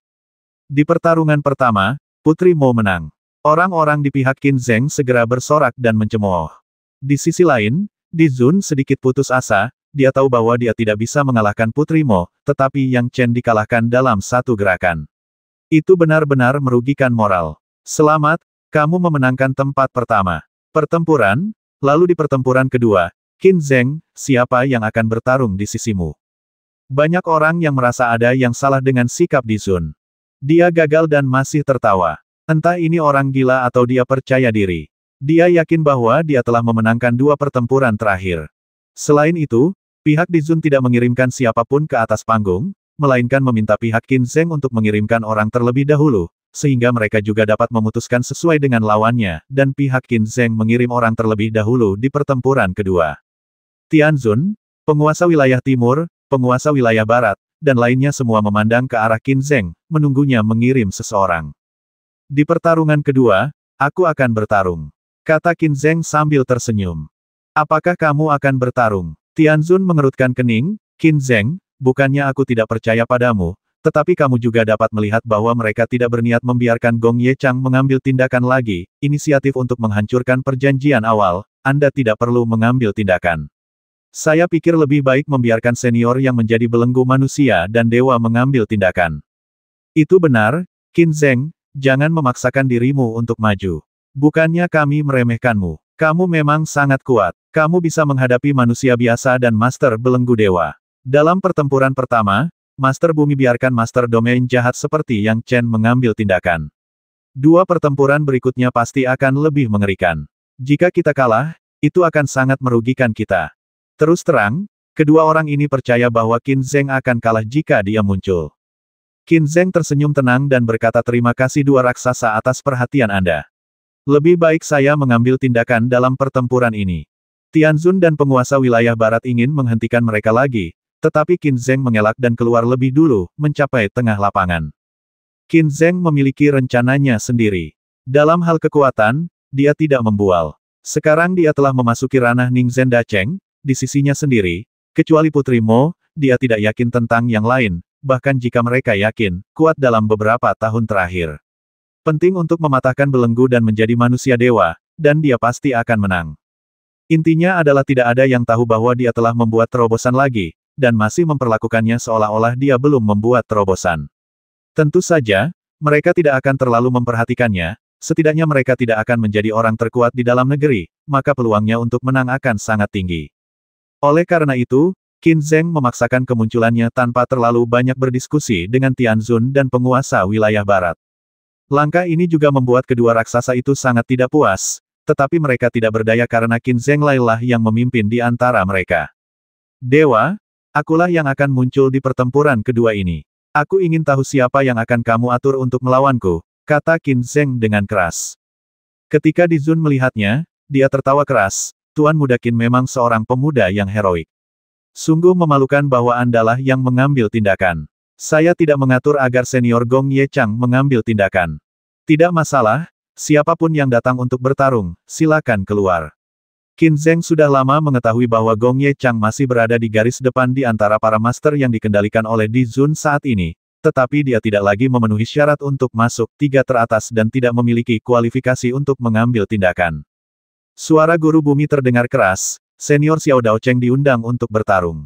Di pertarungan pertama, Putri Mo menang. Orang-orang di pihak Qin Zeng segera bersorak dan mencemooh. Di sisi lain, Di Zun sedikit putus asa, dia tahu bahwa dia tidak bisa mengalahkan Putri Mo, tetapi Yang Chen dikalahkan dalam satu gerakan. Itu benar-benar merugikan moral. Selamat, kamu memenangkan tempat pertama. Pertempuran, lalu di pertempuran kedua, Qin Zeng, siapa yang akan bertarung di sisimu? Banyak orang yang merasa ada yang salah dengan sikap di Zun. Dia gagal dan masih tertawa. Entah ini orang gila atau dia percaya diri. Dia yakin bahwa dia telah memenangkan dua pertempuran terakhir. Selain itu, Pihak Dizun tidak mengirimkan siapapun ke atas panggung, melainkan meminta pihak Qin Zeng untuk mengirimkan orang terlebih dahulu, sehingga mereka juga dapat memutuskan sesuai dengan lawannya, dan pihak Qin Zeng mengirim orang terlebih dahulu di pertempuran kedua. Tianzun, penguasa wilayah timur, penguasa wilayah barat, dan lainnya semua memandang ke arah Qin Zeng, menunggunya mengirim seseorang. Di pertarungan kedua, aku akan bertarung. Kata Qin Zeng sambil tersenyum. Apakah kamu akan bertarung? Tianzun mengerutkan kening, Qin Zeng, bukannya aku tidak percaya padamu, tetapi kamu juga dapat melihat bahwa mereka tidak berniat membiarkan Gong Ye Chang mengambil tindakan lagi, inisiatif untuk menghancurkan perjanjian awal, Anda tidak perlu mengambil tindakan. Saya pikir lebih baik membiarkan senior yang menjadi belenggu manusia dan dewa mengambil tindakan. Itu benar, Qin Zeng, jangan memaksakan dirimu untuk maju. Bukannya kami meremehkanmu. Kamu memang sangat kuat. Kamu bisa menghadapi manusia biasa dan master belenggu dewa. Dalam pertempuran pertama, master bumi biarkan master domain jahat seperti yang Chen mengambil tindakan. Dua pertempuran berikutnya pasti akan lebih mengerikan. Jika kita kalah, itu akan sangat merugikan kita. Terus terang, kedua orang ini percaya bahwa Qin Zheng akan kalah jika dia muncul. Qin Zheng tersenyum tenang dan berkata terima kasih dua raksasa atas perhatian Anda. Lebih baik saya mengambil tindakan dalam pertempuran ini. Tianzun dan penguasa wilayah barat ingin menghentikan mereka lagi, tetapi Qin Zheng mengelak dan keluar lebih dulu, mencapai tengah lapangan. Qin Zheng memiliki rencananya sendiri. Dalam hal kekuatan, dia tidak membual. Sekarang dia telah memasuki ranah Ning Da Cheng. di sisinya sendiri, kecuali Putri Mo, dia tidak yakin tentang yang lain, bahkan jika mereka yakin, kuat dalam beberapa tahun terakhir. Penting untuk mematahkan belenggu dan menjadi manusia dewa, dan dia pasti akan menang. Intinya adalah tidak ada yang tahu bahwa dia telah membuat terobosan lagi, dan masih memperlakukannya seolah-olah dia belum membuat terobosan. Tentu saja, mereka tidak akan terlalu memperhatikannya, setidaknya mereka tidak akan menjadi orang terkuat di dalam negeri, maka peluangnya untuk menang akan sangat tinggi. Oleh karena itu, Qin Zeng memaksakan kemunculannya tanpa terlalu banyak berdiskusi dengan Tianzun dan penguasa wilayah barat. Langkah ini juga membuat kedua raksasa itu sangat tidak puas, tetapi mereka tidak berdaya karena Qin Zheng Lailah yang memimpin di antara mereka. Dewa, akulah yang akan muncul di pertempuran kedua ini. Aku ingin tahu siapa yang akan kamu atur untuk melawanku, kata Qin Zheng dengan keras. Ketika Di Zun melihatnya, dia tertawa keras, Tuan Muda Qin memang seorang pemuda yang heroik. Sungguh memalukan bahwa andalah yang mengambil tindakan. Saya tidak mengatur agar senior Gong Ye Chang mengambil tindakan. Tidak masalah, siapapun yang datang untuk bertarung, silakan keluar. Qin Zeng sudah lama mengetahui bahwa Gong Ye Chang masih berada di garis depan di antara para master yang dikendalikan oleh Di Zun saat ini, tetapi dia tidak lagi memenuhi syarat untuk masuk tiga teratas dan tidak memiliki kualifikasi untuk mengambil tindakan. Suara guru bumi terdengar keras, senior Xiao Dao Cheng diundang untuk bertarung.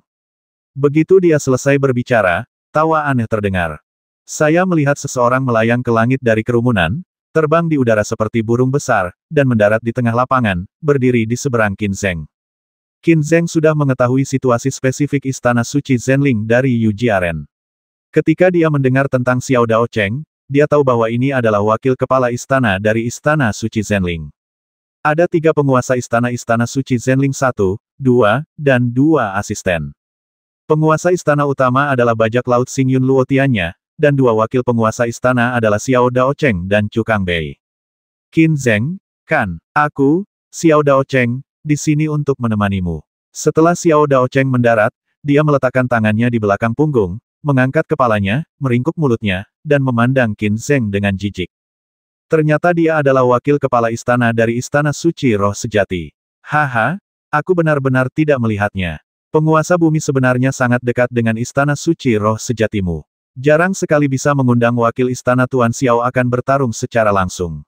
Begitu dia selesai berbicara, Tawa aneh terdengar. Saya melihat seseorang melayang ke langit dari kerumunan, terbang di udara seperti burung besar, dan mendarat di tengah lapangan, berdiri di seberang Qin Qin Kinzeng sudah mengetahui situasi spesifik Istana Suci Zenling dari Yu Jiaren. Ketika dia mendengar tentang Xiao Dao Cheng, dia tahu bahwa ini adalah wakil kepala istana dari Istana Suci Zenling. Ada tiga penguasa istana-istana suci Zenling satu, dua, dan dua asisten. Penguasa istana utama adalah bajak laut Xing Yun dan dua wakil penguasa istana adalah Xiao Dao Cheng dan Chu Bei. Qin Zeng, kan, aku, Xiao Dao Cheng, di sini untuk menemanimu. Setelah Xiao Dao Cheng mendarat, dia meletakkan tangannya di belakang punggung, mengangkat kepalanya, meringkuk mulutnya, dan memandang Qin Zeng dengan jijik. Ternyata dia adalah wakil kepala istana dari Istana Suci Roh Sejati. Haha, aku benar-benar tidak melihatnya. Penguasa bumi sebenarnya sangat dekat dengan istana suci roh sejatimu. Jarang sekali bisa mengundang wakil istana Tuan Xiao akan bertarung secara langsung.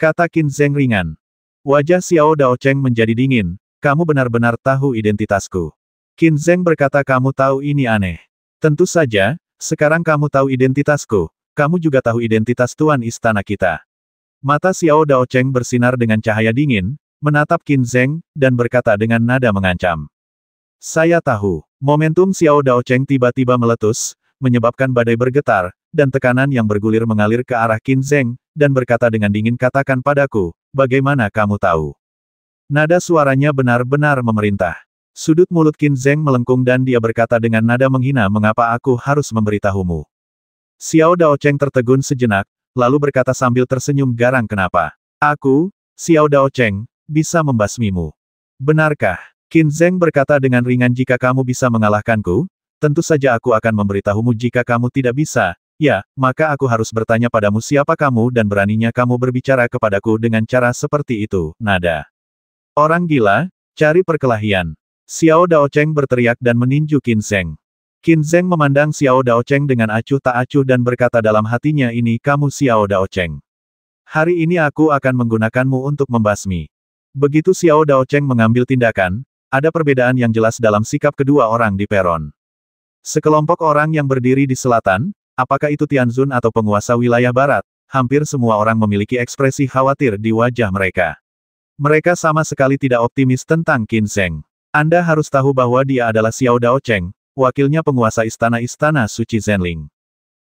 Kata Qin Zeng ringan. Wajah Xiao Dao Cheng menjadi dingin, kamu benar-benar tahu identitasku. Qin Zeng berkata kamu tahu ini aneh. Tentu saja, sekarang kamu tahu identitasku, kamu juga tahu identitas Tuan Istana kita. Mata Xiao Dao Cheng bersinar dengan cahaya dingin, menatap Qin Zeng, dan berkata dengan nada mengancam. Saya tahu, momentum Xiao Dao Cheng tiba-tiba meletus, menyebabkan badai bergetar, dan tekanan yang bergulir mengalir ke arah Qin Zheng, dan berkata dengan dingin katakan padaku, bagaimana kamu tahu? Nada suaranya benar-benar memerintah. Sudut mulut Qin Zheng melengkung dan dia berkata dengan nada menghina mengapa aku harus memberitahumu. Xiao Dao Cheng tertegun sejenak, lalu berkata sambil tersenyum garang kenapa. Aku, Xiao Dao Cheng, bisa membasmimu. Benarkah? Qin Zheng berkata dengan ringan jika kamu bisa mengalahkanku, tentu saja aku akan memberitahumu jika kamu tidak bisa, ya, maka aku harus bertanya padamu siapa kamu dan beraninya kamu berbicara kepadaku dengan cara seperti itu, nada. Orang gila, cari perkelahian. Xiao Daocheng berteriak dan meninju Qin Zheng. Qin Zeng memandang Xiao Daocheng dengan acuh tak acuh dan berkata dalam hatinya ini kamu Xiao Daocheng. Hari ini aku akan menggunakanmu untuk membasmi. Begitu Xiao Daocheng mengambil tindakan, ada perbedaan yang jelas dalam sikap kedua orang di peron. Sekelompok orang yang berdiri di selatan, apakah itu Tianzun atau penguasa wilayah barat, hampir semua orang memiliki ekspresi khawatir di wajah mereka. Mereka sama sekali tidak optimis tentang Qin Zeng. Anda harus tahu bahwa dia adalah Xiao Dao Cheng, wakilnya penguasa istana-istana suci Zhenling.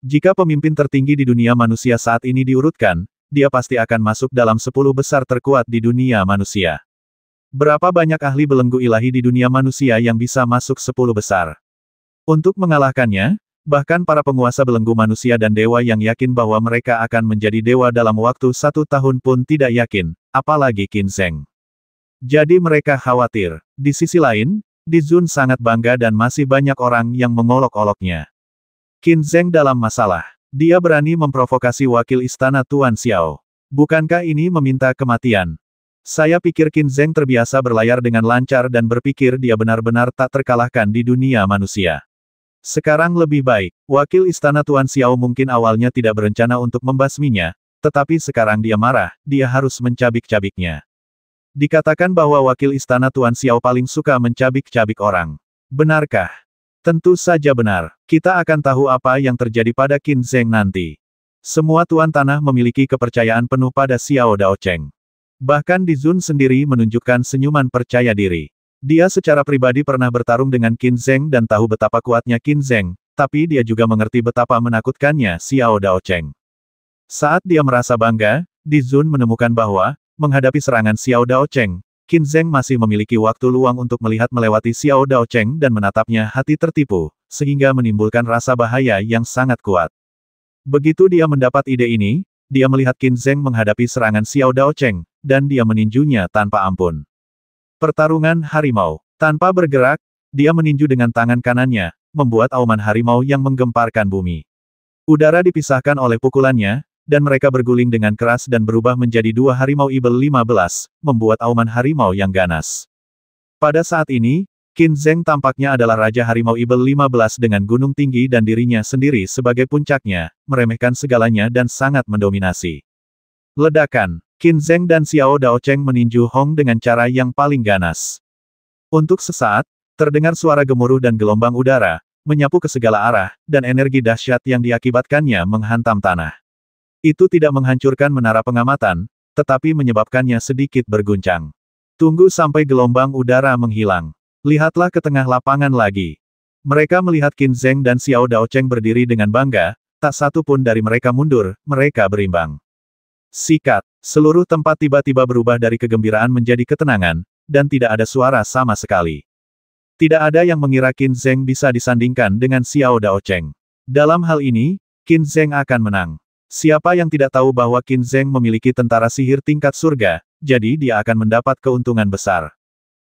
Jika pemimpin tertinggi di dunia manusia saat ini diurutkan, dia pasti akan masuk dalam sepuluh besar terkuat di dunia manusia. Berapa banyak ahli belenggu ilahi di dunia manusia yang bisa masuk sepuluh besar? Untuk mengalahkannya, bahkan para penguasa belenggu manusia dan dewa yang yakin bahwa mereka akan menjadi dewa dalam waktu satu tahun pun tidak yakin, apalagi Zheng. Jadi mereka khawatir. Di sisi lain, Di Zun sangat bangga dan masih banyak orang yang mengolok-oloknya. Zheng dalam masalah. Dia berani memprovokasi wakil istana Tuan Xiao. Bukankah ini meminta kematian? Saya pikir Qin Zheng terbiasa berlayar dengan lancar dan berpikir dia benar-benar tak terkalahkan di dunia manusia. Sekarang lebih baik, wakil istana Tuan Xiao mungkin awalnya tidak berencana untuk membasminya, tetapi sekarang dia marah, dia harus mencabik-cabiknya. Dikatakan bahwa wakil istana Tuan Xiao paling suka mencabik-cabik orang. Benarkah? Tentu saja benar. Kita akan tahu apa yang terjadi pada Qin Zheng nanti. Semua tuan tanah memiliki kepercayaan penuh pada Xiao Dao Cheng. Bahkan Di Zun sendiri menunjukkan senyuman percaya diri. Dia secara pribadi pernah bertarung dengan Qin Zheng dan tahu betapa kuatnya Qin Zheng, tapi dia juga mengerti betapa menakutkannya Xiao Dao Cheng. Saat dia merasa bangga, Di Zun menemukan bahwa, menghadapi serangan Xiao Dao Cheng, Qin Zheng masih memiliki waktu luang untuk melihat melewati Xiao Dao Cheng dan menatapnya hati tertipu, sehingga menimbulkan rasa bahaya yang sangat kuat. Begitu dia mendapat ide ini, dia melihat Qin Zheng menghadapi serangan Xiao Dao Cheng, dan dia meninjunya tanpa ampun. Pertarungan Harimau. Tanpa bergerak, dia meninju dengan tangan kanannya, membuat auman harimau yang menggemparkan bumi. Udara dipisahkan oleh pukulannya, dan mereka berguling dengan keras dan berubah menjadi dua harimau ibel 15, membuat auman harimau yang ganas. Pada saat ini, Qin Zheng tampaknya adalah Raja Harimau Ibel 15 dengan gunung tinggi dan dirinya sendiri sebagai puncaknya, meremehkan segalanya dan sangat mendominasi. Ledakan, Qin Zheng dan Xiao Dao Cheng meninju Hong dengan cara yang paling ganas. Untuk sesaat, terdengar suara gemuruh dan gelombang udara, menyapu ke segala arah, dan energi dahsyat yang diakibatkannya menghantam tanah. Itu tidak menghancurkan menara pengamatan, tetapi menyebabkannya sedikit berguncang. Tunggu sampai gelombang udara menghilang. Lihatlah ke tengah lapangan lagi. Mereka melihat Qin Zheng dan Xiao Dao Cheng berdiri dengan bangga, tak satu pun dari mereka mundur, mereka berimbang. Sikat, seluruh tempat tiba-tiba berubah dari kegembiraan menjadi ketenangan, dan tidak ada suara sama sekali. Tidak ada yang mengira Qin Zheng bisa disandingkan dengan Xiao Dao Cheng. Dalam hal ini, Qin Zheng akan menang. Siapa yang tidak tahu bahwa Qin Zheng memiliki tentara sihir tingkat surga, jadi dia akan mendapat keuntungan besar.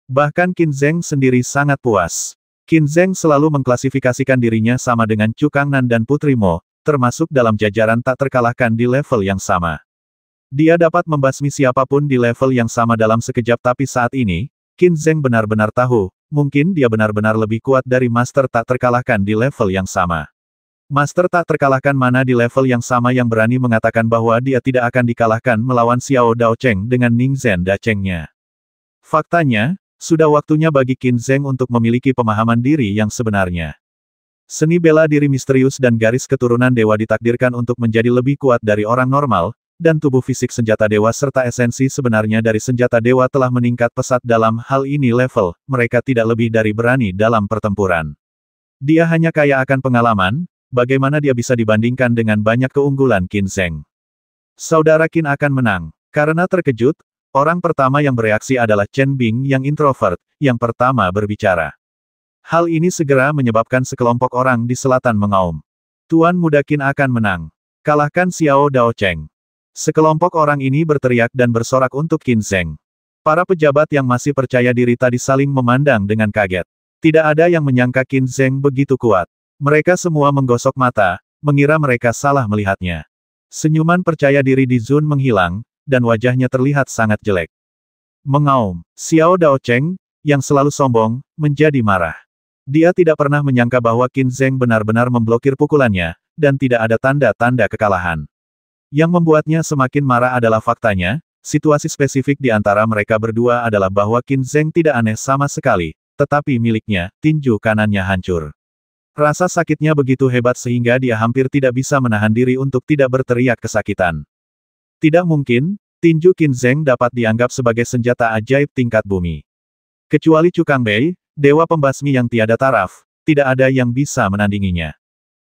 Bahkan Qin Zheng sendiri sangat puas. Qin Zheng selalu mengklasifikasikan dirinya sama dengan Chu Kang Nan dan Putri Mo, termasuk dalam jajaran tak terkalahkan di level yang sama. Dia dapat membasmi siapapun di level yang sama dalam sekejap tapi saat ini, Qin Zheng benar-benar tahu, mungkin dia benar-benar lebih kuat dari Master tak terkalahkan di level yang sama. Master tak terkalahkan mana di level yang sama yang berani mengatakan bahwa dia tidak akan dikalahkan melawan Xiao Dao Cheng dengan Ning Zhen Da Chengnya. Faktanya, sudah waktunya bagi Qin Zheng untuk memiliki pemahaman diri yang sebenarnya. Seni bela diri misterius dan garis keturunan dewa ditakdirkan untuk menjadi lebih kuat dari orang normal, dan tubuh fisik senjata dewa serta esensi sebenarnya dari senjata dewa telah meningkat pesat dalam hal ini level, mereka tidak lebih dari berani dalam pertempuran. Dia hanya kaya akan pengalaman, bagaimana dia bisa dibandingkan dengan banyak keunggulan Qin Zheng. Saudara Qin akan menang. Karena terkejut, Orang pertama yang bereaksi adalah Chen Bing yang introvert, yang pertama berbicara. Hal ini segera menyebabkan sekelompok orang di selatan mengaum. Tuan muda Qin akan menang. Kalahkan Xiao Dao Cheng. Sekelompok orang ini berteriak dan bersorak untuk Qin Zeng. Para pejabat yang masih percaya diri tadi saling memandang dengan kaget. Tidak ada yang menyangka Qin Zeng begitu kuat. Mereka semua menggosok mata, mengira mereka salah melihatnya. Senyuman percaya diri di Zun menghilang, dan wajahnya terlihat sangat jelek. Mengaum, Xiao Dao Cheng, yang selalu sombong, menjadi marah. Dia tidak pernah menyangka bahwa Qin Zheng benar-benar memblokir pukulannya, dan tidak ada tanda-tanda kekalahan. Yang membuatnya semakin marah adalah faktanya, situasi spesifik di antara mereka berdua adalah bahwa Qin Zheng tidak aneh sama sekali, tetapi miliknya, tinju kanannya hancur. Rasa sakitnya begitu hebat sehingga dia hampir tidak bisa menahan diri untuk tidak berteriak kesakitan. Tidak mungkin, tinju Kinzeng dapat dianggap sebagai senjata ajaib tingkat bumi. Kecuali Cukang Bei, dewa pembasmi yang tiada taraf, tidak ada yang bisa menandinginya.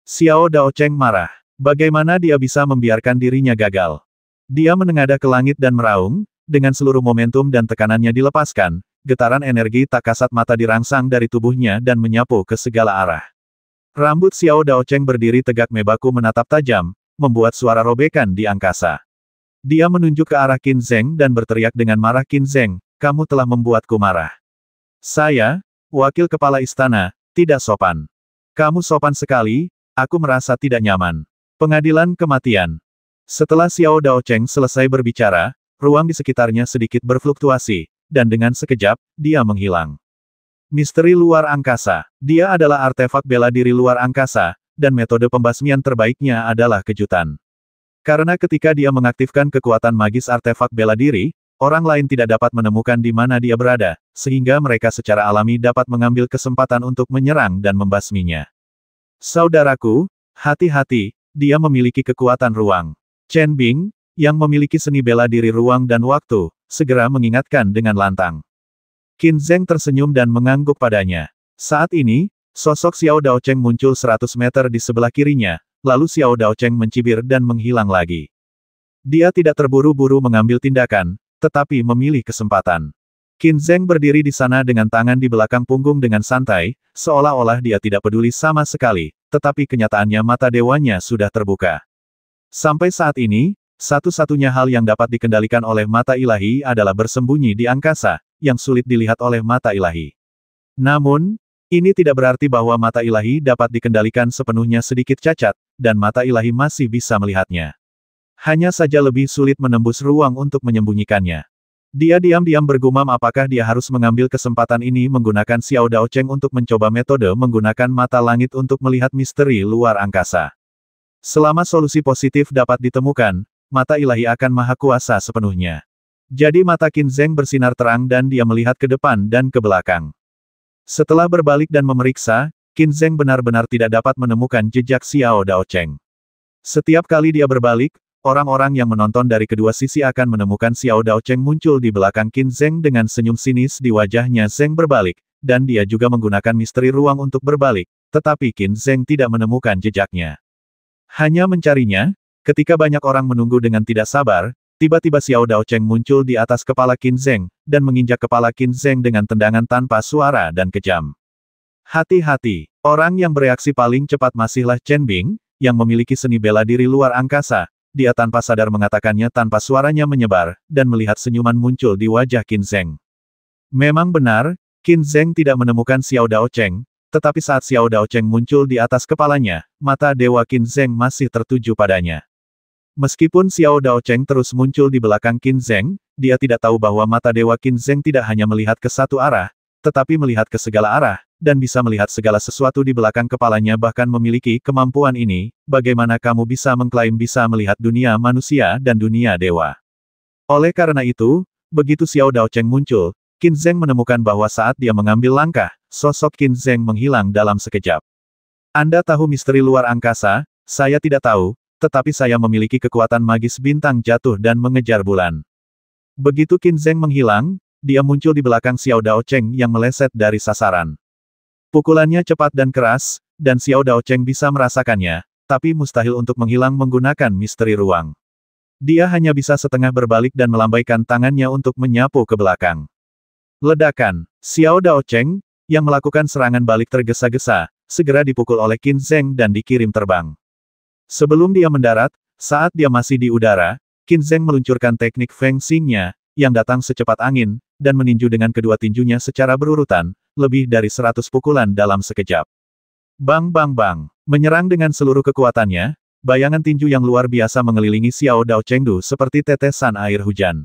Xiao Daocheng marah. Bagaimana dia bisa membiarkan dirinya gagal? Dia menengadah ke langit dan meraung, dengan seluruh momentum dan tekanannya dilepaskan, getaran energi tak kasat mata dirangsang dari tubuhnya dan menyapu ke segala arah. Rambut Xiao Daocheng berdiri tegak mebaku menatap tajam, membuat suara robekan di angkasa. Dia menunjuk ke arah Qin Zheng dan berteriak dengan marah Qin Zheng, kamu telah membuatku marah. Saya, wakil kepala istana, tidak sopan. Kamu sopan sekali, aku merasa tidak nyaman. Pengadilan kematian. Setelah Xiao Dao Cheng selesai berbicara, ruang di sekitarnya sedikit berfluktuasi, dan dengan sekejap, dia menghilang. Misteri luar angkasa. Dia adalah artefak bela diri luar angkasa, dan metode pembasmian terbaiknya adalah kejutan. Karena ketika dia mengaktifkan kekuatan magis artefak bela diri, orang lain tidak dapat menemukan di mana dia berada, sehingga mereka secara alami dapat mengambil kesempatan untuk menyerang dan membasminya. Saudaraku, hati-hati, dia memiliki kekuatan ruang. Chen Bing, yang memiliki seni bela diri ruang dan waktu, segera mengingatkan dengan lantang. Qin Zheng tersenyum dan mengangguk padanya. Saat ini, sosok Xiao Dao Cheng muncul 100 meter di sebelah kirinya, lalu Xiao Daocheng mencibir dan menghilang lagi. Dia tidak terburu-buru mengambil tindakan, tetapi memilih kesempatan. Qin Zheng berdiri di sana dengan tangan di belakang punggung dengan santai, seolah-olah dia tidak peduli sama sekali, tetapi kenyataannya mata dewanya sudah terbuka. Sampai saat ini, satu-satunya hal yang dapat dikendalikan oleh mata ilahi adalah bersembunyi di angkasa, yang sulit dilihat oleh mata ilahi. Namun, ini tidak berarti bahwa mata ilahi dapat dikendalikan sepenuhnya sedikit cacat, dan mata ilahi masih bisa melihatnya. Hanya saja lebih sulit menembus ruang untuk menyembunyikannya. Dia diam-diam bergumam apakah dia harus mengambil kesempatan ini menggunakan Xiao Dao Cheng untuk mencoba metode menggunakan mata langit untuk melihat misteri luar angkasa. Selama solusi positif dapat ditemukan, mata ilahi akan maha kuasa sepenuhnya. Jadi mata Qin Zeng bersinar terang dan dia melihat ke depan dan ke belakang. Setelah berbalik dan memeriksa, Qin Zeng benar-benar tidak dapat menemukan jejak Xiao Dao Cheng. Setiap kali dia berbalik, orang-orang yang menonton dari kedua sisi akan menemukan Xiao Dao Cheng muncul di belakang Qin Zeng dengan senyum sinis di wajahnya Zeng berbalik, dan dia juga menggunakan misteri ruang untuk berbalik, tetapi Qin Zeng tidak menemukan jejaknya. Hanya mencarinya, ketika banyak orang menunggu dengan tidak sabar, Tiba-tiba Xiao Dao Cheng muncul di atas kepala Qin Zeng, dan menginjak kepala Qin Zeng dengan tendangan tanpa suara dan kejam. Hati-hati, orang yang bereaksi paling cepat masihlah Chen Bing, yang memiliki seni bela diri luar angkasa. Dia tanpa sadar mengatakannya tanpa suaranya menyebar, dan melihat senyuman muncul di wajah Qin Zheng. Memang benar, Qin Zheng tidak menemukan Xiao Dao Cheng, tetapi saat Xiao Dao Cheng muncul di atas kepalanya, mata Dewa Qin Zheng masih tertuju padanya. Meskipun Xiao Dao Cheng terus muncul di belakang Qin Zheng, dia tidak tahu bahwa mata Dewa Qin Zheng tidak hanya melihat ke satu arah, tetapi melihat ke segala arah, dan bisa melihat segala sesuatu di belakang kepalanya bahkan memiliki kemampuan ini, bagaimana kamu bisa mengklaim bisa melihat dunia manusia dan dunia dewa? Oleh karena itu, begitu Xiao Dao Cheng muncul, Qin Zheng menemukan bahwa saat dia mengambil langkah, sosok Qin Zheng menghilang dalam sekejap. Anda tahu misteri luar angkasa? Saya tidak tahu, tetapi saya memiliki kekuatan magis bintang jatuh dan mengejar bulan. Begitu Qin Zheng menghilang, dia muncul di belakang Xiao Dao Cheng yang meleset dari sasaran. Pukulannya cepat dan keras, dan Xiao Dao Cheng bisa merasakannya, tapi mustahil untuk menghilang menggunakan misteri ruang. Dia hanya bisa setengah berbalik dan melambaikan tangannya untuk menyapu ke belakang. Ledakan, Xiao Dao Cheng, yang melakukan serangan balik tergesa-gesa, segera dipukul oleh Qin Zheng dan dikirim terbang. Sebelum dia mendarat, saat dia masih di udara, Qin Zheng meluncurkan teknik Feng Xingnya, yang datang secepat angin, dan meninju dengan kedua tinjunya secara berurutan, lebih dari seratus pukulan dalam sekejap. Bang bang bang, menyerang dengan seluruh kekuatannya, bayangan tinju yang luar biasa mengelilingi Xiao Dao Chengdu seperti tetesan air hujan.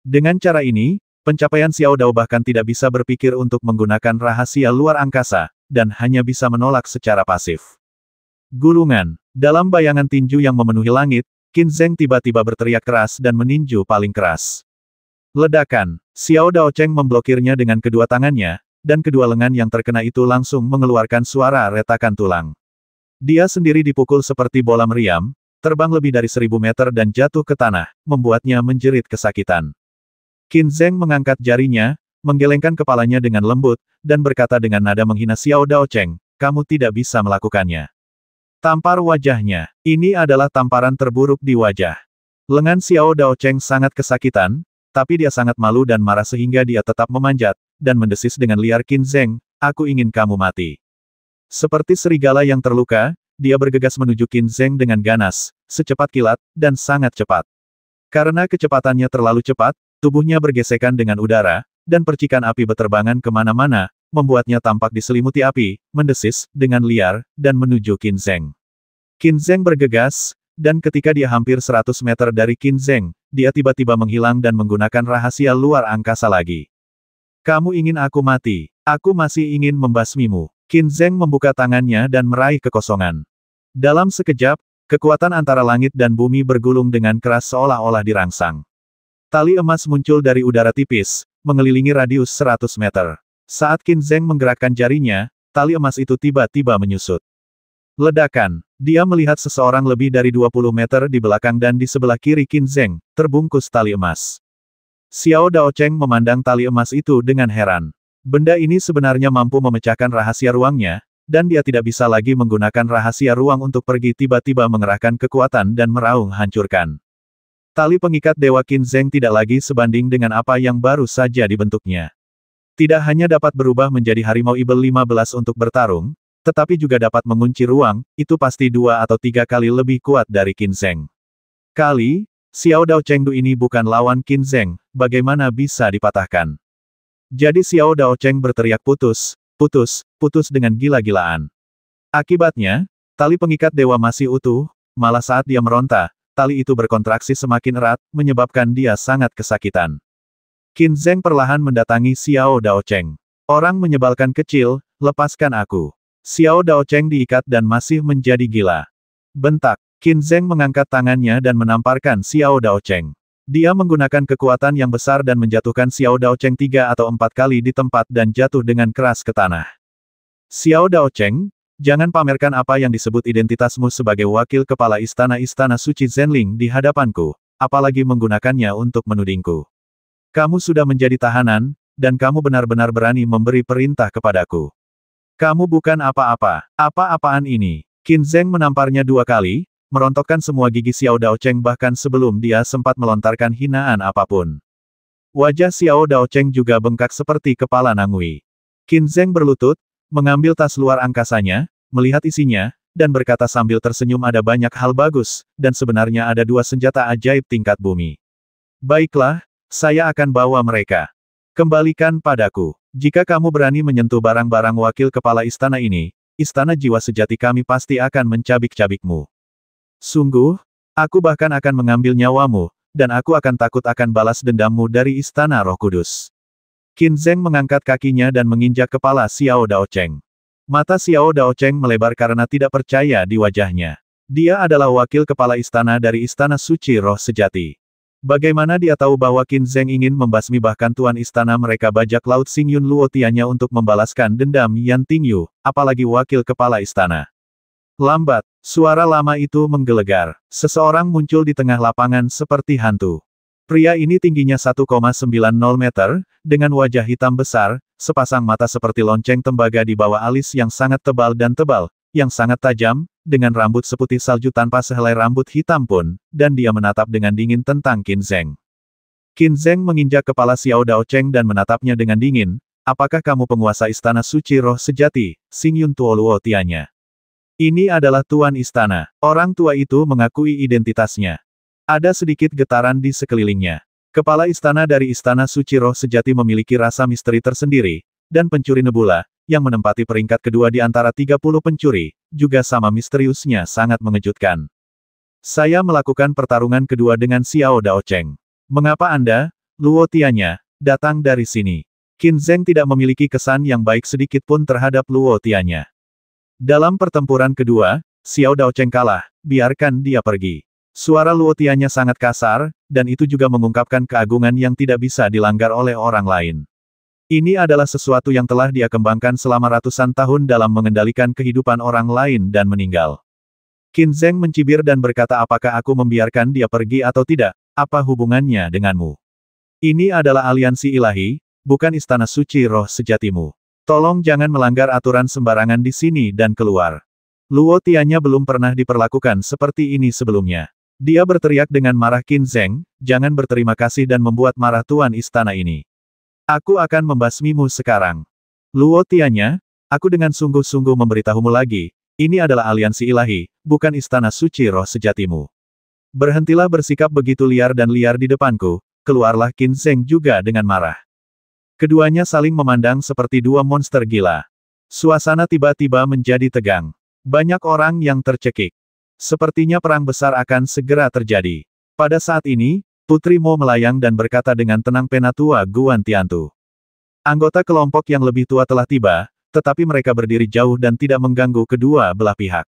Dengan cara ini, pencapaian Xiao Dao bahkan tidak bisa berpikir untuk menggunakan rahasia luar angkasa, dan hanya bisa menolak secara pasif. Gulungan, dalam bayangan tinju yang memenuhi langit, Qin Zeng tiba-tiba berteriak keras dan meninju paling keras. Ledakan, Xiao Dao Cheng memblokirnya dengan kedua tangannya, dan kedua lengan yang terkena itu langsung mengeluarkan suara retakan tulang. Dia sendiri dipukul seperti bola meriam, terbang lebih dari seribu meter dan jatuh ke tanah, membuatnya menjerit kesakitan. Qin Zeng mengangkat jarinya, menggelengkan kepalanya dengan lembut, dan berkata dengan nada menghina Xiao Dao Cheng, kamu tidak bisa melakukannya. Tampar wajahnya, ini adalah tamparan terburuk di wajah. Lengan Xiao Dao Cheng sangat kesakitan, tapi dia sangat malu dan marah sehingga dia tetap memanjat, dan mendesis dengan liar Qin Zheng, aku ingin kamu mati. Seperti serigala yang terluka, dia bergegas menuju Qin Zheng dengan ganas, secepat kilat, dan sangat cepat. Karena kecepatannya terlalu cepat, tubuhnya bergesekan dengan udara, dan percikan api beterbangan kemana-mana, membuatnya tampak diselimuti api, mendesis, dengan liar, dan menuju Qin Zheng. Qin Zheng bergegas, dan ketika dia hampir 100 meter dari Qin Zheng, dia tiba-tiba menghilang dan menggunakan rahasia luar angkasa lagi. Kamu ingin aku mati, aku masih ingin membasmimu. Qin Zheng membuka tangannya dan meraih kekosongan. Dalam sekejap, kekuatan antara langit dan bumi bergulung dengan keras seolah-olah dirangsang. Tali emas muncul dari udara tipis, mengelilingi radius 100 meter. Saat Qin Zheng menggerakkan jarinya, tali emas itu tiba-tiba menyusut. Ledakan, dia melihat seseorang lebih dari 20 meter di belakang dan di sebelah kiri Qin Zheng, terbungkus tali emas. Xiao Daocheng memandang tali emas itu dengan heran. Benda ini sebenarnya mampu memecahkan rahasia ruangnya, dan dia tidak bisa lagi menggunakan rahasia ruang untuk pergi tiba-tiba mengerahkan kekuatan dan meraung hancurkan. Tali pengikat Dewa Qin Zeng tidak lagi sebanding dengan apa yang baru saja dibentuknya. Tidak hanya dapat berubah menjadi harimau ibel 15 untuk bertarung, tetapi juga dapat mengunci ruang, itu pasti dua atau tiga kali lebih kuat dari Qin Zeng. Kali, Xiao Dao Chengdu ini bukan lawan Qin Zheng, bagaimana bisa dipatahkan? Jadi Xiao Dao Cheng berteriak putus, putus, putus dengan gila-gilaan. Akibatnya, tali pengikat dewa masih utuh, malah saat dia meronta, tali itu berkontraksi semakin erat, menyebabkan dia sangat kesakitan. Qin Zheng perlahan mendatangi Xiao Dao Cheng. Orang menyebalkan kecil, lepaskan aku. Xiao Dao Cheng diikat dan masih menjadi gila. Bentak, Qin Zheng mengangkat tangannya dan menamparkan Xiao Dao Cheng. Dia menggunakan kekuatan yang besar dan menjatuhkan Xiao Dao Cheng tiga atau empat kali di tempat dan jatuh dengan keras ke tanah. Xiao Dao Cheng, jangan pamerkan apa yang disebut identitasmu sebagai wakil kepala istana-istana suci Zenling di hadapanku, apalagi menggunakannya untuk menudingku. Kamu sudah menjadi tahanan, dan kamu benar-benar berani memberi perintah kepadaku. Kamu bukan apa-apa, apa-apaan ini. Qin Zheng menamparnya dua kali, merontokkan semua gigi Xiao Dao Cheng bahkan sebelum dia sempat melontarkan hinaan apapun. Wajah Xiao Dao Cheng juga bengkak seperti kepala Nangui. Qin Zheng berlutut, mengambil tas luar angkasanya, melihat isinya, dan berkata sambil tersenyum ada banyak hal bagus, dan sebenarnya ada dua senjata ajaib tingkat bumi. Baiklah, saya akan bawa mereka. Kembalikan padaku. Jika kamu berani menyentuh barang-barang wakil kepala istana ini, istana jiwa sejati kami pasti akan mencabik-cabikmu. Sungguh, aku bahkan akan mengambil nyawamu, dan aku akan takut akan balas dendammu dari Istana Roh Kudus. Qin Zheng mengangkat kakinya dan menginjak kepala Xiao Dao Cheng. Mata Xiao Dao Cheng melebar karena tidak percaya di wajahnya. Dia adalah wakil kepala istana dari Istana Suci Roh Sejati. Bagaimana dia tahu bahwa Qin Zheng ingin membasmi bahkan tuan istana mereka bajak laut Xing Yun Luotianya untuk membalaskan dendam Yan Tingyu, apalagi wakil kepala istana. Lambat, suara lama itu menggelegar. Seseorang muncul di tengah lapangan seperti hantu. Pria ini tingginya 1,90 meter, dengan wajah hitam besar, sepasang mata seperti lonceng tembaga di bawah alis yang sangat tebal dan tebal, yang sangat tajam, dengan rambut seputih salju tanpa sehelai rambut hitam pun, dan dia menatap dengan dingin tentang Qin Zheng. Qin Zheng menginjak kepala Xiao Dao Cheng dan menatapnya dengan dingin, apakah kamu penguasa istana suci roh sejati, Xing Yun Tuo Tianya? Ini adalah tuan istana. Orang tua itu mengakui identitasnya. Ada sedikit getaran di sekelilingnya. Kepala istana dari Istana Suci Roh Sejati memiliki rasa misteri tersendiri, dan pencuri nebula, yang menempati peringkat kedua di antara 30 pencuri, juga sama misteriusnya sangat mengejutkan. Saya melakukan pertarungan kedua dengan Xiao Dao Cheng. Mengapa Anda, Luo Tianya, datang dari sini? Qin Zheng tidak memiliki kesan yang baik sedikit pun terhadap Luo Tianya. Dalam pertempuran kedua, Xiao Daocheng kalah, biarkan dia pergi. Suara Luotianya sangat kasar, dan itu juga mengungkapkan keagungan yang tidak bisa dilanggar oleh orang lain. Ini adalah sesuatu yang telah dia kembangkan selama ratusan tahun dalam mengendalikan kehidupan orang lain dan meninggal. Qin Zheng mencibir dan berkata apakah aku membiarkan dia pergi atau tidak, apa hubungannya denganmu? Ini adalah aliansi ilahi, bukan istana suci roh sejatimu. Tolong jangan melanggar aturan sembarangan di sini dan keluar. Luo Tianya belum pernah diperlakukan seperti ini sebelumnya. Dia berteriak dengan marah Qin Zeng, jangan berterima kasih dan membuat marah tuan istana ini. Aku akan membasmimu sekarang. Luo Tianya, aku dengan sungguh-sungguh memberitahumu lagi, ini adalah aliansi ilahi, bukan istana suci roh sejatimu. Berhentilah bersikap begitu liar dan liar di depanku, keluarlah Qin Zeng juga dengan marah. Keduanya saling memandang seperti dua monster gila. Suasana tiba-tiba menjadi tegang. Banyak orang yang tercekik. Sepertinya perang besar akan segera terjadi. Pada saat ini, Putri Mo melayang dan berkata dengan tenang penatua Guan Tiantu. Anggota kelompok yang lebih tua telah tiba, tetapi mereka berdiri jauh dan tidak mengganggu kedua belah pihak.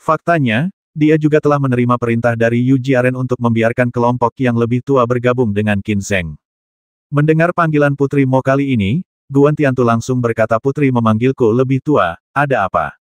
Faktanya, dia juga telah menerima perintah dari Yu Jiaren untuk membiarkan kelompok yang lebih tua bergabung dengan Kinseng. Mendengar panggilan Putri Mo kali ini, Guan Tiantu langsung berkata Putri memanggilku lebih tua, ada apa?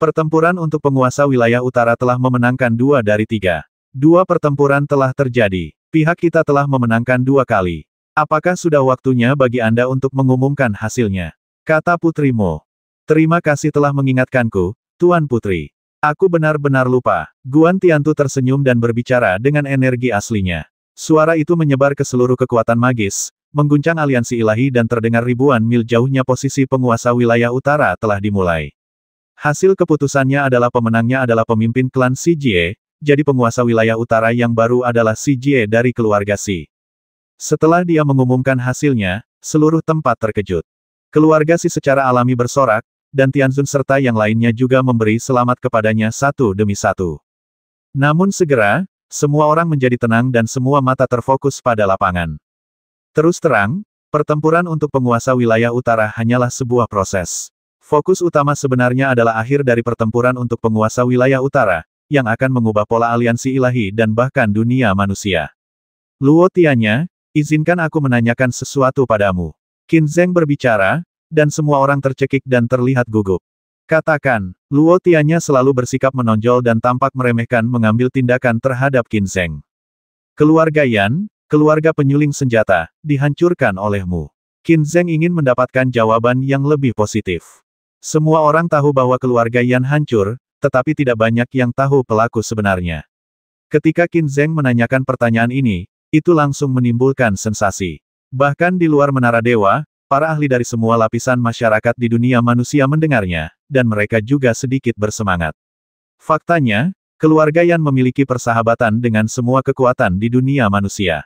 Pertempuran untuk penguasa wilayah utara telah memenangkan dua dari tiga. Dua pertempuran telah terjadi. Pihak kita telah memenangkan dua kali. Apakah sudah waktunya bagi Anda untuk mengumumkan hasilnya? Kata Putri Mo. Terima kasih telah mengingatkanku, Tuan Putri. Aku benar-benar lupa. Guan Tiantu tersenyum dan berbicara dengan energi aslinya. Suara itu menyebar ke seluruh kekuatan magis, mengguncang aliansi ilahi dan terdengar ribuan mil jauhnya posisi penguasa wilayah utara telah dimulai. Hasil keputusannya adalah pemenangnya adalah pemimpin klan Si Jie, jadi penguasa wilayah utara yang baru adalah Si Jie dari keluarga Si. Setelah dia mengumumkan hasilnya, seluruh tempat terkejut. Keluarga Si secara alami bersorak, dan Tianzun serta yang lainnya juga memberi selamat kepadanya satu demi satu. Namun segera, semua orang menjadi tenang dan semua mata terfokus pada lapangan. Terus terang, pertempuran untuk penguasa wilayah utara hanyalah sebuah proses. Fokus utama sebenarnya adalah akhir dari pertempuran untuk penguasa wilayah utara, yang akan mengubah pola aliansi ilahi dan bahkan dunia manusia. Luo Tianya, izinkan aku menanyakan sesuatu padamu. Qin Zheng berbicara, dan semua orang tercekik dan terlihat gugup. Katakan, Luo Tianya selalu bersikap menonjol dan tampak meremehkan mengambil tindakan terhadap Qin Zheng. Keluarga Yan, keluarga penyuling senjata, dihancurkan olehmu. Qin Zheng ingin mendapatkan jawaban yang lebih positif. Semua orang tahu bahwa keluarga Yan hancur, tetapi tidak banyak yang tahu pelaku sebenarnya. Ketika Qin Zheng menanyakan pertanyaan ini, itu langsung menimbulkan sensasi. Bahkan di luar menara dewa, para ahli dari semua lapisan masyarakat di dunia manusia mendengarnya, dan mereka juga sedikit bersemangat. Faktanya, keluarga Yan memiliki persahabatan dengan semua kekuatan di dunia manusia.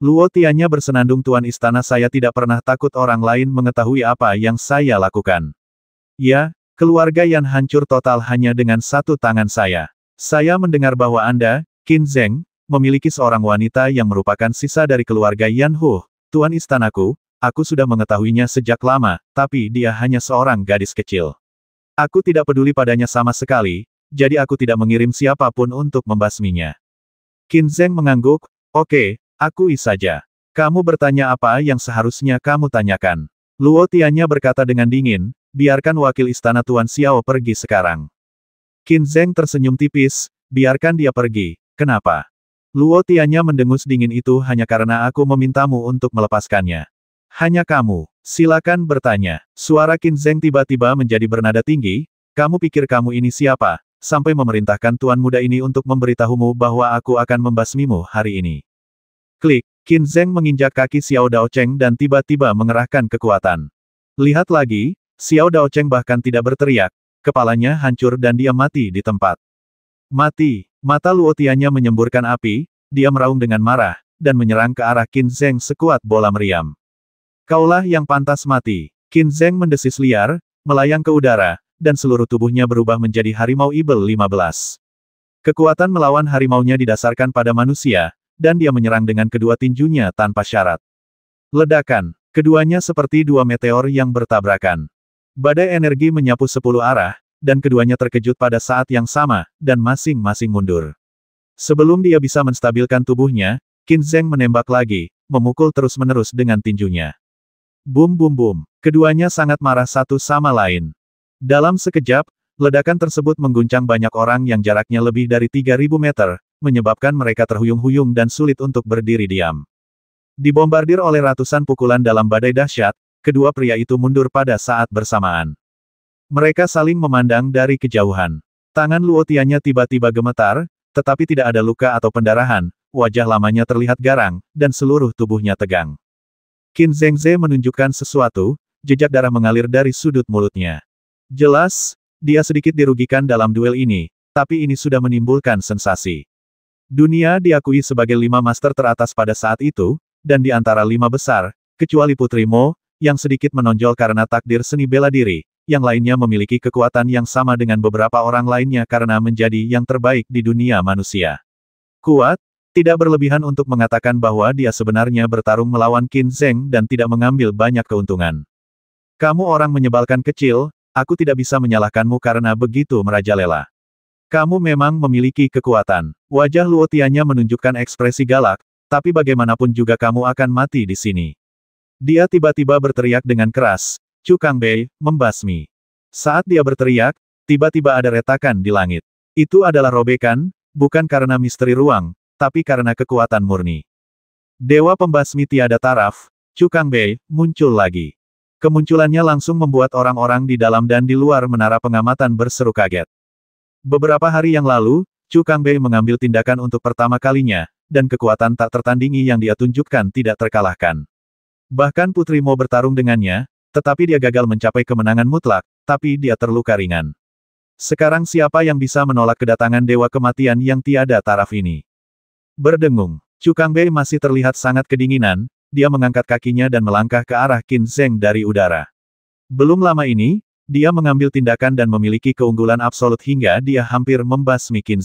Luo Tianya bersenandung tuan istana saya tidak pernah takut orang lain mengetahui apa yang saya lakukan. Ya, keluarga Yan hancur total hanya dengan satu tangan saya. Saya mendengar bahwa Anda, Qin Zheng, memiliki seorang wanita yang merupakan sisa dari keluarga Yan Hu, tuan istanaku, aku sudah mengetahuinya sejak lama, tapi dia hanya seorang gadis kecil. Aku tidak peduli padanya sama sekali, jadi aku tidak mengirim siapapun untuk membasminya. Qin Zheng mengangguk, oke, okay, Akui saja. Kamu bertanya apa yang seharusnya kamu tanyakan. Luo Tianya berkata dengan dingin, biarkan wakil istana Tuan Xiao pergi sekarang. Qin Zheng tersenyum tipis, biarkan dia pergi. Kenapa? Luo Tianya mendengus dingin itu hanya karena aku memintamu untuk melepaskannya. Hanya kamu. Silakan bertanya. Suara Qin Zheng tiba-tiba menjadi bernada tinggi, kamu pikir kamu ini siapa, sampai memerintahkan tuan muda ini untuk memberitahumu bahwa aku akan membasmimu hari ini. Klik, Qin Zheng menginjak kaki Xiao Dao Cheng dan tiba-tiba mengerahkan kekuatan. Lihat lagi, Xiao Dao Cheng bahkan tidak berteriak, kepalanya hancur dan dia mati di tempat. Mati, mata Luotianya menyemburkan api, dia meraung dengan marah, dan menyerang ke arah Qin Zheng sekuat bola meriam. Kaulah yang pantas mati. Qin Zheng mendesis liar, melayang ke udara, dan seluruh tubuhnya berubah menjadi harimau Ibel 15. Kekuatan melawan harimaunya didasarkan pada manusia, dan dia menyerang dengan kedua tinjunya tanpa syarat. Ledakan, keduanya seperti dua meteor yang bertabrakan. Badai energi menyapu sepuluh arah, dan keduanya terkejut pada saat yang sama, dan masing-masing mundur. Sebelum dia bisa menstabilkan tubuhnya, Qin Zheng menembak lagi, memukul terus-menerus dengan tinjunya. Bum bum bum, keduanya sangat marah satu sama lain. Dalam sekejap, ledakan tersebut mengguncang banyak orang yang jaraknya lebih dari 3000 meter, menyebabkan mereka terhuyung-huyung dan sulit untuk berdiri diam. Dibombardir oleh ratusan pukulan dalam badai dahsyat, kedua pria itu mundur pada saat bersamaan. Mereka saling memandang dari kejauhan. Tangan Luotianya tiba-tiba gemetar, tetapi tidak ada luka atau pendarahan, wajah lamanya terlihat garang, dan seluruh tubuhnya tegang. Qin Zhengze menunjukkan sesuatu, jejak darah mengalir dari sudut mulutnya. Jelas, dia sedikit dirugikan dalam duel ini, tapi ini sudah menimbulkan sensasi. Dunia diakui sebagai lima master teratas pada saat itu, dan di antara lima besar, kecuali Putri Mo, yang sedikit menonjol karena takdir seni bela diri, yang lainnya memiliki kekuatan yang sama dengan beberapa orang lainnya karena menjadi yang terbaik di dunia manusia. Kuat, tidak berlebihan untuk mengatakan bahwa dia sebenarnya bertarung melawan Qin Zheng dan tidak mengambil banyak keuntungan. Kamu orang menyebalkan kecil, aku tidak bisa menyalahkanmu karena begitu merajalela. Kamu memang memiliki kekuatan. Wajah Luotianya menunjukkan ekspresi galak, tapi bagaimanapun juga kamu akan mati di sini. Dia tiba-tiba berteriak dengan keras, Cukang Bei, membasmi. Saat dia berteriak, tiba-tiba ada retakan di langit. Itu adalah robekan, bukan karena misteri ruang, tapi karena kekuatan murni. Dewa pembasmi tiada taraf, Cukang Bei muncul lagi. Kemunculannya langsung membuat orang-orang di dalam dan di luar menara pengamatan berseru kaget. Beberapa hari yang lalu, Chu Bei mengambil tindakan untuk pertama kalinya, dan kekuatan tak tertandingi yang dia tunjukkan tidak terkalahkan. Bahkan Putri Mo bertarung dengannya, tetapi dia gagal mencapai kemenangan mutlak, tapi dia terluka ringan. Sekarang siapa yang bisa menolak kedatangan Dewa Kematian yang tiada taraf ini? Berdengung, Chu Bei masih terlihat sangat kedinginan, dia mengangkat kakinya dan melangkah ke arah Qin Zheng dari udara. Belum lama ini, dia mengambil tindakan dan memiliki keunggulan absolut hingga dia hampir membasmi Qin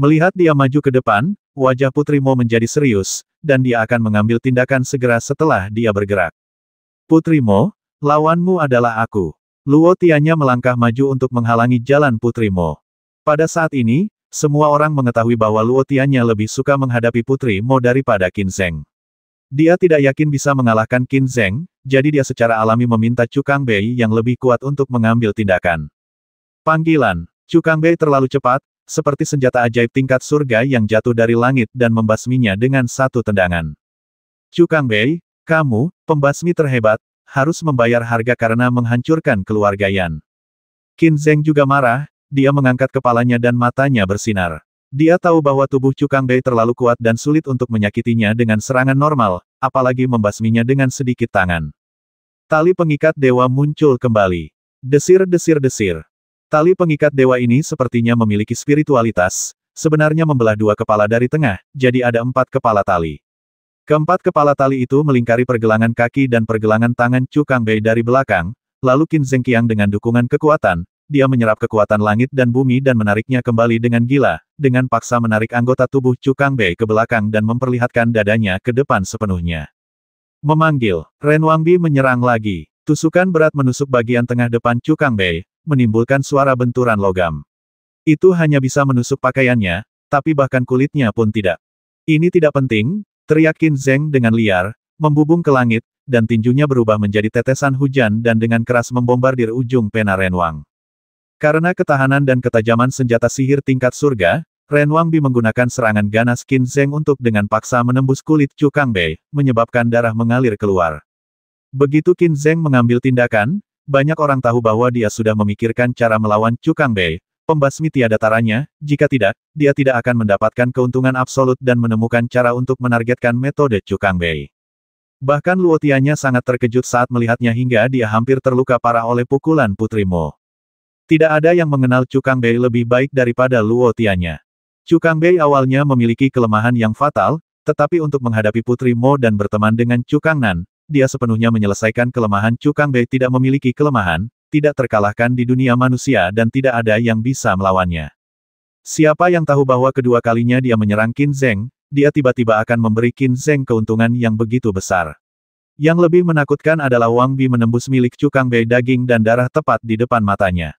Melihat dia maju ke depan, wajah Putri Mo menjadi serius, dan dia akan mengambil tindakan segera setelah dia bergerak. Putri Mo, lawanmu adalah aku. Luo Tianya melangkah maju untuk menghalangi jalan Putri Mo. Pada saat ini, semua orang mengetahui bahwa Luo Tianya lebih suka menghadapi Putri Mo daripada Qin Dia tidak yakin bisa mengalahkan Qin jadi dia secara alami meminta Cukang Bei yang lebih kuat untuk mengambil tindakan. Panggilan, Cukang Bei terlalu cepat, seperti senjata ajaib tingkat surga yang jatuh dari langit dan membasminya dengan satu tendangan. Cukang Bei, kamu, pembasmi terhebat, harus membayar harga karena menghancurkan keluarga Yan. Qin Zeng juga marah, dia mengangkat kepalanya dan matanya bersinar. Dia tahu bahwa tubuh Cukang Bei terlalu kuat dan sulit untuk menyakitinya dengan serangan normal, apalagi membasminya dengan sedikit tangan. Tali pengikat dewa muncul kembali. Desir-desir-desir. Tali pengikat dewa ini sepertinya memiliki spiritualitas, sebenarnya membelah dua kepala dari tengah, jadi ada empat kepala tali. Keempat kepala tali itu melingkari pergelangan kaki dan pergelangan tangan Cukang Bei dari belakang, lalu Qin Zhengqiang dengan dukungan kekuatan, dia menyerap kekuatan langit dan bumi dan menariknya kembali dengan gila, dengan paksa menarik anggota tubuh Cukang Bei ke belakang dan memperlihatkan dadanya ke depan sepenuhnya. Memanggil, Ren Wangbi menyerang lagi. Tusukan berat menusuk bagian tengah depan Cukang Bei, menimbulkan suara benturan logam. Itu hanya bisa menusuk pakaiannya, tapi bahkan kulitnya pun tidak. Ini tidak penting, teriak Qin Zeng dengan liar, membubung ke langit, dan tinjunya berubah menjadi tetesan hujan dan dengan keras membombardir ujung pena Renwang. Karena ketahanan dan ketajaman senjata sihir tingkat surga, Ren Bi menggunakan serangan ganas Qin Zheng untuk dengan paksa menembus kulit Chu Kangbei, menyebabkan darah mengalir keluar. Begitu Qin Zheng mengambil tindakan, banyak orang tahu bahwa dia sudah memikirkan cara melawan Chu Kangbei, pembasmi tiada taranya, jika tidak, dia tidak akan mendapatkan keuntungan absolut dan menemukan cara untuk menargetkan metode Chu Kangbei. Bahkan Luotianya sangat terkejut saat melihatnya hingga dia hampir terluka parah oleh pukulan putrimu. Tidak ada yang mengenal Cukang Bei lebih baik daripada Luo Tianya. Cukang Bei awalnya memiliki kelemahan yang fatal, tetapi untuk menghadapi Putri Mo dan berteman dengan Cukang Nan, dia sepenuhnya menyelesaikan kelemahan Cukang Bei tidak memiliki kelemahan, tidak terkalahkan di dunia manusia dan tidak ada yang bisa melawannya. Siapa yang tahu bahwa kedua kalinya dia menyerang Qin Zheng, dia tiba-tiba akan memberi Qin Zheng keuntungan yang begitu besar. Yang lebih menakutkan adalah Wang Bi menembus milik Cukang Bei daging dan darah tepat di depan matanya.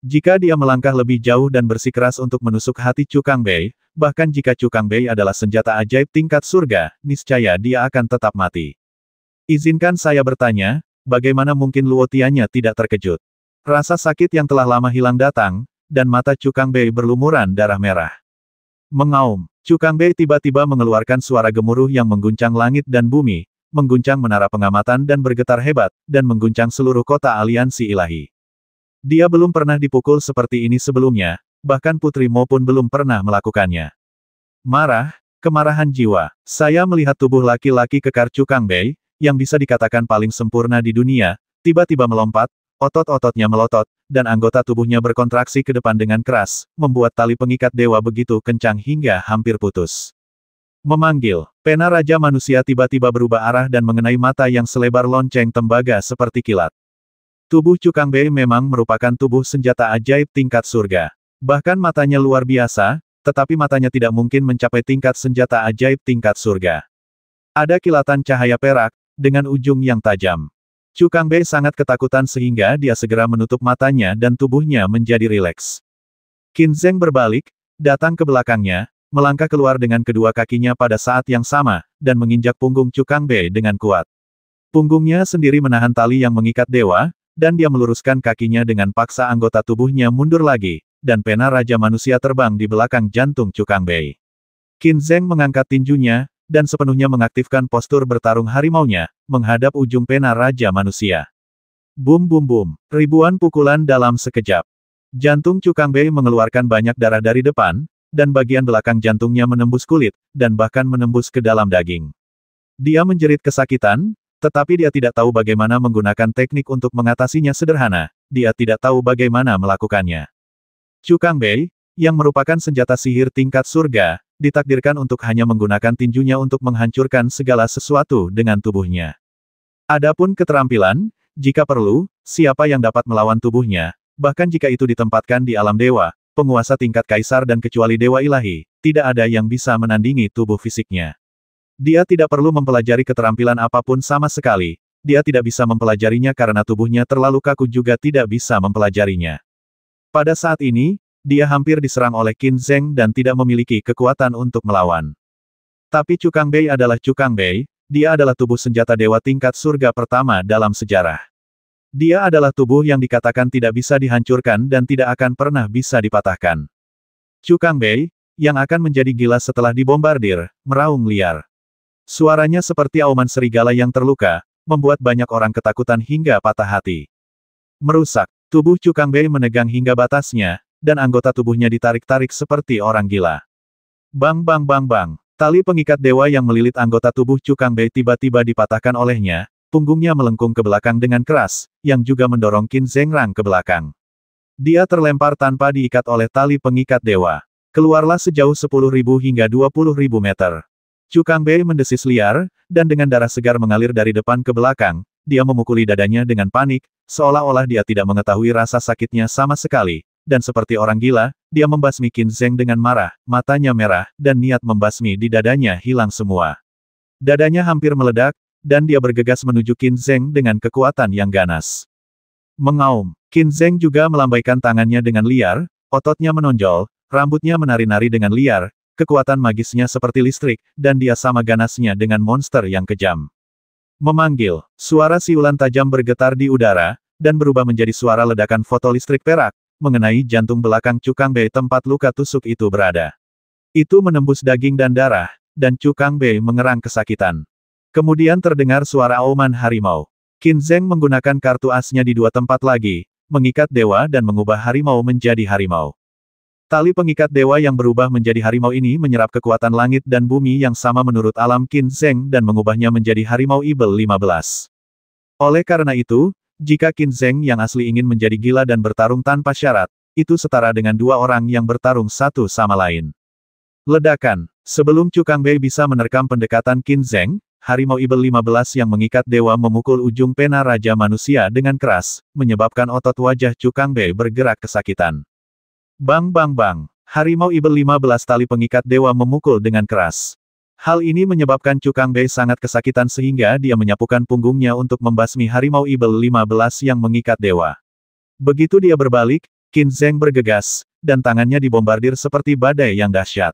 Jika dia melangkah lebih jauh dan bersikeras untuk menusuk hati Cukang Bei, bahkan jika Cukang Bei adalah senjata ajaib tingkat surga, niscaya dia akan tetap mati. Izinkan saya bertanya, bagaimana mungkin Luotianya tidak terkejut? Rasa sakit yang telah lama hilang datang, dan mata Cukang Bei berlumuran darah merah. Mengaum, Cukang Bei tiba-tiba mengeluarkan suara gemuruh yang mengguncang langit dan bumi, mengguncang menara pengamatan dan bergetar hebat, dan mengguncang seluruh kota aliansi ilahi. Dia belum pernah dipukul seperti ini sebelumnya, bahkan Putri Mo pun belum pernah melakukannya. Marah, kemarahan jiwa. Saya melihat tubuh laki-laki kekar Cukang Bei, yang bisa dikatakan paling sempurna di dunia, tiba-tiba melompat, otot-ototnya melotot, dan anggota tubuhnya berkontraksi ke depan dengan keras, membuat tali pengikat dewa begitu kencang hingga hampir putus. Memanggil, pena raja manusia tiba-tiba berubah arah dan mengenai mata yang selebar lonceng tembaga seperti kilat. Tubuh Cukang Bei memang merupakan tubuh senjata ajaib tingkat surga. Bahkan matanya luar biasa, tetapi matanya tidak mungkin mencapai tingkat senjata ajaib tingkat surga. Ada kilatan cahaya perak, dengan ujung yang tajam. Cukang Bei sangat ketakutan sehingga dia segera menutup matanya dan tubuhnya menjadi rileks. Qin Zeng berbalik, datang ke belakangnya, melangkah keluar dengan kedua kakinya pada saat yang sama, dan menginjak punggung Cukang Bei dengan kuat. Punggungnya sendiri menahan tali yang mengikat dewa, dan dia meluruskan kakinya dengan paksa anggota tubuhnya mundur lagi, dan pena Raja Manusia terbang di belakang jantung Cukang Bei. Qin Zheng mengangkat tinjunya, dan sepenuhnya mengaktifkan postur bertarung harimaunya, menghadap ujung pena Raja Manusia. Bum bum bum, ribuan pukulan dalam sekejap. Jantung Cukang Bei mengeluarkan banyak darah dari depan, dan bagian belakang jantungnya menembus kulit, dan bahkan menembus ke dalam daging. Dia menjerit kesakitan, tetapi dia tidak tahu bagaimana menggunakan teknik untuk mengatasinya sederhana, dia tidak tahu bagaimana melakukannya. Cukang Bei, yang merupakan senjata sihir tingkat surga, ditakdirkan untuk hanya menggunakan tinjunya untuk menghancurkan segala sesuatu dengan tubuhnya. Adapun keterampilan, jika perlu, siapa yang dapat melawan tubuhnya, bahkan jika itu ditempatkan di alam dewa, penguasa tingkat kaisar dan kecuali dewa ilahi, tidak ada yang bisa menandingi tubuh fisiknya. Dia tidak perlu mempelajari keterampilan apapun sama sekali, dia tidak bisa mempelajarinya karena tubuhnya terlalu kaku juga tidak bisa mempelajarinya. Pada saat ini, dia hampir diserang oleh Qin Zheng dan tidak memiliki kekuatan untuk melawan. Tapi Cukang Bei adalah Cukang Bei, dia adalah tubuh senjata dewa tingkat surga pertama dalam sejarah. Dia adalah tubuh yang dikatakan tidak bisa dihancurkan dan tidak akan pernah bisa dipatahkan. Cukang Bei, yang akan menjadi gila setelah dibombardir, meraung liar. Suaranya seperti auman serigala yang terluka, membuat banyak orang ketakutan hingga patah hati. Merusak, tubuh Cukang Bei menegang hingga batasnya, dan anggota tubuhnya ditarik-tarik seperti orang gila. Bang bang bang bang, tali pengikat dewa yang melilit anggota tubuh Cukang Bei tiba-tiba dipatahkan olehnya, punggungnya melengkung ke belakang dengan keras, yang juga mendorong Qin Zeng Rang ke belakang. Dia terlempar tanpa diikat oleh tali pengikat dewa. Keluarlah sejauh 10.000 hingga 20.000 meter. Cukang Bei mendesis liar, dan dengan darah segar mengalir dari depan ke belakang, dia memukuli dadanya dengan panik, seolah-olah dia tidak mengetahui rasa sakitnya sama sekali, dan seperti orang gila, dia membasmi Qin Zheng dengan marah, matanya merah, dan niat membasmi di dadanya hilang semua. Dadanya hampir meledak, dan dia bergegas menuju Qin Zheng dengan kekuatan yang ganas. Mengaum, Qin Zheng juga melambaikan tangannya dengan liar, ototnya menonjol, rambutnya menari-nari dengan liar, kekuatan magisnya seperti listrik, dan dia sama ganasnya dengan monster yang kejam. Memanggil, suara siulan tajam bergetar di udara, dan berubah menjadi suara ledakan foto listrik perak, mengenai jantung belakang cukang B tempat luka tusuk itu berada. Itu menembus daging dan darah, dan cukang B mengerang kesakitan. Kemudian terdengar suara auman harimau. Qin Zheng menggunakan kartu asnya di dua tempat lagi, mengikat dewa dan mengubah harimau menjadi harimau. Tali pengikat dewa yang berubah menjadi harimau ini menyerap kekuatan langit dan bumi yang sama menurut alam Qin Zheng dan mengubahnya menjadi harimau Ibel 15. Oleh karena itu, jika Qin Zheng yang asli ingin menjadi gila dan bertarung tanpa syarat, itu setara dengan dua orang yang bertarung satu sama lain. Ledakan. Sebelum Cukang Bei bisa menerkam pendekatan Qin Zheng, Harimau Ibel 15 yang mengikat dewa memukul ujung pena Raja Manusia dengan keras, menyebabkan otot wajah Cukang Bei bergerak kesakitan. Bang bang bang, harimau ibel 15 tali pengikat dewa memukul dengan keras. Hal ini menyebabkan Cukang Bei sangat kesakitan sehingga dia menyapukan punggungnya untuk membasmi harimau ibel 15 yang mengikat dewa. Begitu dia berbalik, Qin Zheng bergegas, dan tangannya dibombardir seperti badai yang dahsyat.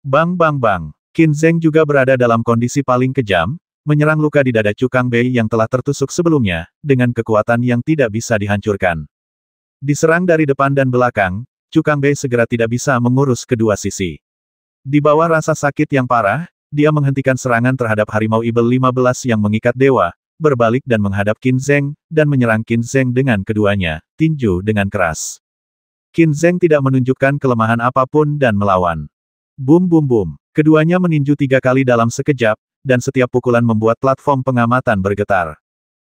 Bang bang bang, Qin Zheng juga berada dalam kondisi paling kejam, menyerang luka di dada Cukang Bei yang telah tertusuk sebelumnya, dengan kekuatan yang tidak bisa dihancurkan. Diserang dari depan dan belakang, Cukang Bei segera tidak bisa mengurus kedua sisi. Di bawah rasa sakit yang parah, dia menghentikan serangan terhadap harimau ibel 15 yang mengikat dewa, berbalik dan menghadap Qin Zheng, dan menyerang Qin Zheng dengan keduanya, tinju dengan keras. Qin Zheng tidak menunjukkan kelemahan apapun dan melawan. Bum bum bum. Keduanya meninju tiga kali dalam sekejap, dan setiap pukulan membuat platform pengamatan bergetar.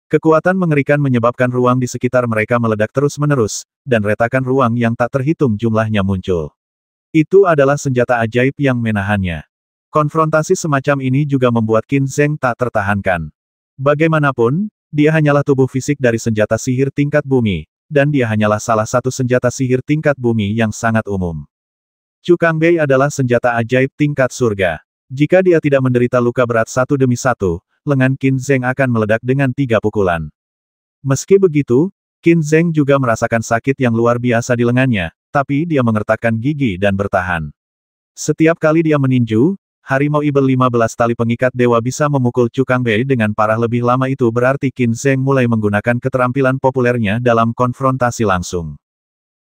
Kekuatan mengerikan menyebabkan ruang di sekitar mereka meledak terus-menerus, dan retakan ruang yang tak terhitung jumlahnya muncul. Itu adalah senjata ajaib yang menahannya. Konfrontasi semacam ini juga membuat Qin Zheng tak tertahankan. Bagaimanapun, dia hanyalah tubuh fisik dari senjata sihir tingkat bumi, dan dia hanyalah salah satu senjata sihir tingkat bumi yang sangat umum. Cukang Bei adalah senjata ajaib tingkat surga. Jika dia tidak menderita luka berat satu demi satu, lengan Qin Zheng akan meledak dengan tiga pukulan. Meski begitu, Qin Zheng juga merasakan sakit yang luar biasa di lengannya, tapi dia mengertakkan gigi dan bertahan. Setiap kali dia meninju, harimau ibel 15 tali pengikat dewa bisa memukul Cukang Bei dengan parah lebih lama itu berarti Qin Zheng mulai menggunakan keterampilan populernya dalam konfrontasi langsung.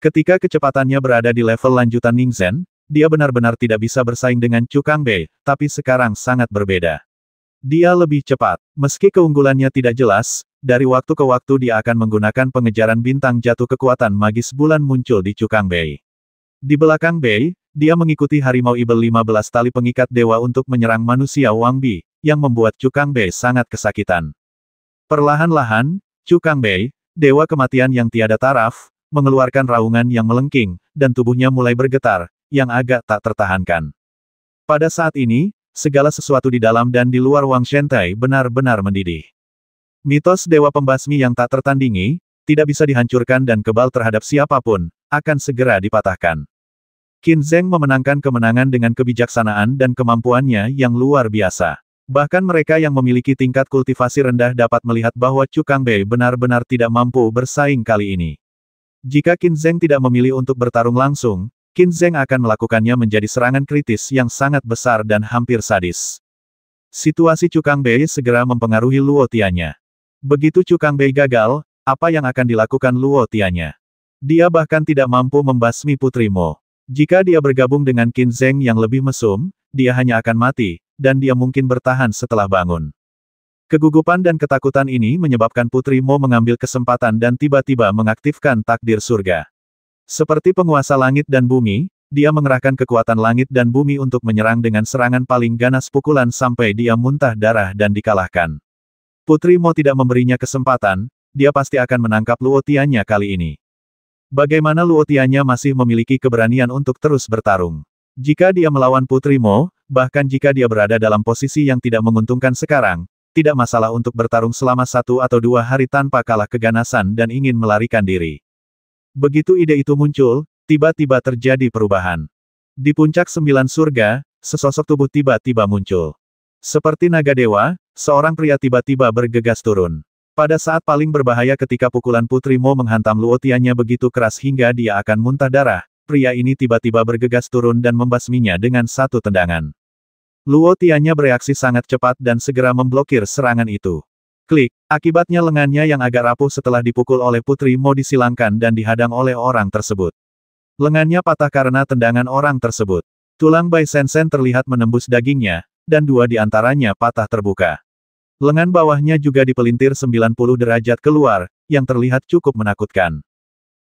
Ketika kecepatannya berada di level lanjutan Ning Zhen, dia benar-benar tidak bisa bersaing dengan Cukang Bei, tapi sekarang sangat berbeda. Dia lebih cepat. Meski keunggulannya tidak jelas, dari waktu ke waktu dia akan menggunakan pengejaran bintang jatuh kekuatan magis bulan muncul di Cukang Bay. Di belakang Bay, dia mengikuti harimau ibel 15 tali pengikat dewa untuk menyerang manusia Wang Bi, yang membuat Cukang Bay sangat kesakitan. Perlahan-lahan, Cukang Bay, dewa kematian yang tiada taraf, mengeluarkan raungan yang melengking, dan tubuhnya mulai bergetar, yang agak tak tertahankan. Pada saat ini, segala sesuatu di dalam dan di luar Wang Shentai benar-benar mendidih. Mitos Dewa Pembasmi yang tak tertandingi, tidak bisa dihancurkan dan kebal terhadap siapapun, akan segera dipatahkan. Qin Zheng memenangkan kemenangan dengan kebijaksanaan dan kemampuannya yang luar biasa. Bahkan mereka yang memiliki tingkat kultivasi rendah dapat melihat bahwa Cukang Bei benar-benar tidak mampu bersaing kali ini. Jika Qin Zheng tidak memilih untuk bertarung langsung, Qin Zheng akan melakukannya menjadi serangan kritis yang sangat besar dan hampir sadis. Situasi Cukang Bei segera mempengaruhi Luo Tianya. Begitu Cukang Bei gagal, apa yang akan dilakukan Luo Tianya? Dia bahkan tidak mampu membasmi Putri Jika dia bergabung dengan Qin Zheng yang lebih mesum, dia hanya akan mati, dan dia mungkin bertahan setelah bangun. Kegugupan dan ketakutan ini menyebabkan Putri Mo mengambil kesempatan dan tiba-tiba mengaktifkan takdir surga. Seperti penguasa langit dan bumi, dia mengerahkan kekuatan langit dan bumi untuk menyerang dengan serangan paling ganas pukulan sampai dia muntah darah dan dikalahkan. Putri Mo tidak memberinya kesempatan, dia pasti akan menangkap Luotianya kali ini. Bagaimana Luotianya masih memiliki keberanian untuk terus bertarung? Jika dia melawan Putri Mo, bahkan jika dia berada dalam posisi yang tidak menguntungkan sekarang, tidak masalah untuk bertarung selama satu atau dua hari tanpa kalah keganasan dan ingin melarikan diri. Begitu ide itu muncul, tiba-tiba terjadi perubahan. Di puncak sembilan surga, sesosok tubuh tiba-tiba muncul. Seperti naga dewa, seorang pria tiba-tiba bergegas turun. Pada saat paling berbahaya ketika pukulan Putri Mo menghantam Luotianya begitu keras hingga dia akan muntah darah, pria ini tiba-tiba bergegas turun dan membasminya dengan satu tendangan. Luotianya bereaksi sangat cepat dan segera memblokir serangan itu. Klik, Akibatnya lengannya yang agak rapuh setelah dipukul oleh Putri Mo disilangkan dan dihadang oleh orang tersebut. Lengannya patah karena tendangan orang tersebut. Tulang Bai Sensen terlihat menembus dagingnya, dan dua di antaranya patah terbuka. Lengan bawahnya juga dipelintir 90 derajat keluar, yang terlihat cukup menakutkan.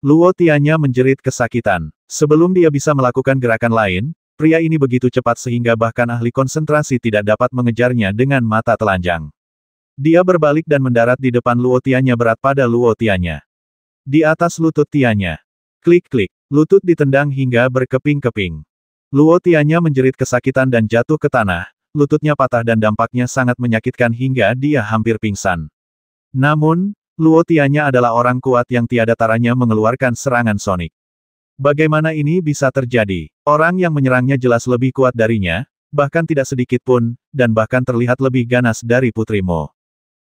Luo Tianya menjerit kesakitan. Sebelum dia bisa melakukan gerakan lain, pria ini begitu cepat sehingga bahkan ahli konsentrasi tidak dapat mengejarnya dengan mata telanjang. Dia berbalik dan mendarat di depan Luotianya berat pada Luotianya. Di atas lutut Tianya. Klik-klik, lutut ditendang hingga berkeping-keping. Luotianya menjerit kesakitan dan jatuh ke tanah, lututnya patah dan dampaknya sangat menyakitkan hingga dia hampir pingsan. Namun, Luotianya adalah orang kuat yang tiada taranya mengeluarkan serangan sonik. Bagaimana ini bisa terjadi? Orang yang menyerangnya jelas lebih kuat darinya, bahkan tidak sedikit pun, dan bahkan terlihat lebih ganas dari putrimu.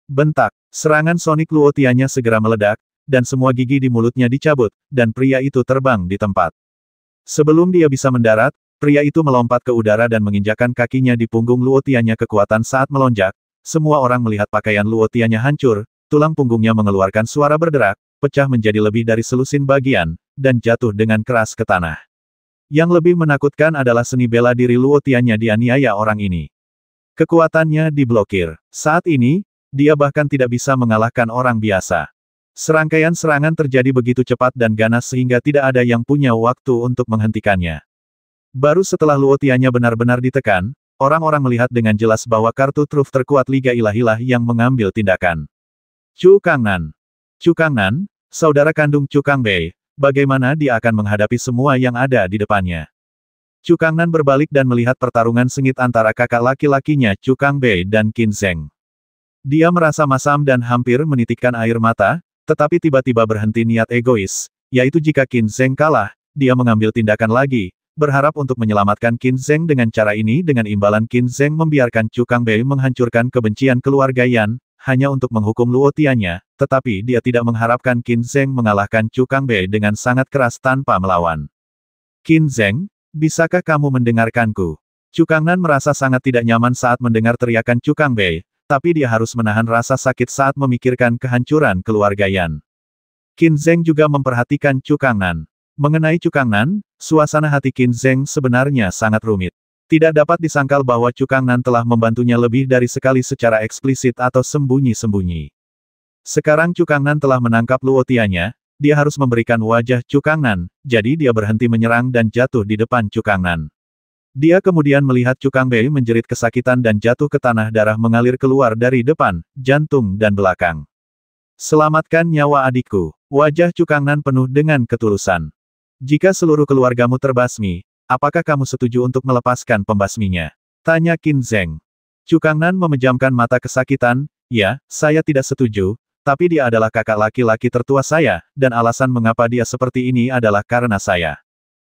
Bentak, serangan Sonic Luotianya segera meledak, dan semua gigi di mulutnya dicabut, dan pria itu terbang di tempat. Sebelum dia bisa mendarat, pria itu melompat ke udara dan menginjakan kakinya di punggung Luotianya kekuatan saat melonjak, semua orang melihat pakaian Luotianya hancur, tulang punggungnya mengeluarkan suara berderak, pecah menjadi lebih dari selusin bagian, dan jatuh dengan keras ke tanah. Yang lebih menakutkan adalah seni bela diri Luotianya dianiaya orang ini. Kekuatannya diblokir. Saat ini, dia bahkan tidak bisa mengalahkan orang biasa. Serangkaian serangan terjadi begitu cepat dan ganas sehingga tidak ada yang punya waktu untuk menghentikannya. Baru setelah Luotianya benar-benar ditekan, orang-orang melihat dengan jelas bahwa kartu truf terkuat Liga Ilahilah yang mengambil tindakan. Chu Kangnan. Chu Kangnan, saudara kandung Chu Kangbei, bagaimana dia akan menghadapi semua yang ada di depannya. Chu Kangnan berbalik dan melihat pertarungan sengit antara kakak laki-lakinya Chu Kangbei dan Qin Zheng. Dia merasa masam dan hampir menitikkan air mata, tetapi tiba-tiba berhenti niat egois, yaitu jika Qin Zeng kalah, dia mengambil tindakan lagi, berharap untuk menyelamatkan Qin Zeng dengan cara ini dengan imbalan Qin Zeng membiarkan Chu Kang Bei menghancurkan kebencian keluarga Yan, hanya untuk menghukum Luo Tianya, tetapi dia tidak mengharapkan Qin Zeng mengalahkan Chu Kang Bei dengan sangat keras tanpa melawan. Qin Zeng, bisakah kamu mendengarkanku? Chu Kangnan merasa sangat tidak nyaman saat mendengar teriakan Chu Bei tapi dia harus menahan rasa sakit saat memikirkan kehancuran keluarga Yan. Qin Zheng juga memperhatikan Cukangan. Mengenai Cukangan, suasana hati Qin Zheng sebenarnya sangat rumit. Tidak dapat disangkal bahwa Cukangan telah membantunya lebih dari sekali secara eksplisit atau sembunyi-sembunyi. Sekarang Cukangan telah menangkap Luotianya, dia harus memberikan wajah Cukangan, jadi dia berhenti menyerang dan jatuh di depan Cukangan. Dia kemudian melihat Cukang Bei menjerit kesakitan dan jatuh ke tanah darah mengalir keluar dari depan, jantung dan belakang. Selamatkan nyawa adikku. Wajah Cukang Nan penuh dengan ketulusan. Jika seluruh keluargamu terbasmi, apakah kamu setuju untuk melepaskan pembasminya? Tanya Qin Zeng. Cukang Nan memejamkan mata kesakitan, ya, saya tidak setuju, tapi dia adalah kakak laki-laki tertua saya, dan alasan mengapa dia seperti ini adalah karena saya.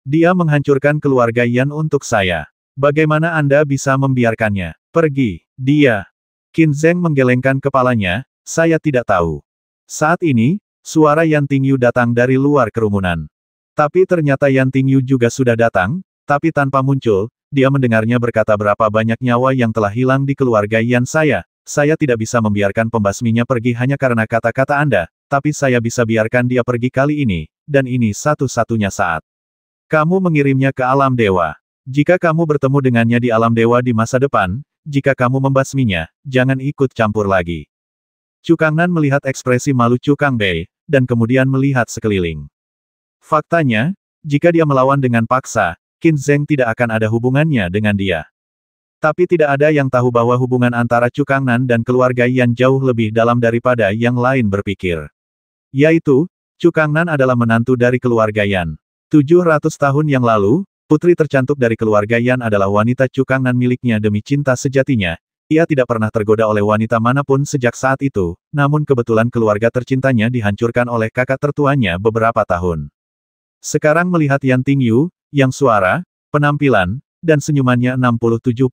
Dia menghancurkan keluarga Yan untuk saya. Bagaimana Anda bisa membiarkannya? Pergi, dia. Qin Zheng menggelengkan kepalanya, saya tidak tahu. Saat ini, suara Yan Tingyu datang dari luar kerumunan. Tapi ternyata Yan Tingyu juga sudah datang, tapi tanpa muncul, dia mendengarnya berkata berapa banyak nyawa yang telah hilang di keluarga Yan saya. Saya tidak bisa membiarkan pembasminya pergi hanya karena kata-kata Anda, tapi saya bisa biarkan dia pergi kali ini, dan ini satu-satunya saat. Kamu mengirimnya ke alam dewa. Jika kamu bertemu dengannya di alam dewa di masa depan, jika kamu membasminya, jangan ikut campur lagi. Cukangnan melihat ekspresi malu Cukang Bei, dan kemudian melihat sekeliling. Faktanya, jika dia melawan dengan paksa, Qin Zeng tidak akan ada hubungannya dengan dia. Tapi tidak ada yang tahu bahwa hubungan antara Cukangnan dan keluarga Yan jauh lebih dalam daripada yang lain berpikir. Yaitu, Cukangnan adalah menantu dari keluarga Yan. 700 tahun yang lalu, putri tercantik dari keluarga Yan adalah wanita cukangan miliknya demi cinta sejatinya. Ia tidak pernah tergoda oleh wanita manapun sejak saat itu, namun kebetulan keluarga tercintanya dihancurkan oleh kakak tertuanya beberapa tahun. Sekarang melihat Yan Tingyu, yang suara, penampilan, dan senyumannya 60-70%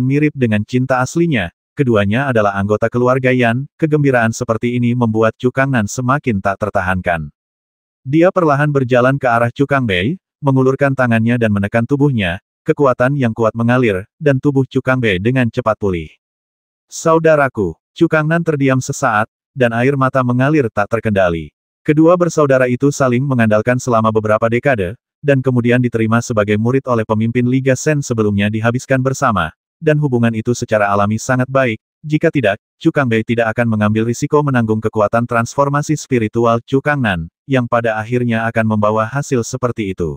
mirip dengan cinta aslinya, keduanya adalah anggota keluarga Yan, kegembiraan seperti ini membuat cukangan semakin tak tertahankan. Dia perlahan berjalan ke arah Cukang Bei, mengulurkan tangannya dan menekan tubuhnya, kekuatan yang kuat mengalir, dan tubuh Cukang Bei dengan cepat pulih. Saudaraku, Cukang Nan terdiam sesaat, dan air mata mengalir tak terkendali. Kedua bersaudara itu saling mengandalkan selama beberapa dekade, dan kemudian diterima sebagai murid oleh pemimpin Liga Sen sebelumnya dihabiskan bersama, dan hubungan itu secara alami sangat baik, jika tidak, Cukang Bei tidak akan mengambil risiko menanggung kekuatan transformasi spiritual Cukang Nan, yang pada akhirnya akan membawa hasil seperti itu.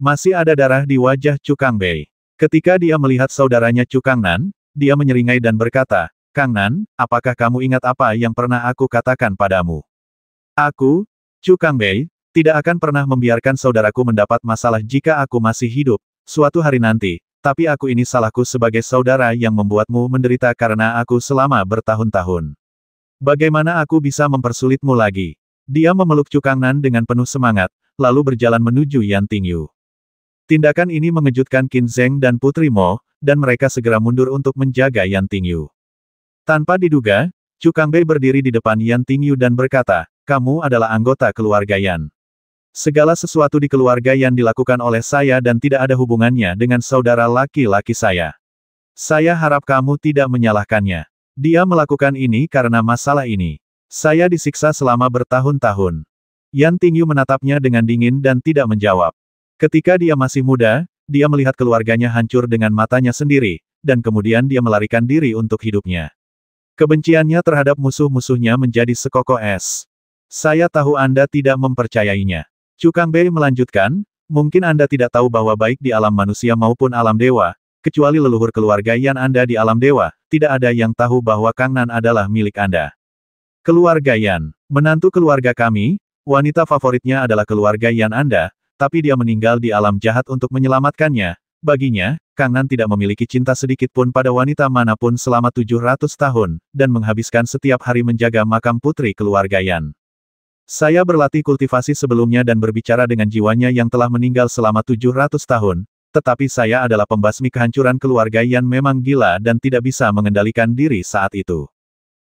Masih ada darah di wajah Cukang Bei. Ketika dia melihat saudaranya Cukang Nan, dia menyeringai dan berkata, Kang Nan, apakah kamu ingat apa yang pernah aku katakan padamu? Aku, Cukang Bei, tidak akan pernah membiarkan saudaraku mendapat masalah jika aku masih hidup, suatu hari nanti, tapi aku ini salahku sebagai saudara yang membuatmu menderita karena aku selama bertahun-tahun. Bagaimana aku bisa mempersulitmu lagi? Dia memeluk Cukang Nan dengan penuh semangat, lalu berjalan menuju Yan Tingyu. Tindakan ini mengejutkan Qin Zheng dan Putri Mo, dan mereka segera mundur untuk menjaga Yan Tingyu. Tanpa diduga, Cukang Bei berdiri di depan Yan Tingyu dan berkata, kamu adalah anggota keluarga Yan. Segala sesuatu di keluarga Yan dilakukan oleh saya dan tidak ada hubungannya dengan saudara laki-laki saya. Saya harap kamu tidak menyalahkannya. Dia melakukan ini karena masalah ini. Saya disiksa selama bertahun-tahun. Yan Tingyu menatapnya dengan dingin dan tidak menjawab. Ketika dia masih muda, dia melihat keluarganya hancur dengan matanya sendiri, dan kemudian dia melarikan diri untuk hidupnya. Kebenciannya terhadap musuh-musuhnya menjadi sekoko es. Saya tahu Anda tidak mempercayainya. Cukang Bei melanjutkan, mungkin Anda tidak tahu bahwa baik di alam manusia maupun alam dewa, kecuali leluhur keluarga yang Anda di alam dewa, tidak ada yang tahu bahwa Kangnan adalah milik Anda. Keluarga Yan. Menantu keluarga kami, wanita favoritnya adalah keluarga Yan Anda, tapi dia meninggal di alam jahat untuk menyelamatkannya. Baginya, Kang Nan tidak memiliki cinta sedikit pun pada wanita manapun selama 700 tahun, dan menghabiskan setiap hari menjaga makam putri keluarga Yan. Saya berlatih kultivasi sebelumnya dan berbicara dengan jiwanya yang telah meninggal selama 700 tahun, tetapi saya adalah pembasmi kehancuran keluarga Yan memang gila dan tidak bisa mengendalikan diri saat itu.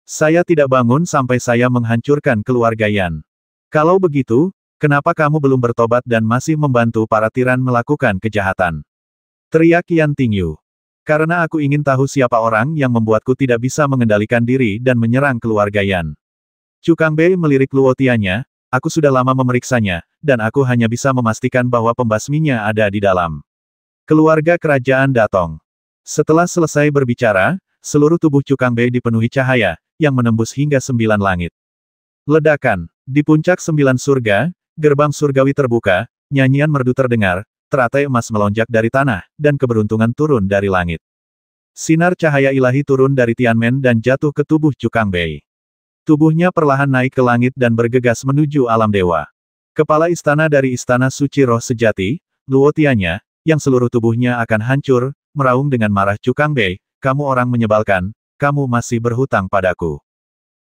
Saya tidak bangun sampai saya menghancurkan keluarga Yan. Kalau begitu, kenapa kamu belum bertobat dan masih membantu para tiran melakukan kejahatan? Teriak Yan Tingyu. Karena aku ingin tahu siapa orang yang membuatku tidak bisa mengendalikan diri dan menyerang keluarga Yan. Cukang Bei melirik Luotianya, aku sudah lama memeriksanya, dan aku hanya bisa memastikan bahwa pembasminya ada di dalam. Keluarga Kerajaan Datong. Setelah selesai berbicara, Seluruh tubuh Cukang Bei dipenuhi cahaya, yang menembus hingga sembilan langit. Ledakan. Di puncak sembilan surga, gerbang surgawi terbuka, nyanyian merdu terdengar, teratai emas melonjak dari tanah, dan keberuntungan turun dari langit. Sinar cahaya ilahi turun dari Tianmen dan jatuh ke tubuh Cukang Bei. Tubuhnya perlahan naik ke langit dan bergegas menuju alam dewa. Kepala istana dari istana suci roh sejati, Luo Tianya, yang seluruh tubuhnya akan hancur, meraung dengan marah Cukang Bei, kamu orang menyebalkan, kamu masih berhutang padaku.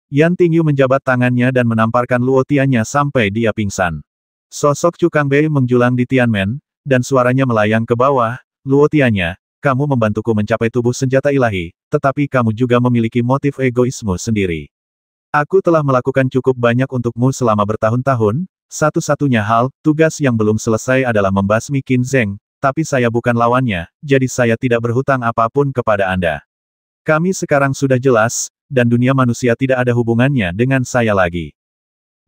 Yan Tingyu menjabat tangannya dan menamparkan luotiannya sampai dia pingsan. Sosok Cukang Bei menjulang di Tianmen, dan suaranya melayang ke bawah, luotiannya, kamu membantuku mencapai tubuh senjata ilahi, tetapi kamu juga memiliki motif egoismu sendiri. Aku telah melakukan cukup banyak untukmu selama bertahun-tahun, satu-satunya hal, tugas yang belum selesai adalah membasmi Qin Zeng, tapi saya bukan lawannya, jadi saya tidak berhutang apapun kepada Anda. Kami sekarang sudah jelas, dan dunia manusia tidak ada hubungannya dengan saya lagi.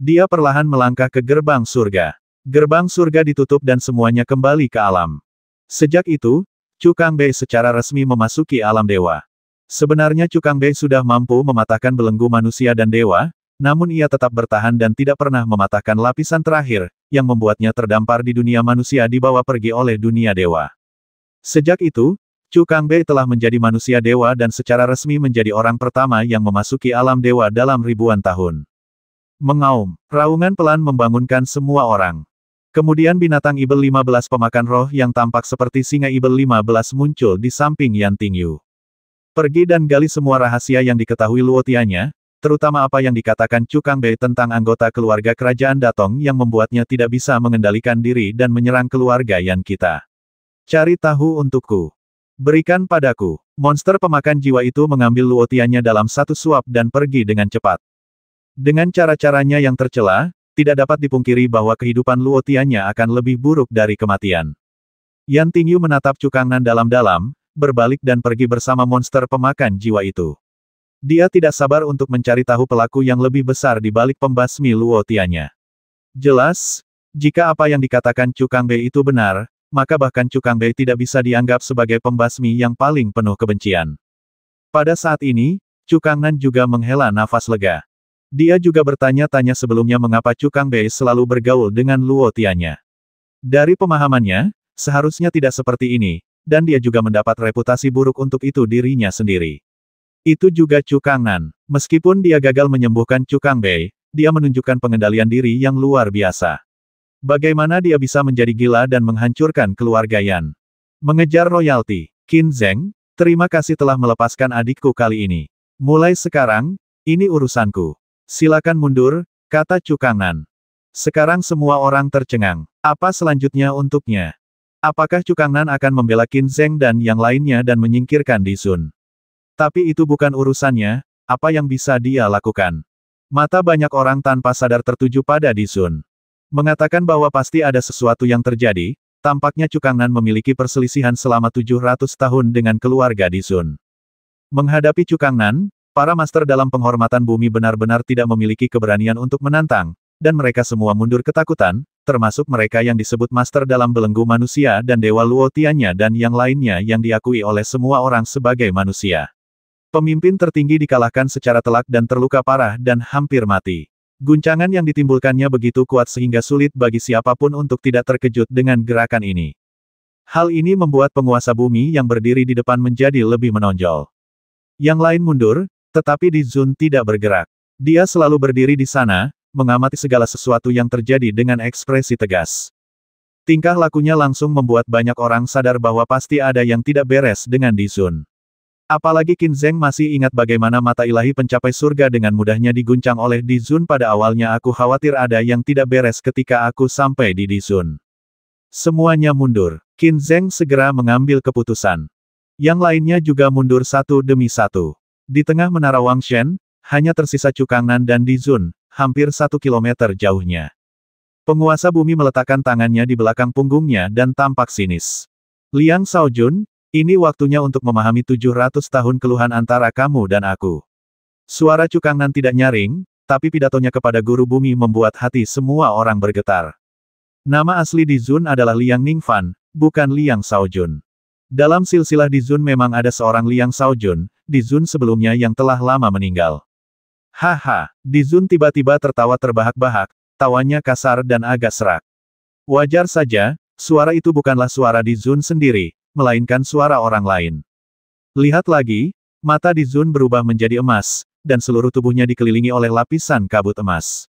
Dia perlahan melangkah ke gerbang surga. Gerbang surga ditutup dan semuanya kembali ke alam. Sejak itu, Cukang Bei secara resmi memasuki alam dewa. Sebenarnya Cukang Bei sudah mampu mematahkan belenggu manusia dan dewa, namun ia tetap bertahan dan tidak pernah mematahkan lapisan terakhir, yang membuatnya terdampar di dunia manusia dibawa pergi oleh dunia dewa. Sejak itu, Chu Kangbei telah menjadi manusia dewa dan secara resmi menjadi orang pertama yang memasuki alam dewa dalam ribuan tahun. Mengaum, raungan pelan membangunkan semua orang. Kemudian binatang ibel 15 pemakan roh yang tampak seperti singa ibel 15 muncul di samping Yan Tingyu. Pergi dan gali semua rahasia yang diketahui Luotianya, terutama apa yang dikatakan Cukang Bei tentang anggota keluarga kerajaan Datong yang membuatnya tidak bisa mengendalikan diri dan menyerang keluarga Yan kita. Cari tahu untukku. Berikan padaku. Monster pemakan jiwa itu mengambil luotiannya dalam satu suap dan pergi dengan cepat. Dengan cara-caranya yang tercela, tidak dapat dipungkiri bahwa kehidupan luotiannya akan lebih buruk dari kematian. Yan Tingyu menatap Cukang Nan dalam-dalam, berbalik dan pergi bersama monster pemakan jiwa itu. Dia tidak sabar untuk mencari tahu pelaku yang lebih besar di balik pembasmi Luo Tianya. Jelas, jika apa yang dikatakan Cukang Bei itu benar, maka bahkan Cukang Bei tidak bisa dianggap sebagai pembasmi yang paling penuh kebencian. Pada saat ini, Cukang Nan juga menghela nafas lega. Dia juga bertanya-tanya sebelumnya mengapa Cukang Bei selalu bergaul dengan Luo Tianya. Dari pemahamannya, seharusnya tidak seperti ini, dan dia juga mendapat reputasi buruk untuk itu dirinya sendiri. Itu juga Cukangan. Meskipun dia gagal menyembuhkan Cukang Bei, dia menunjukkan pengendalian diri yang luar biasa. Bagaimana dia bisa menjadi gila dan menghancurkan keluarga Yan? Mengejar royalti. Qin Zheng, terima kasih telah melepaskan adikku kali ini. Mulai sekarang, ini urusanku. Silakan mundur, kata Cukangan. Sekarang semua orang tercengang. Apa selanjutnya untuknya? Apakah Cukangan akan membela Qin Zheng dan yang lainnya dan menyingkirkan Di Sun? Tapi itu bukan urusannya, apa yang bisa dia lakukan. Mata banyak orang tanpa sadar tertuju pada Disun, Mengatakan bahwa pasti ada sesuatu yang terjadi, tampaknya Nan memiliki perselisihan selama 700 tahun dengan keluarga Disun. Menghadapi Nan, para master dalam penghormatan bumi benar-benar tidak memiliki keberanian untuk menantang, dan mereka semua mundur ketakutan, termasuk mereka yang disebut master dalam belenggu manusia dan dewa Luotianya dan yang lainnya yang diakui oleh semua orang sebagai manusia. Pemimpin tertinggi dikalahkan secara telak dan terluka parah dan hampir mati. Guncangan yang ditimbulkannya begitu kuat sehingga sulit bagi siapapun untuk tidak terkejut dengan gerakan ini. Hal ini membuat penguasa bumi yang berdiri di depan menjadi lebih menonjol. Yang lain mundur, tetapi di Zun tidak bergerak. Dia selalu berdiri di sana, mengamati segala sesuatu yang terjadi dengan ekspresi tegas. Tingkah lakunya langsung membuat banyak orang sadar bahwa pasti ada yang tidak beres dengan Di Zun. Apalagi Qin Zeng masih ingat bagaimana mata ilahi pencapai surga dengan mudahnya diguncang oleh Di Zun pada awalnya aku khawatir ada yang tidak beres ketika aku sampai di Di Zun. Semuanya mundur. Qin Zeng segera mengambil keputusan. Yang lainnya juga mundur satu demi satu. Di tengah menara Wang Shen, hanya tersisa Cukangan dan Di Zun, hampir satu kilometer jauhnya. Penguasa bumi meletakkan tangannya di belakang punggungnya dan tampak sinis. Liang Saojun, ini waktunya untuk memahami 700 tahun keluhan antara kamu dan aku. Suara Cukangnan tidak nyaring, tapi pidatonya kepada guru bumi membuat hati semua orang bergetar. Nama asli di Zun adalah Liang Ningfan, bukan Liang Saojun. Dalam silsilah di Zun memang ada seorang Liang Saojun, di Zun sebelumnya yang telah lama meninggal. Haha, di Zun tiba-tiba tertawa terbahak-bahak, tawanya kasar dan agak serak. Wajar saja, suara itu bukanlah suara di Zun sendiri, melainkan suara orang lain. Lihat lagi, mata di Zun berubah menjadi emas, dan seluruh tubuhnya dikelilingi oleh lapisan kabut emas.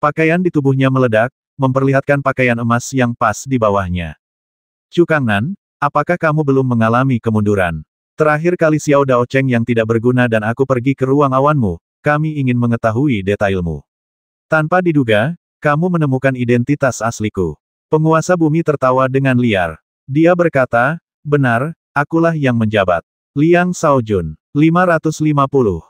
Pakaian di tubuhnya meledak, memperlihatkan pakaian emas yang pas di bawahnya. Cukangnan, apakah kamu belum mengalami kemunduran? Terakhir kali Xiao Dao Cheng yang tidak berguna dan aku pergi ke ruang awanmu, kami ingin mengetahui detailmu. Tanpa diduga, kamu menemukan identitas asliku. Penguasa bumi tertawa dengan liar. Dia berkata, Benar, akulah yang menjabat. Liang Saojun, 550.